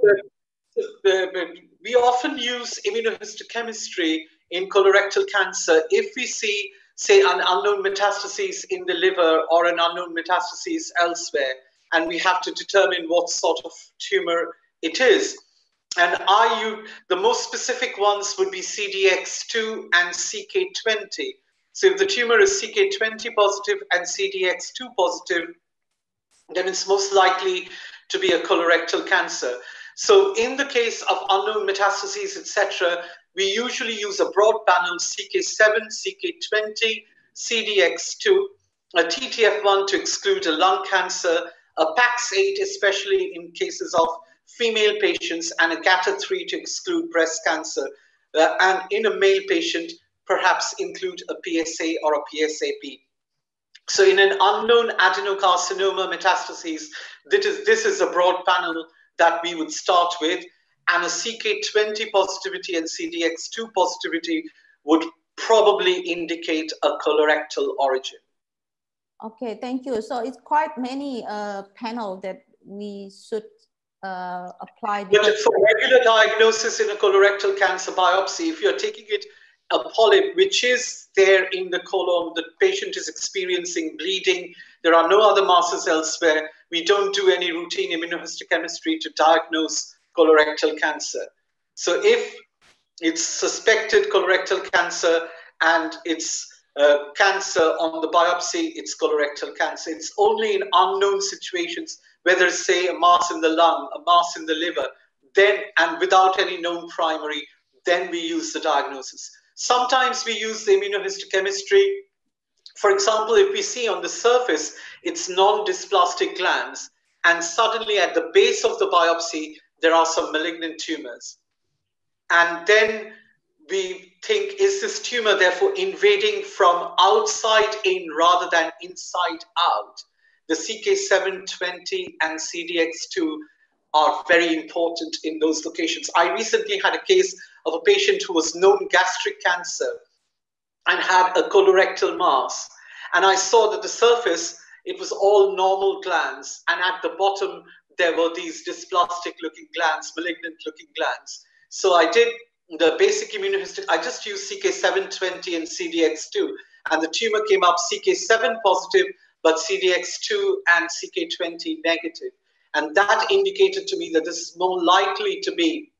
the, the, we often use immunohistochemistry in colorectal cancer if we see, say, an unknown metastasis in the liver or an unknown metastasis elsewhere, and we have to determine what sort of tumor it is. And the most specific ones would be CDX2 and CK20. So if the tumor is CK20 positive and CDX2 positive, then it's most likely to be a colorectal cancer. So in the case of unknown metastases, etc., we usually use a broad panel CK7, CK20, CDX2, a TTF1 to exclude a lung cancer, a PAX8, especially in cases of female patients and a GATA3 to exclude breast cancer, uh, and in a male patient, perhaps include a PSA or a PSAP. So in an unknown adenocarcinoma metastases, this is, this is a broad panel that we would start with, and a CK20 positivity and CDX2 positivity would probably indicate a colorectal origin. Okay, thank you. So it's quite many uh, panel that we should uh, apply. But for regular diagnosis in a colorectal cancer biopsy, if you're taking it a polyp which is there in the colon, the patient is experiencing bleeding, there are no other masses elsewhere, we don't do any routine immunohistochemistry to diagnose colorectal cancer. So if it's suspected colorectal cancer and it's uh, cancer on the biopsy, it's colorectal cancer. It's only in unknown situations whether say a mass in the lung, a mass in the liver, then and without any known primary, then we use the diagnosis. Sometimes we use the immunohistochemistry. For example, if we see on the surface it's non-dysplastic glands, and suddenly at the base of the biopsy there are some malignant tumors, and then we think is this tumor therefore invading from outside in rather than inside out? the CK720 and CDX2 are very important in those locations. I recently had a case of a patient who was known gastric cancer and had a colorectal mass. And I saw that the surface, it was all normal glands. And at the bottom, there were these dysplastic looking glands, malignant looking glands. So I did the basic immunohistochemistry. I just used CK720 and CDX2. And the tumor came up CK7 positive but CDX2 and CK20 negative. And that indicated to me that this is more likely to be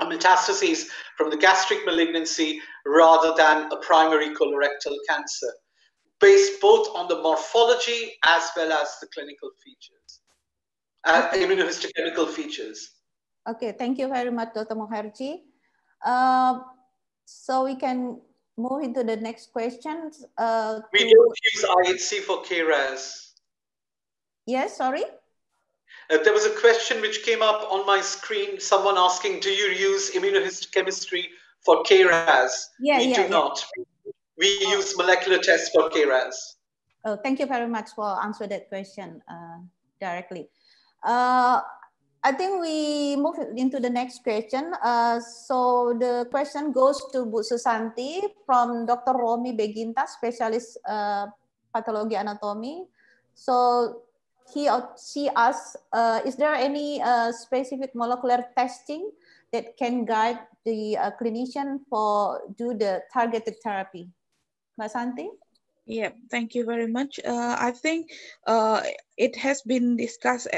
a metastasis from the gastric malignancy rather than a primary colorectal cancer, based both on the morphology as well as the clinical features, uh, immunohistochemical features. Okay, thank you very much, Dr. Moharji. Uh, so we can move into the next question. Uh, we to... don't use IHC for KRAS. Yes, sorry? Uh, there was a question which came up on my screen, someone asking, do you use immunohistochemistry for KRAS? Yeah, we yeah, do yeah. not. We oh. use molecular tests for KRAS. Oh, thank you very much for answering that question uh, directly. Uh, I think we move into the next question. Uh, so the question goes to Bu Susanti from Dr. Romi Beginta, specialist uh, pathology anatomy. So he or she asks, uh, is there any uh, specific molecular testing that can guide the uh, clinician for do the targeted therapy? Masanti? Yeah, thank you very much. Uh, I think it has been discussed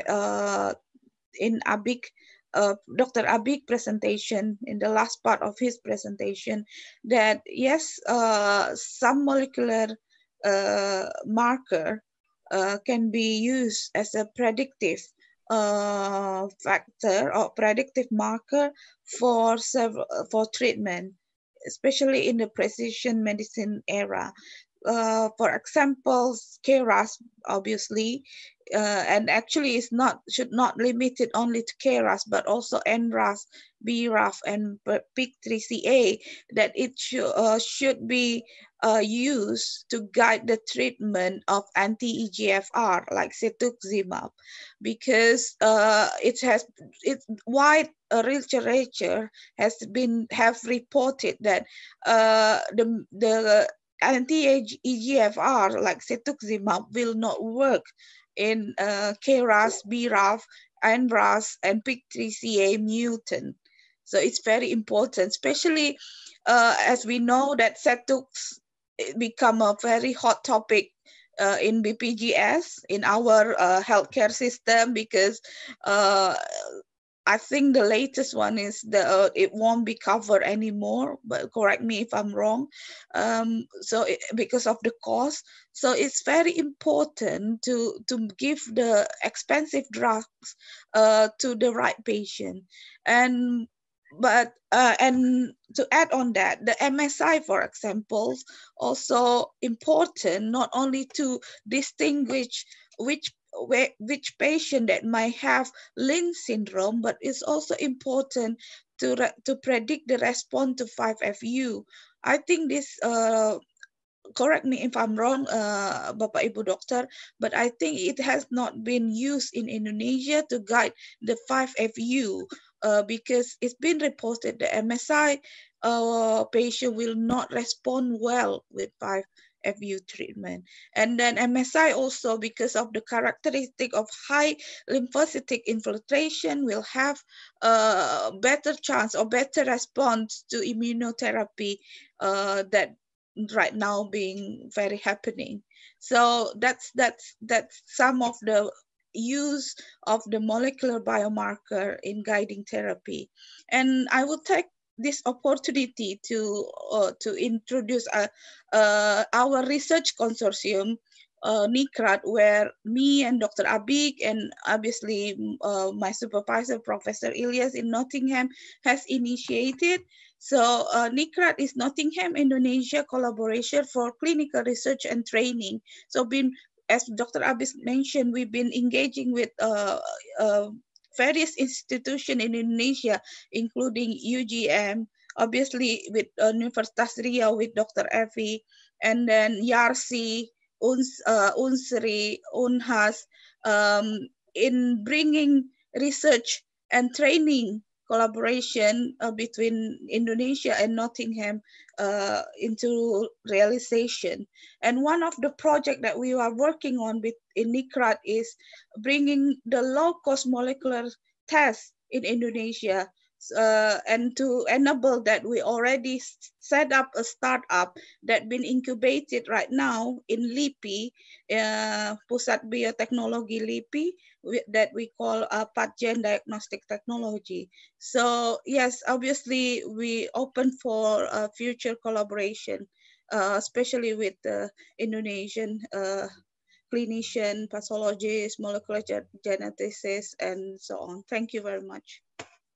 in Abik, uh, Dr. Abik presentation, in the last part of his presentation, that yes, uh, some molecular uh, marker uh, can be used as a predictive uh, factor or predictive marker for several, for treatment, especially in the precision medicine era. Uh, for example, KRAS obviously uh, and actually it's not should not limit it only to KRAS but also NRAS, BRAF, and PIK3CA that it sh uh, should be uh, used to guide the treatment of anti-EGFR like cetuximab because uh, it has it wide uh, literature has been have reported that uh, the the anti-EGFR like cetuximab will not work in uh, KRAS, BRAF, and RAS and PIK3CA mutant. So it's very important, especially uh, as we know that SETUX become a very hot topic uh, in BPGS, in our uh, healthcare system, because uh, I think the latest one is the uh, it won't be covered anymore. But correct me if I'm wrong. Um, so it, because of the cost, so it's very important to to give the expensive drugs uh, to the right patient. And but uh, and to add on that the msi for example also important not only to distinguish which which patient that might have Lynch syndrome, but it's also important to, to predict the response to 5FU. I think this, uh, correct me if I'm wrong, uh, Bapak Ibu Doctor. but I think it has not been used in Indonesia to guide the 5FU uh, because it's been reported the MSI uh, patient will not respond well with 5 FU treatment. And then MSI also, because of the characteristic of high lymphocytic infiltration, will have a better chance or better response to immunotherapy uh, that right now being very happening. So that's that's that's some of the use of the molecular biomarker in guiding therapy. And I will take this opportunity to uh, to introduce a, uh, uh, our research consortium uh, where me and Dr. Abig and obviously uh, my supervisor, Professor Ilyas in Nottingham, has initiated. So uh, is Nottingham Indonesia Collaboration for Clinical Research and Training. So been as Dr. Abig mentioned, we've been engaging with uh, uh, various institutions in Indonesia, including UGM, obviously with uh, Universitas Riau with Dr. Evi, and then Yarsi, UNS, uh, UNSRI, UNHAS, um, in bringing research and training collaboration uh, between Indonesia and Nottingham uh, into realization. And one of the project that we are working on with in NICRAT is bringing the low-cost molecular test in Indonesia uh, and to enable that we already set up a startup that been incubated right now in LIPI, uh, Pusat Biotechnology LIPI, that we call uh, PatGen Diagnostic Technology. So yes, obviously we open for uh, future collaboration, uh, especially with the Indonesian uh, clinician, pathologist, molecular geneticists, and so on. Thank you very much.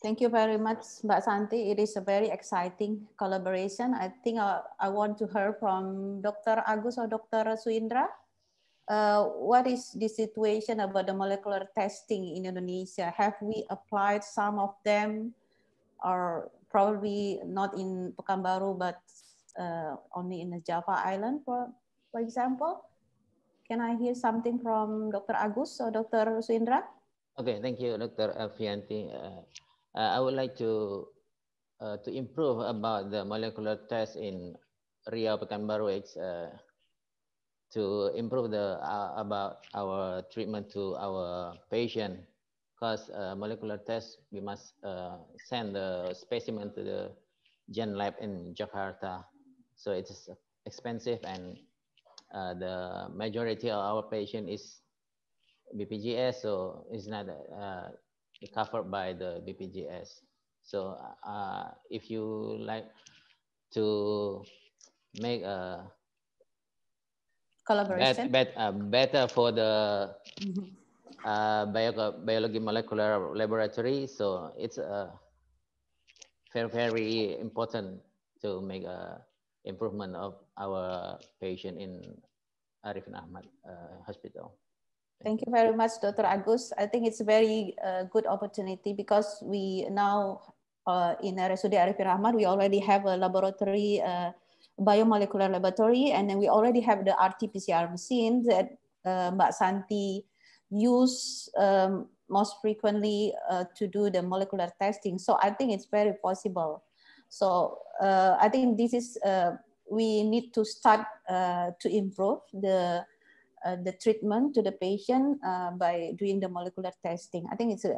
Thank you very much, Mbak Santi. It is a very exciting collaboration. I think I, I want to hear from Dr. Agus or Dr. Suindra. Uh, what is the situation about the molecular testing in Indonesia? Have we applied some of them or probably not in Pekanbaru, but uh, only in the Java Island, for, for example? Can I hear something from Dr. Agus or Dr. Suindra? Okay, thank you, Dr. Fianti. Uh, uh, I would like to uh, to improve about the molecular test in Riau Pekanbaru. Baru uh, to improve the about our treatment to our patient because uh, molecular test, we must uh, send the specimen to the gen lab in Jakarta. So it's expensive and uh, the majority of our patient is BPGS, so it's not covered by the BPJS. So uh, if you like to make a collaboration bet, bet, uh, better for the mm-hmm. uh, bio, biology molecular laboratory, so it's a uh, very, very important to make a improvement of our patient in Arifin Ahmad uh, Hospital. Thank you very much, Dr. Agus. I think it's a very uh, good opportunity because we now uh, in Resudi Arifin Rahman, we already have a laboratory, uh, biomolecular laboratory, and then we already have the RT-PCR machine that uh, Mbak Santi use um, most frequently uh, to do the molecular testing. So I think it's very possible. So uh, I think this is, uh, we need to start uh, to improve the uh, the treatment to the patient uh, by doing the molecular testing. I think it's a,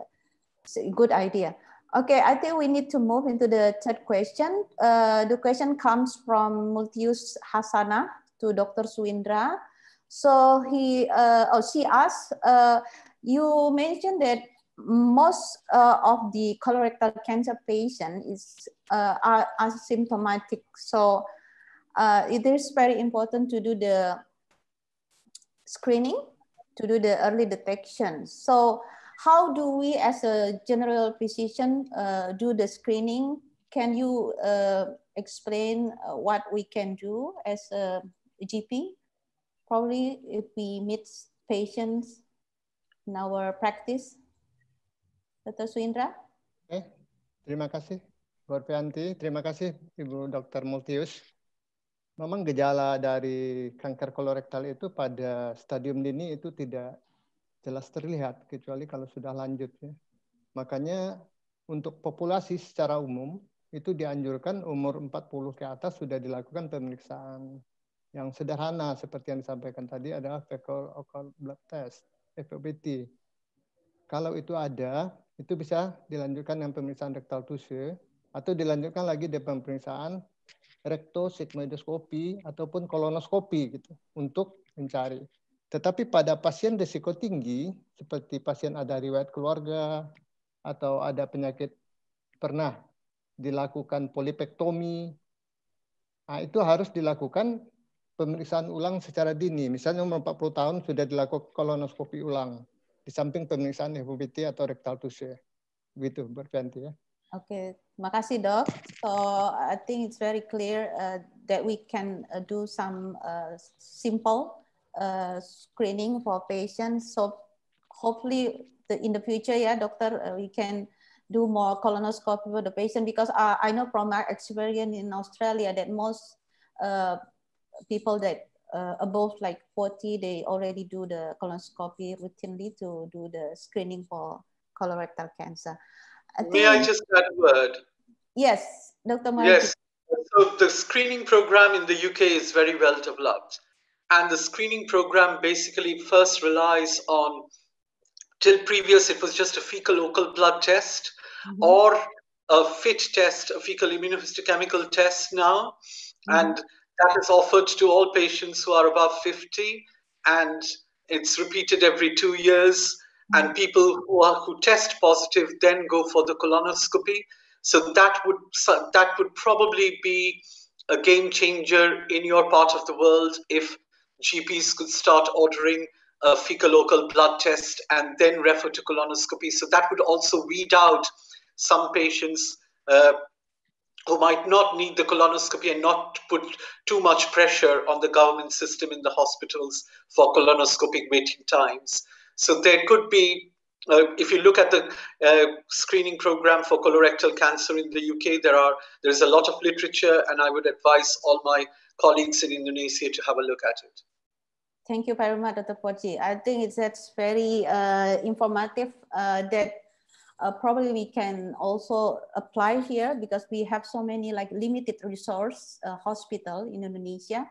it's a good idea. Okay, I think we need to move into the third question. Uh, the question comes from Multius Hasana to Dr. Suindra. So he uh, or oh, she asked, uh, you mentioned that most uh, of the colorectal cancer patient is uh, are asymptomatic. So it is very important to do the screening to do the early detection. So how do we as a general physician uh, do the screening? Can you uh, explain uh, what we can do as a GP? Probably if we meet patients in our practice. Dr. Suindra? Okay. Eh, terima kasih, Bu Pianti. Terima kasih, Ibu Dr. Multius. memang gejala dari kanker kolorektal itu pada stadium dini itu tidak jelas terlihat kecuali kalau sudah lanjut ya. Makanya untuk populasi secara umum itu dianjurkan umur 40 ke atas sudah dilakukan pemeriksaan yang sederhana seperti yang disampaikan tadi adalah fecal occult blood test FOBT. Kalau itu ada, itu bisa dilanjutkan dengan pemeriksaan rektal tusuk atau dilanjutkan lagi dengan pemeriksaan rektosigmoidoskopi ataupun kolonoskopi gitu untuk mencari. Tetapi pada pasien risiko tinggi seperti pasien ada riwayat keluarga atau ada penyakit pernah dilakukan polipektomi, nah, itu harus dilakukan pemeriksaan ulang secara dini. Misalnya umur 40 tahun sudah dilakukan kolonoskopi ulang di samping pemeriksaan hepatitis atau rektal tuse. Begitu, Berganti ya. Okay, makasih dok. So I think it's very clear uh, that we can uh, do some uh, simple uh, screening for patients. So hopefully the, in the future, yeah, doctor, uh, we can do more colonoscopy for the patient because I, uh, I know from my experience in Australia that most people that above like 40, they already do the colonoscopy routinely to do the screening for colorectal cancer. I May I just add a word? Yes, Dr. Maharaj. Yes. So the screening program in the UK is very well developed. And the screening program basically first relies on, till previous, it was just a fecal occult blood test mm-hmm. or a FIT test, a fecal immunohistochemical test now. Mm-hmm. And that is offered to all patients who are above 50. And it's repeated every two years and people who are who test positive then go for the colonoscopy so that would that would probably be a game changer in your part of the world if gps could start ordering a fecal local blood test and then refer to colonoscopy so that would also weed out some patients uh, who might not need the colonoscopy and not put too much pressure on the government system in the hospitals for colonoscopic waiting times so there could be, uh, if you look at the uh, screening program for colorectal cancer in the UK, there are there is a lot of literature, and I would advise all my colleagues in Indonesia to have a look at it. Thank you, much, Dr. Poji. I think it's that's very uh, informative. Uh, that uh, probably we can also apply here because we have so many like limited resource uh, hospital in Indonesia.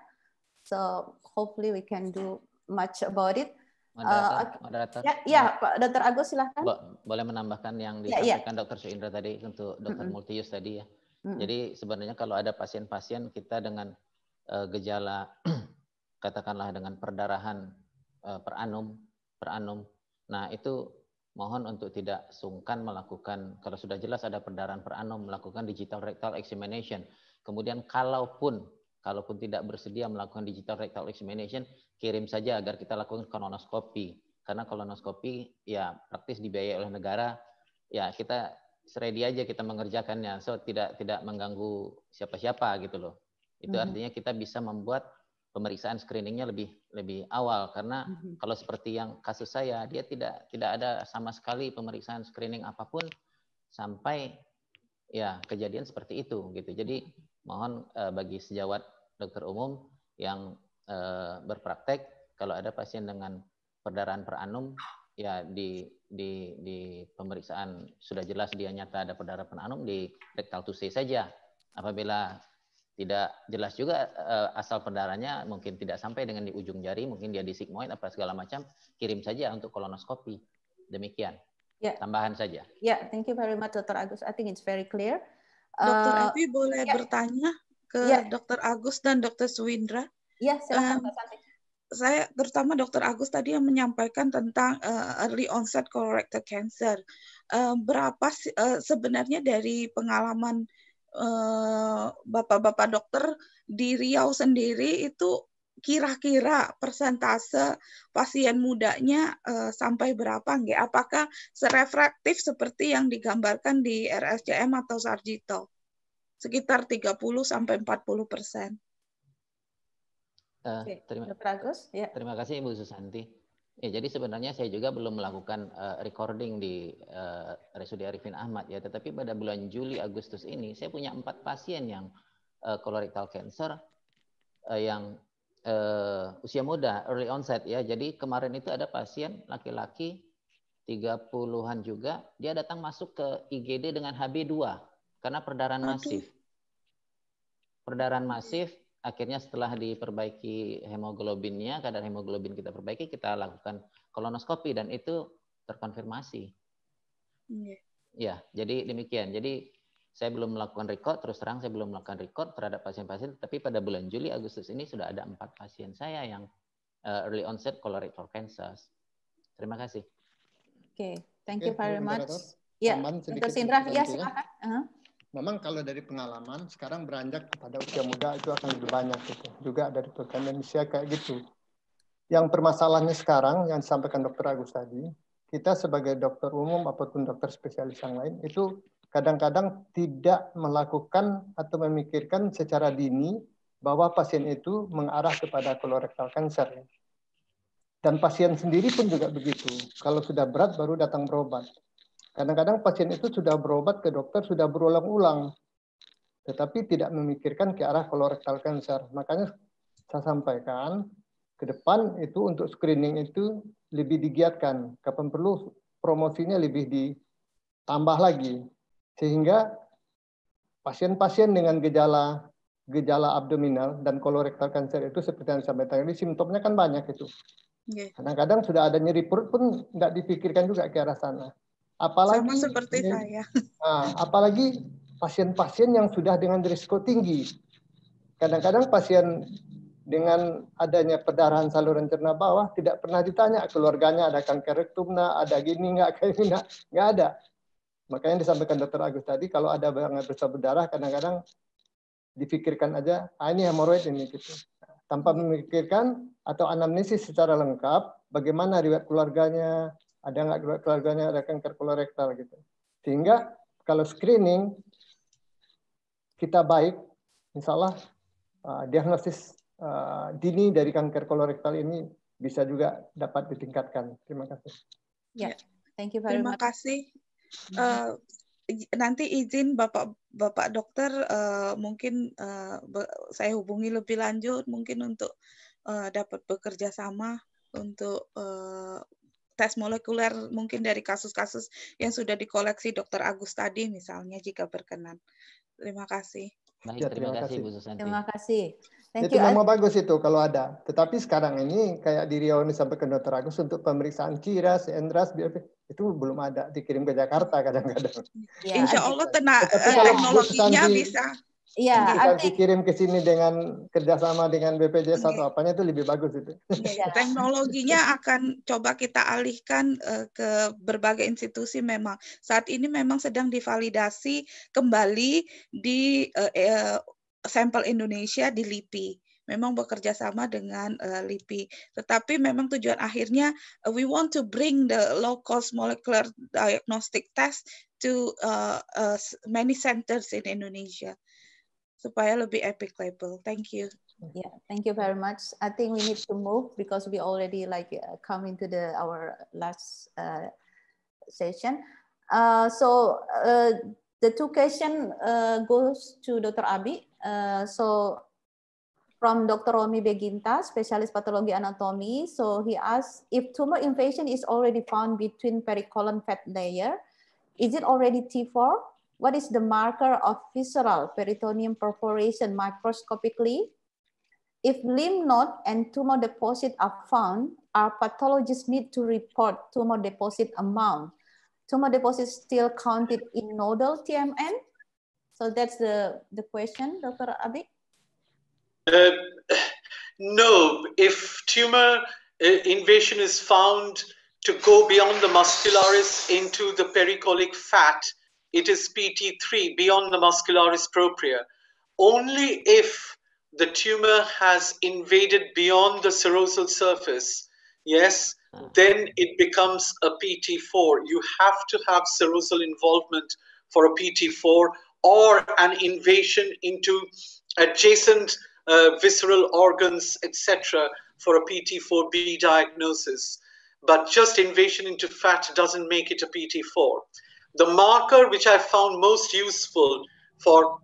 So hopefully we can do much about it. Moderator, uh, moderator. Ya, ya, nah. Pak Dokter Agus silahkan. Bo boleh menambahkan yang disampaikan ya, ya. Dokter Suindra tadi untuk Dokter mm -hmm. Multius tadi ya. Mm -hmm. Jadi sebenarnya kalau ada pasien-pasien kita dengan uh, gejala katakanlah dengan perdarahan uh, eh, peranum, peranum. Nah itu mohon untuk tidak sungkan melakukan kalau sudah jelas ada perdarahan peranum melakukan digital rectal examination. Kemudian kalaupun Kalaupun tidak bersedia melakukan digital rectal examination, kirim saja agar kita lakukan kolonoskopi. Karena kolonoskopi ya praktis dibiayai oleh negara, ya kita ready aja kita mengerjakannya. So tidak tidak mengganggu siapa-siapa gitu loh. Itu mm -hmm. artinya kita bisa membuat pemeriksaan screeningnya lebih lebih awal karena mm -hmm. kalau seperti yang kasus saya dia tidak tidak ada sama sekali pemeriksaan screening apapun sampai ya kejadian seperti itu gitu jadi mhm. Mohon uh, bagi sejawat dokter umum yang uh, berpraktek kalau ada pasien dengan perdarahan peranum ya di di di pemeriksaan sudah jelas dia nyata ada perdarahan peranum di rektal to saja. Apabila tidak jelas juga uh, asal perdarahannya mungkin tidak sampai dengan di ujung jari, mungkin dia di sigmoid apa segala macam, kirim saja untuk kolonoskopi. Demikian. Yeah. Tambahan saja. Ya, yeah, thank you very much Dr. Agus. I think it's very clear. Dokter uh, Evi boleh ya. bertanya ke ya. Dokter Agus dan Dokter Suwindra. Iya, um, saya terutama Dokter Agus tadi yang menyampaikan tentang uh, early onset colorectal cancer. Uh, berapa uh, sebenarnya dari pengalaman bapak-bapak uh, bapak -bapak dokter di Riau sendiri itu kira-kira persentase pasien mudanya uh, sampai berapa nggih? Apakah serefraktif seperti yang digambarkan di RSCM atau Sarjito? Sekitar 30 sampai 40 persen. Uh, terima, ya. terima kasih Ibu Susanti. Ya, jadi sebenarnya saya juga belum melakukan uh, recording di uh, Resudi Arifin Ahmad ya, tetapi pada bulan Juli Agustus ini saya punya empat pasien yang uh, colorectal cancer uh, yang uh, usia muda, early onset ya. Jadi kemarin itu ada pasien laki-laki 30-an juga, dia datang masuk ke IGD dengan HB2 karena perdarahan masif. Perdarahan masif akhirnya setelah diperbaiki hemoglobinnya, kadar hemoglobin kita perbaiki, kita lakukan kolonoskopi dan itu terkonfirmasi. Yeah. Ya, iya, jadi demikian. Jadi saya belum melakukan record, terus terang saya belum melakukan record terhadap pasien-pasien, tapi pada bulan Juli Agustus ini sudah ada empat pasien saya yang uh, early onset colorectal cancer. Terima kasih. Oke, okay. thank you very much. Ya, untuk Sindra, ya, ya. silakan. Memang kalau dari pengalaman sekarang beranjak pada usia muda itu akan lebih banyak gitu. Juga dari perkembangan usia kayak gitu. Yang permasalahannya sekarang yang disampaikan Dokter Agus tadi, kita sebagai dokter umum ataupun dokter spesialis yang lain itu kadang-kadang tidak melakukan atau memikirkan secara dini bahwa pasien itu mengarah kepada kolorektal kanker Dan pasien sendiri pun juga begitu. Kalau sudah berat baru datang berobat. Kadang-kadang pasien itu sudah berobat ke dokter sudah berulang-ulang, tetapi tidak memikirkan ke arah kolorektal kanker Makanya saya sampaikan ke depan itu untuk screening itu lebih digiatkan. Kapan perlu promosinya lebih ditambah lagi sehingga pasien-pasien dengan gejala gejala abdominal dan kolorektal kanker itu seperti yang disampaikan tadi, simptomnya kan banyak itu. Iya. Kadang-kadang sudah ada nyeri perut pun nggak dipikirkan juga ke arah sana. Apalagi Sama seperti ini, saya. Nah, apalagi pasien-pasien yang sudah dengan risiko tinggi. Kadang-kadang pasien dengan adanya perdarahan saluran cerna bawah tidak pernah ditanya keluarganya ada kanker rektumna, ada gini nggak kayak gini nggak ada. Makanya disampaikan dokter Agus tadi, kalau ada yang besar berdarah, kadang-kadang difikirkan aja, ah ini hemoroid ini gitu. Tanpa memikirkan atau anamnesis secara lengkap, bagaimana riwayat keluarganya, ada nggak keluarganya ada kanker kolorektal gitu. Sehingga kalau screening kita baik, insya Allah uh, diagnosis uh, dini dari kanker kolorektal ini bisa juga dapat ditingkatkan. Terima kasih. Ya, yeah. thank you very much. Terima kasih uh, nanti izin bapak bapak dokter uh, mungkin uh, saya hubungi lebih lanjut mungkin untuk uh, dapat bekerja sama untuk uh, tes molekuler mungkin dari kasus-kasus yang sudah dikoleksi dokter Agus tadi misalnya jika berkenan. Terima kasih. Baik, ya, terima, terima kasih Bu Terima kasih. Thank itu memang bagus itu kalau ada. Tetapi sekarang ini kayak di Riau ini sampai ke Dr. Agus untuk pemeriksaan kiras, endras, itu belum ada dikirim ke Jakarta kadang-kadang. Ya, Insya gitu. Allah tenaga eh, teknologinya di, bisa. Iya, arti... dikirim ke sini dengan kerjasama dengan BPJS okay. atau iya. apanya itu lebih bagus itu. Iya. Teknologinya akan coba kita alihkan eh, ke berbagai institusi memang. Saat ini memang sedang divalidasi kembali di uh, sampel Indonesia di LIPI memang bekerja sama dengan uh, eh, LIPI. Tetapi memang tujuan akhirnya uh, we want to bring the low cost molecular diagnostic test to uh, uh, many centers in Indonesia supaya lebih epic label. Thank you. Yeah, thank you very much. I think we need to move because we already like uh, come into the our last uh, session. Uh, so uh, the two question uh, goes to Dr. Abi. Uh, so from Dr. Romi Beginta, specialist pathology anatomy. So he asked if tumor invasion is already found between pericolon fat layer, is it already T4? What is the marker of visceral peritoneum perforation microscopically? If lymph node and tumor deposit are found, our pathologists need to report tumor deposit amount tumor deposit still counted in nodal TMN? So that's the, the question, Dr. Abi. Uh, um, no, if tumor uh, invasion is found to go beyond the muscularis into the pericolic fat, it is PT3 beyond the muscularis propria. Only if the tumor has invaded beyond the serosal surface, yes, Ah. then it becomes a PT4. You have to have serosal involvement for a PT4 or an invasion into adjacent uh, visceral organs, etc., for a PT4B diagnosis. But just invasion into fat doesn't make it a PT4. The marker which I found most useful for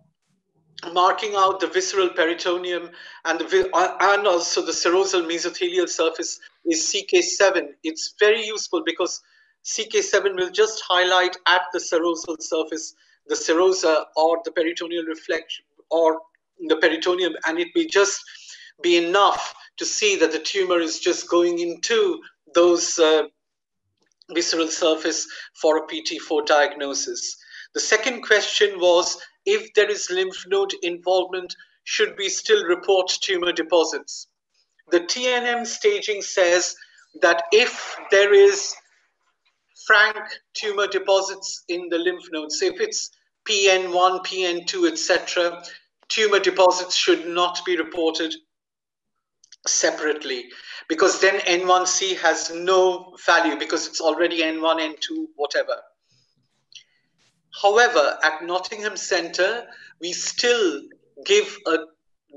marking out the visceral peritoneum and, the, uh, and also the serosal mesothelial surface is CK7. It's very useful because CK7 will just highlight at the serosal surface the serosa or the peritoneal reflection or the peritoneum, and it may just be enough to see that the tumor is just going into those uh, visceral surface for a PT4 diagnosis. The second question was if there is lymph node involvement, should we still report tumor deposits? The TNM staging says that if there is frank tumor deposits in the lymph nodes, if it's PN1, PN2, etc., tumor deposits should not be reported separately because then N1C has no value because it's already N1, N2, whatever. However, at Nottingham Centre, we still give a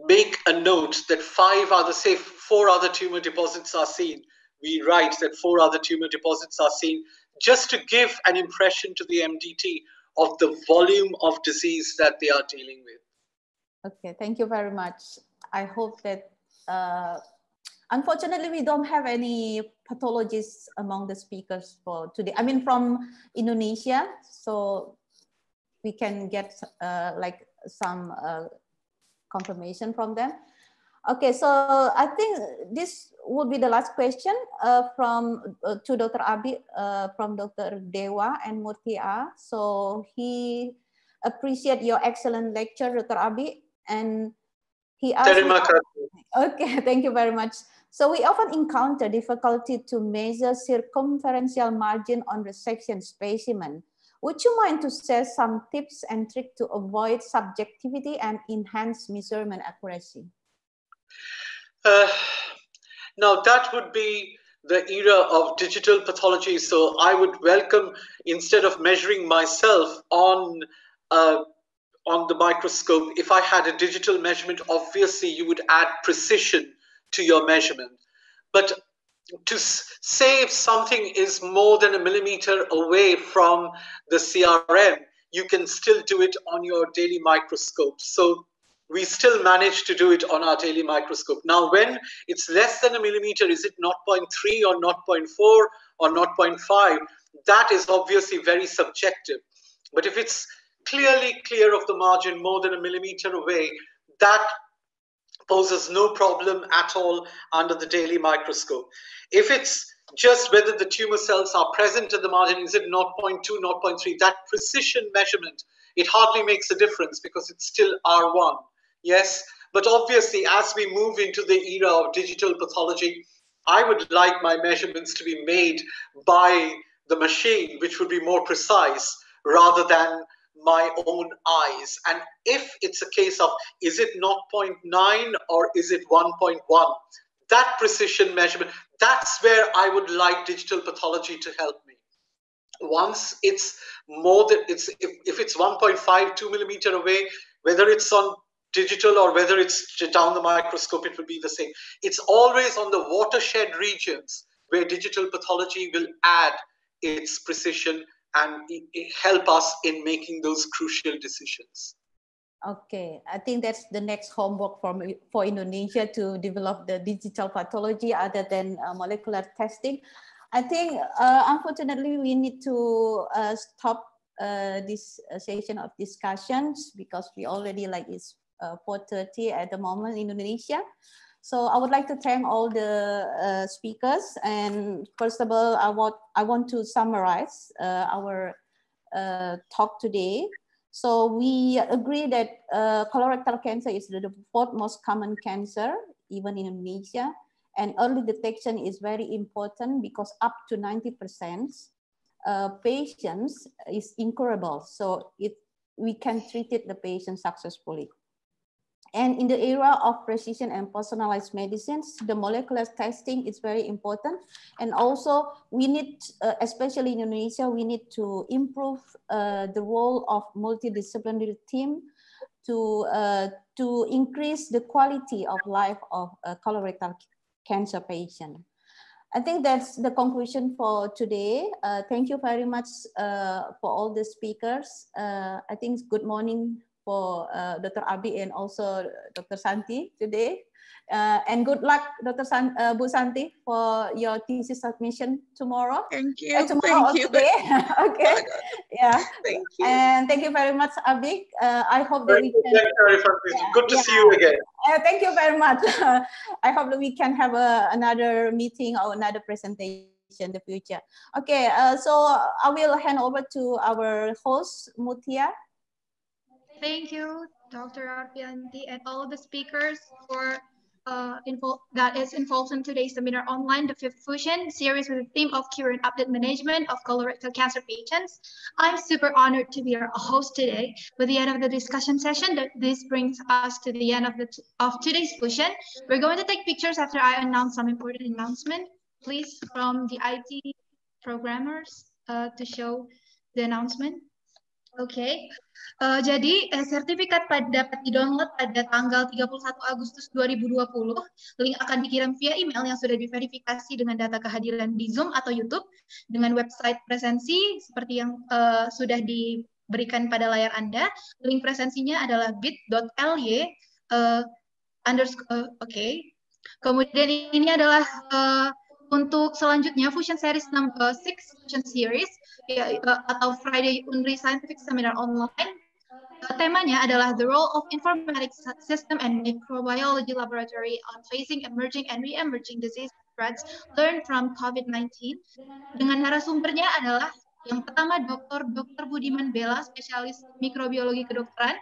make a note that five other, say, four other tumor deposits are seen. We write that four other tumor deposits are seen just to give an impression to the MDT of the volume of disease that they are dealing with. Okay, thank you very much. I hope that. Uh, unfortunately, we don't have any pathologists among the speakers for today. I mean, from Indonesia, so we can get uh, like some uh, confirmation from them. Okay, so I think this would be the last question uh, from uh, to Dr. Abi uh, from Dr. Dewa and Murtia. So he appreciate your excellent lecture, Dr. Abi, and he asked. Okay, thank you very much. So we often encounter difficulty to measure circumferential margin on resection specimen would you mind to share some tips and tricks to avoid subjectivity and enhance measurement accuracy? Uh, now, that would be the era of digital pathology. So I would welcome, instead of measuring myself on uh, on the microscope, if I had a digital measurement, obviously you would add precision to your measurement. But to say if something is more than a millimeter away from the CRM, you can still do it on your daily microscope. So we still manage to do it on our daily microscope. Now, when it's less than a millimeter, is it 0.3 or 0.4 or 0.5? That is obviously very subjective. But if it's clearly clear of the margin more than a millimeter away, that poses no problem at all under the daily microscope. If it's just whether the tumor cells are present at the margin, is it 0.2, 0.3, that precision measurement, it hardly makes a difference because it's still R1. Yes, but obviously, as we move into the era of digital pathology, I would like my measurements to be made by the machine, which would be more precise rather than my own eyes. And if it's a case of is it 0.9 or is it 1.1, that precision measurement, that's where I would like digital pathology to help me. Once it's more than it's if, if it's 1.5, 2 millimeter away, whether it's on digital or whether it's down the microscope, it will be the same. It's always on the watershed regions where digital pathology will add its precision and help us in making those crucial decisions. Okay, I think that's the next homework for, for Indonesia to develop the digital pathology other than uh, molecular testing. I think, uh, unfortunately, we need to uh, stop uh, this session of discussions because we already like it's uh, 4.30 at the moment in Indonesia. So I would like to thank all the uh, speakers. And first of all, I want, I want to summarize uh, our uh, talk today. So we agree that uh, colorectal cancer is the fourth most common cancer, even in Indonesia. And early detection is very important because up to 90% uh, patients is incurable. So it, we can treat it, the patient successfully. And in the era of precision and personalized medicines, the molecular testing is very important. And also we need, uh, especially in Indonesia, we need to improve uh, the role of multidisciplinary team to, uh, to increase the quality of life of colorectal cancer patient. I think that's the conclusion for today. Uh, thank you very much uh, for all the speakers. Uh, I think good morning for uh, Dr. Abi and also Dr. Santi today. Uh, and good luck, Dr. San, uh, Bu Santi, for your thesis submission tomorrow. Thank you. Uh, tomorrow thank you. today. okay. yeah. Thank you. And thank you very much, Abi. Uh, I hope that we can. Yeah, good to yeah. see you again. Uh, thank you very much. I hope that we can have uh, another meeting or another presentation in the future. Okay, so I will hand over to our host, Mutia. Thank you, Dr. Arpianti, and all the speakers for uh, that is involved in today's seminar online, the fifth fusion series with the theme of cure and update management of colorectal cancer patients. I'm super honored to be your host today. With the end of the discussion session, this brings us to the end of, the of today's fusion. We're going to take pictures after I announce some important announcement, please, from the IT programmers uh, to show the announcement. Oke, okay. uh, eh, jadi eh, sertifikat pada, dapat didownload pada tanggal 31 Agustus 2020. Link akan dikirim via email yang sudah diverifikasi dengan data kehadiran di Zoom atau YouTube dengan website presensi seperti yang uh, sudah diberikan pada layar Anda. Link presensinya adalah bit.ly uh, eh, underscore, oke. Okay. Kemudian ini adalah uh, untuk selanjutnya Fusion Series 6, uh, 6 Fusion Series ya, atau Friday Unri Scientific Seminar Online. Eh, temanya adalah The Role of Informatics System and Microbiology Laboratory on Facing Emerging and Re-Emerging Disease Threats Learned from COVID-19. Dengan narasumbernya adalah yang pertama Dr. Dr. Budiman Bela, spesialis mikrobiologi kedokteran,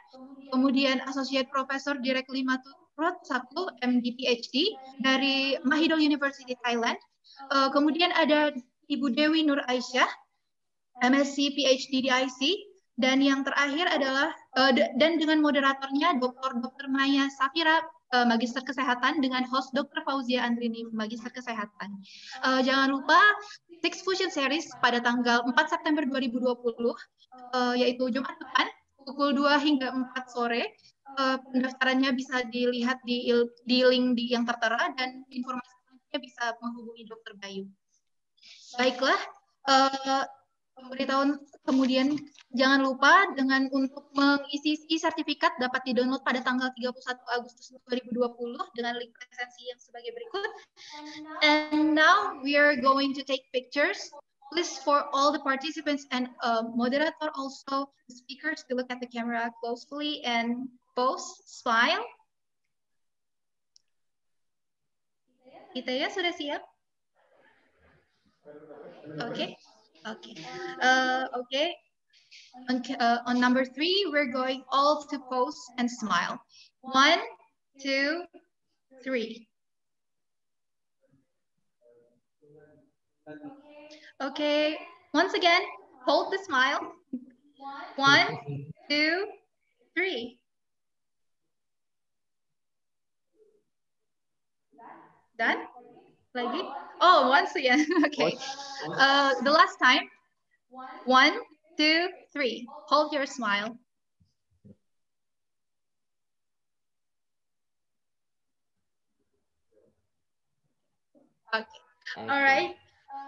kemudian Associate Professor Direk Lima Rod Sabtu, MD PhD dari Mahidol University Thailand. Uh, kemudian ada Ibu Dewi Nur Aisyah, MSc, PhD di IC, dan yang terakhir adalah uh, dan dengan moderatornya Dr. Dr. Maya Safira eh, Magister Kesehatan dengan host Dr. Fauzia Andrini Magister Kesehatan. Uh, jangan lupa Six Fusion Series pada tanggal 4 September 2020 uh, yaitu Jumat depan pukul 2 hingga 4 sore. pendaftarannya bisa dilihat di, di link di yang tertera dan informasinya bisa menghubungi dokter Bayu. Baiklah, pemberitahuan kemudian jangan lupa dengan untuk mengisi sertifikat dapat di download pada tanggal 31 Agustus 2020 dengan link presensi yang sebagai berikut. And now we are going to take pictures. Please for all the participants and uh, moderator also the speakers to look at the camera closely and pose, smile. Kita ya sudah siap? Oke. Okay. Okay. Uh, okay. On, uh, on number three, we're going all to pose and smile. One, two, three. Okay, once again, hold the smile. One, two, three. Done? lagi? Oh, once again. okay. Uh, the last time. One, two, three. Hold your smile. Okay. All right.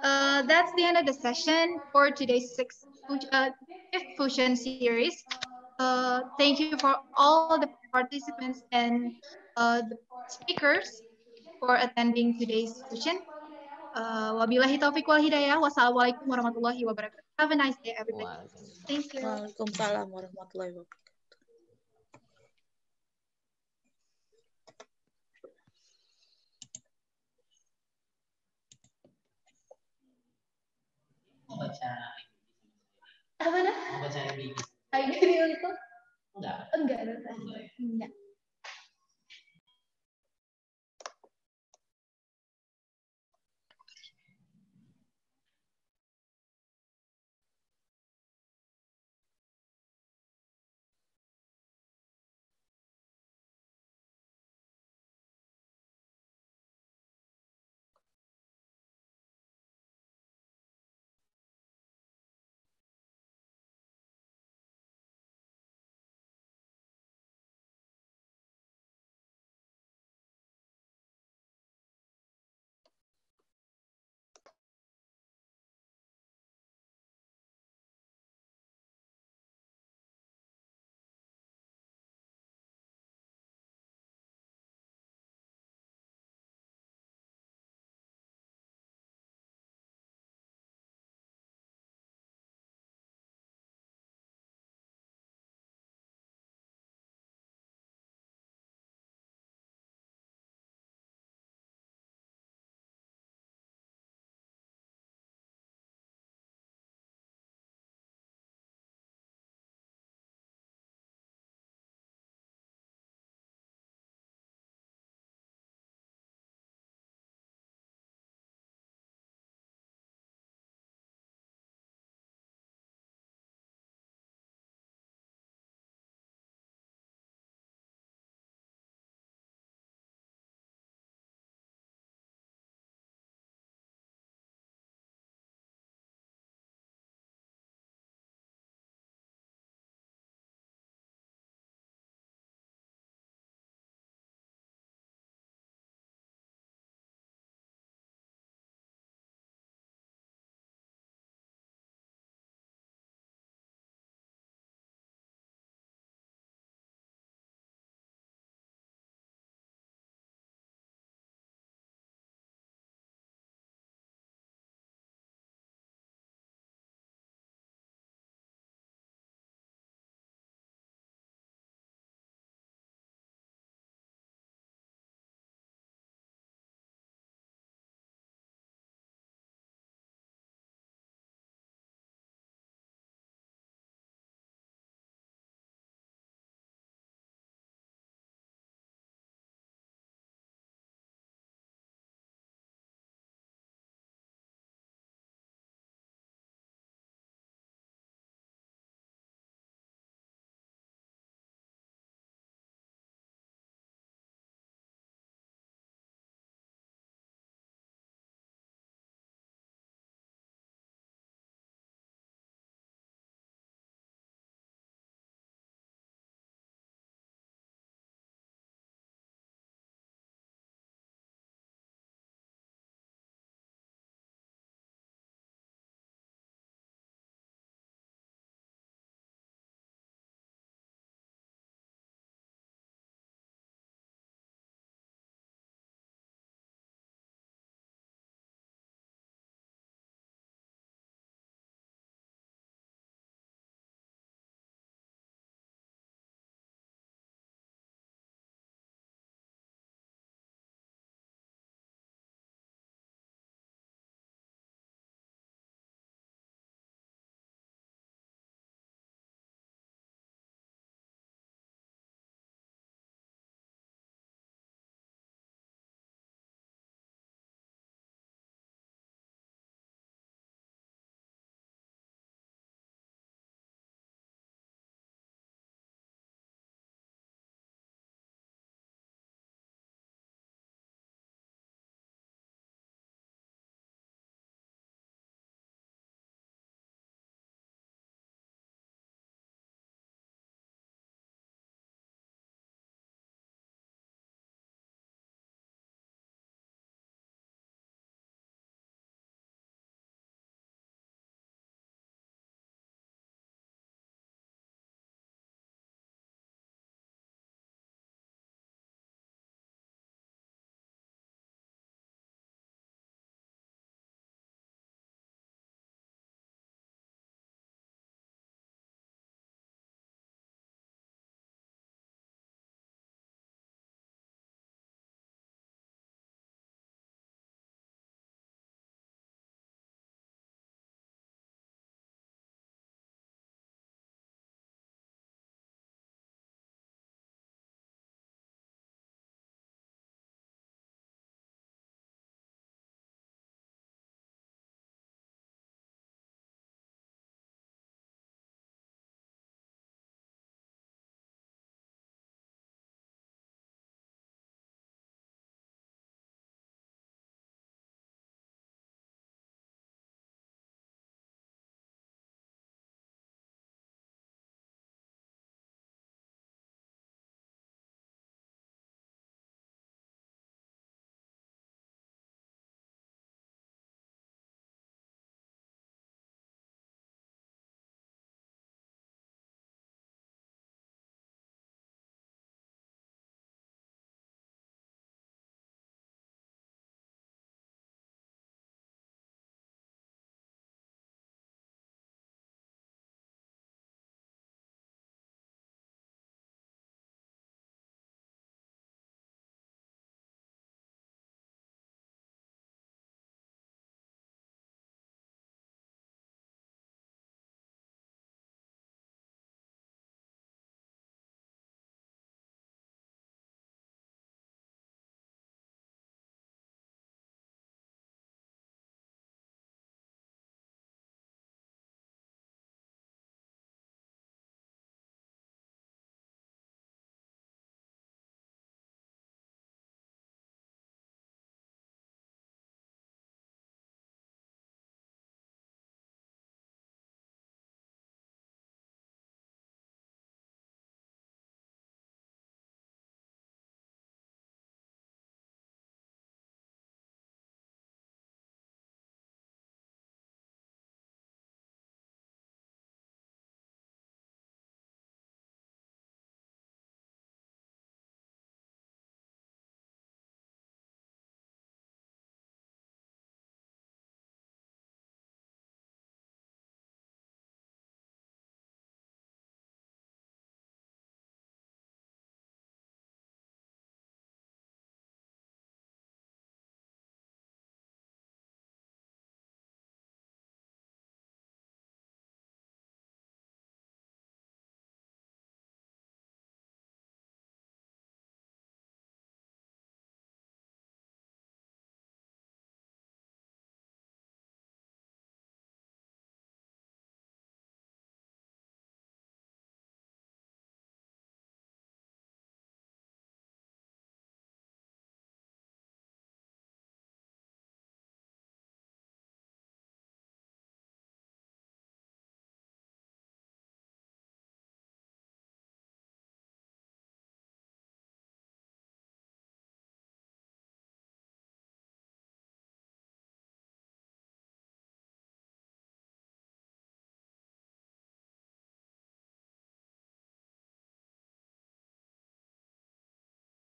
Uh, that's the end of the session for today's sixth, uh, fifth fusion series. Uh, thank you for all the participants and uh, the speakers. for attending today's session. Uh, wabillahi taufiq wal hidayah. Wassalamualaikum warahmatullahi wabarakatuh. Have a nice day, everybody. Thank you. Waalaikumsalam warahmatullahi wabarakatuh. baca apa baca Membaca Iblis. ini untuk Enggak. Enggak, enggak. Enggak.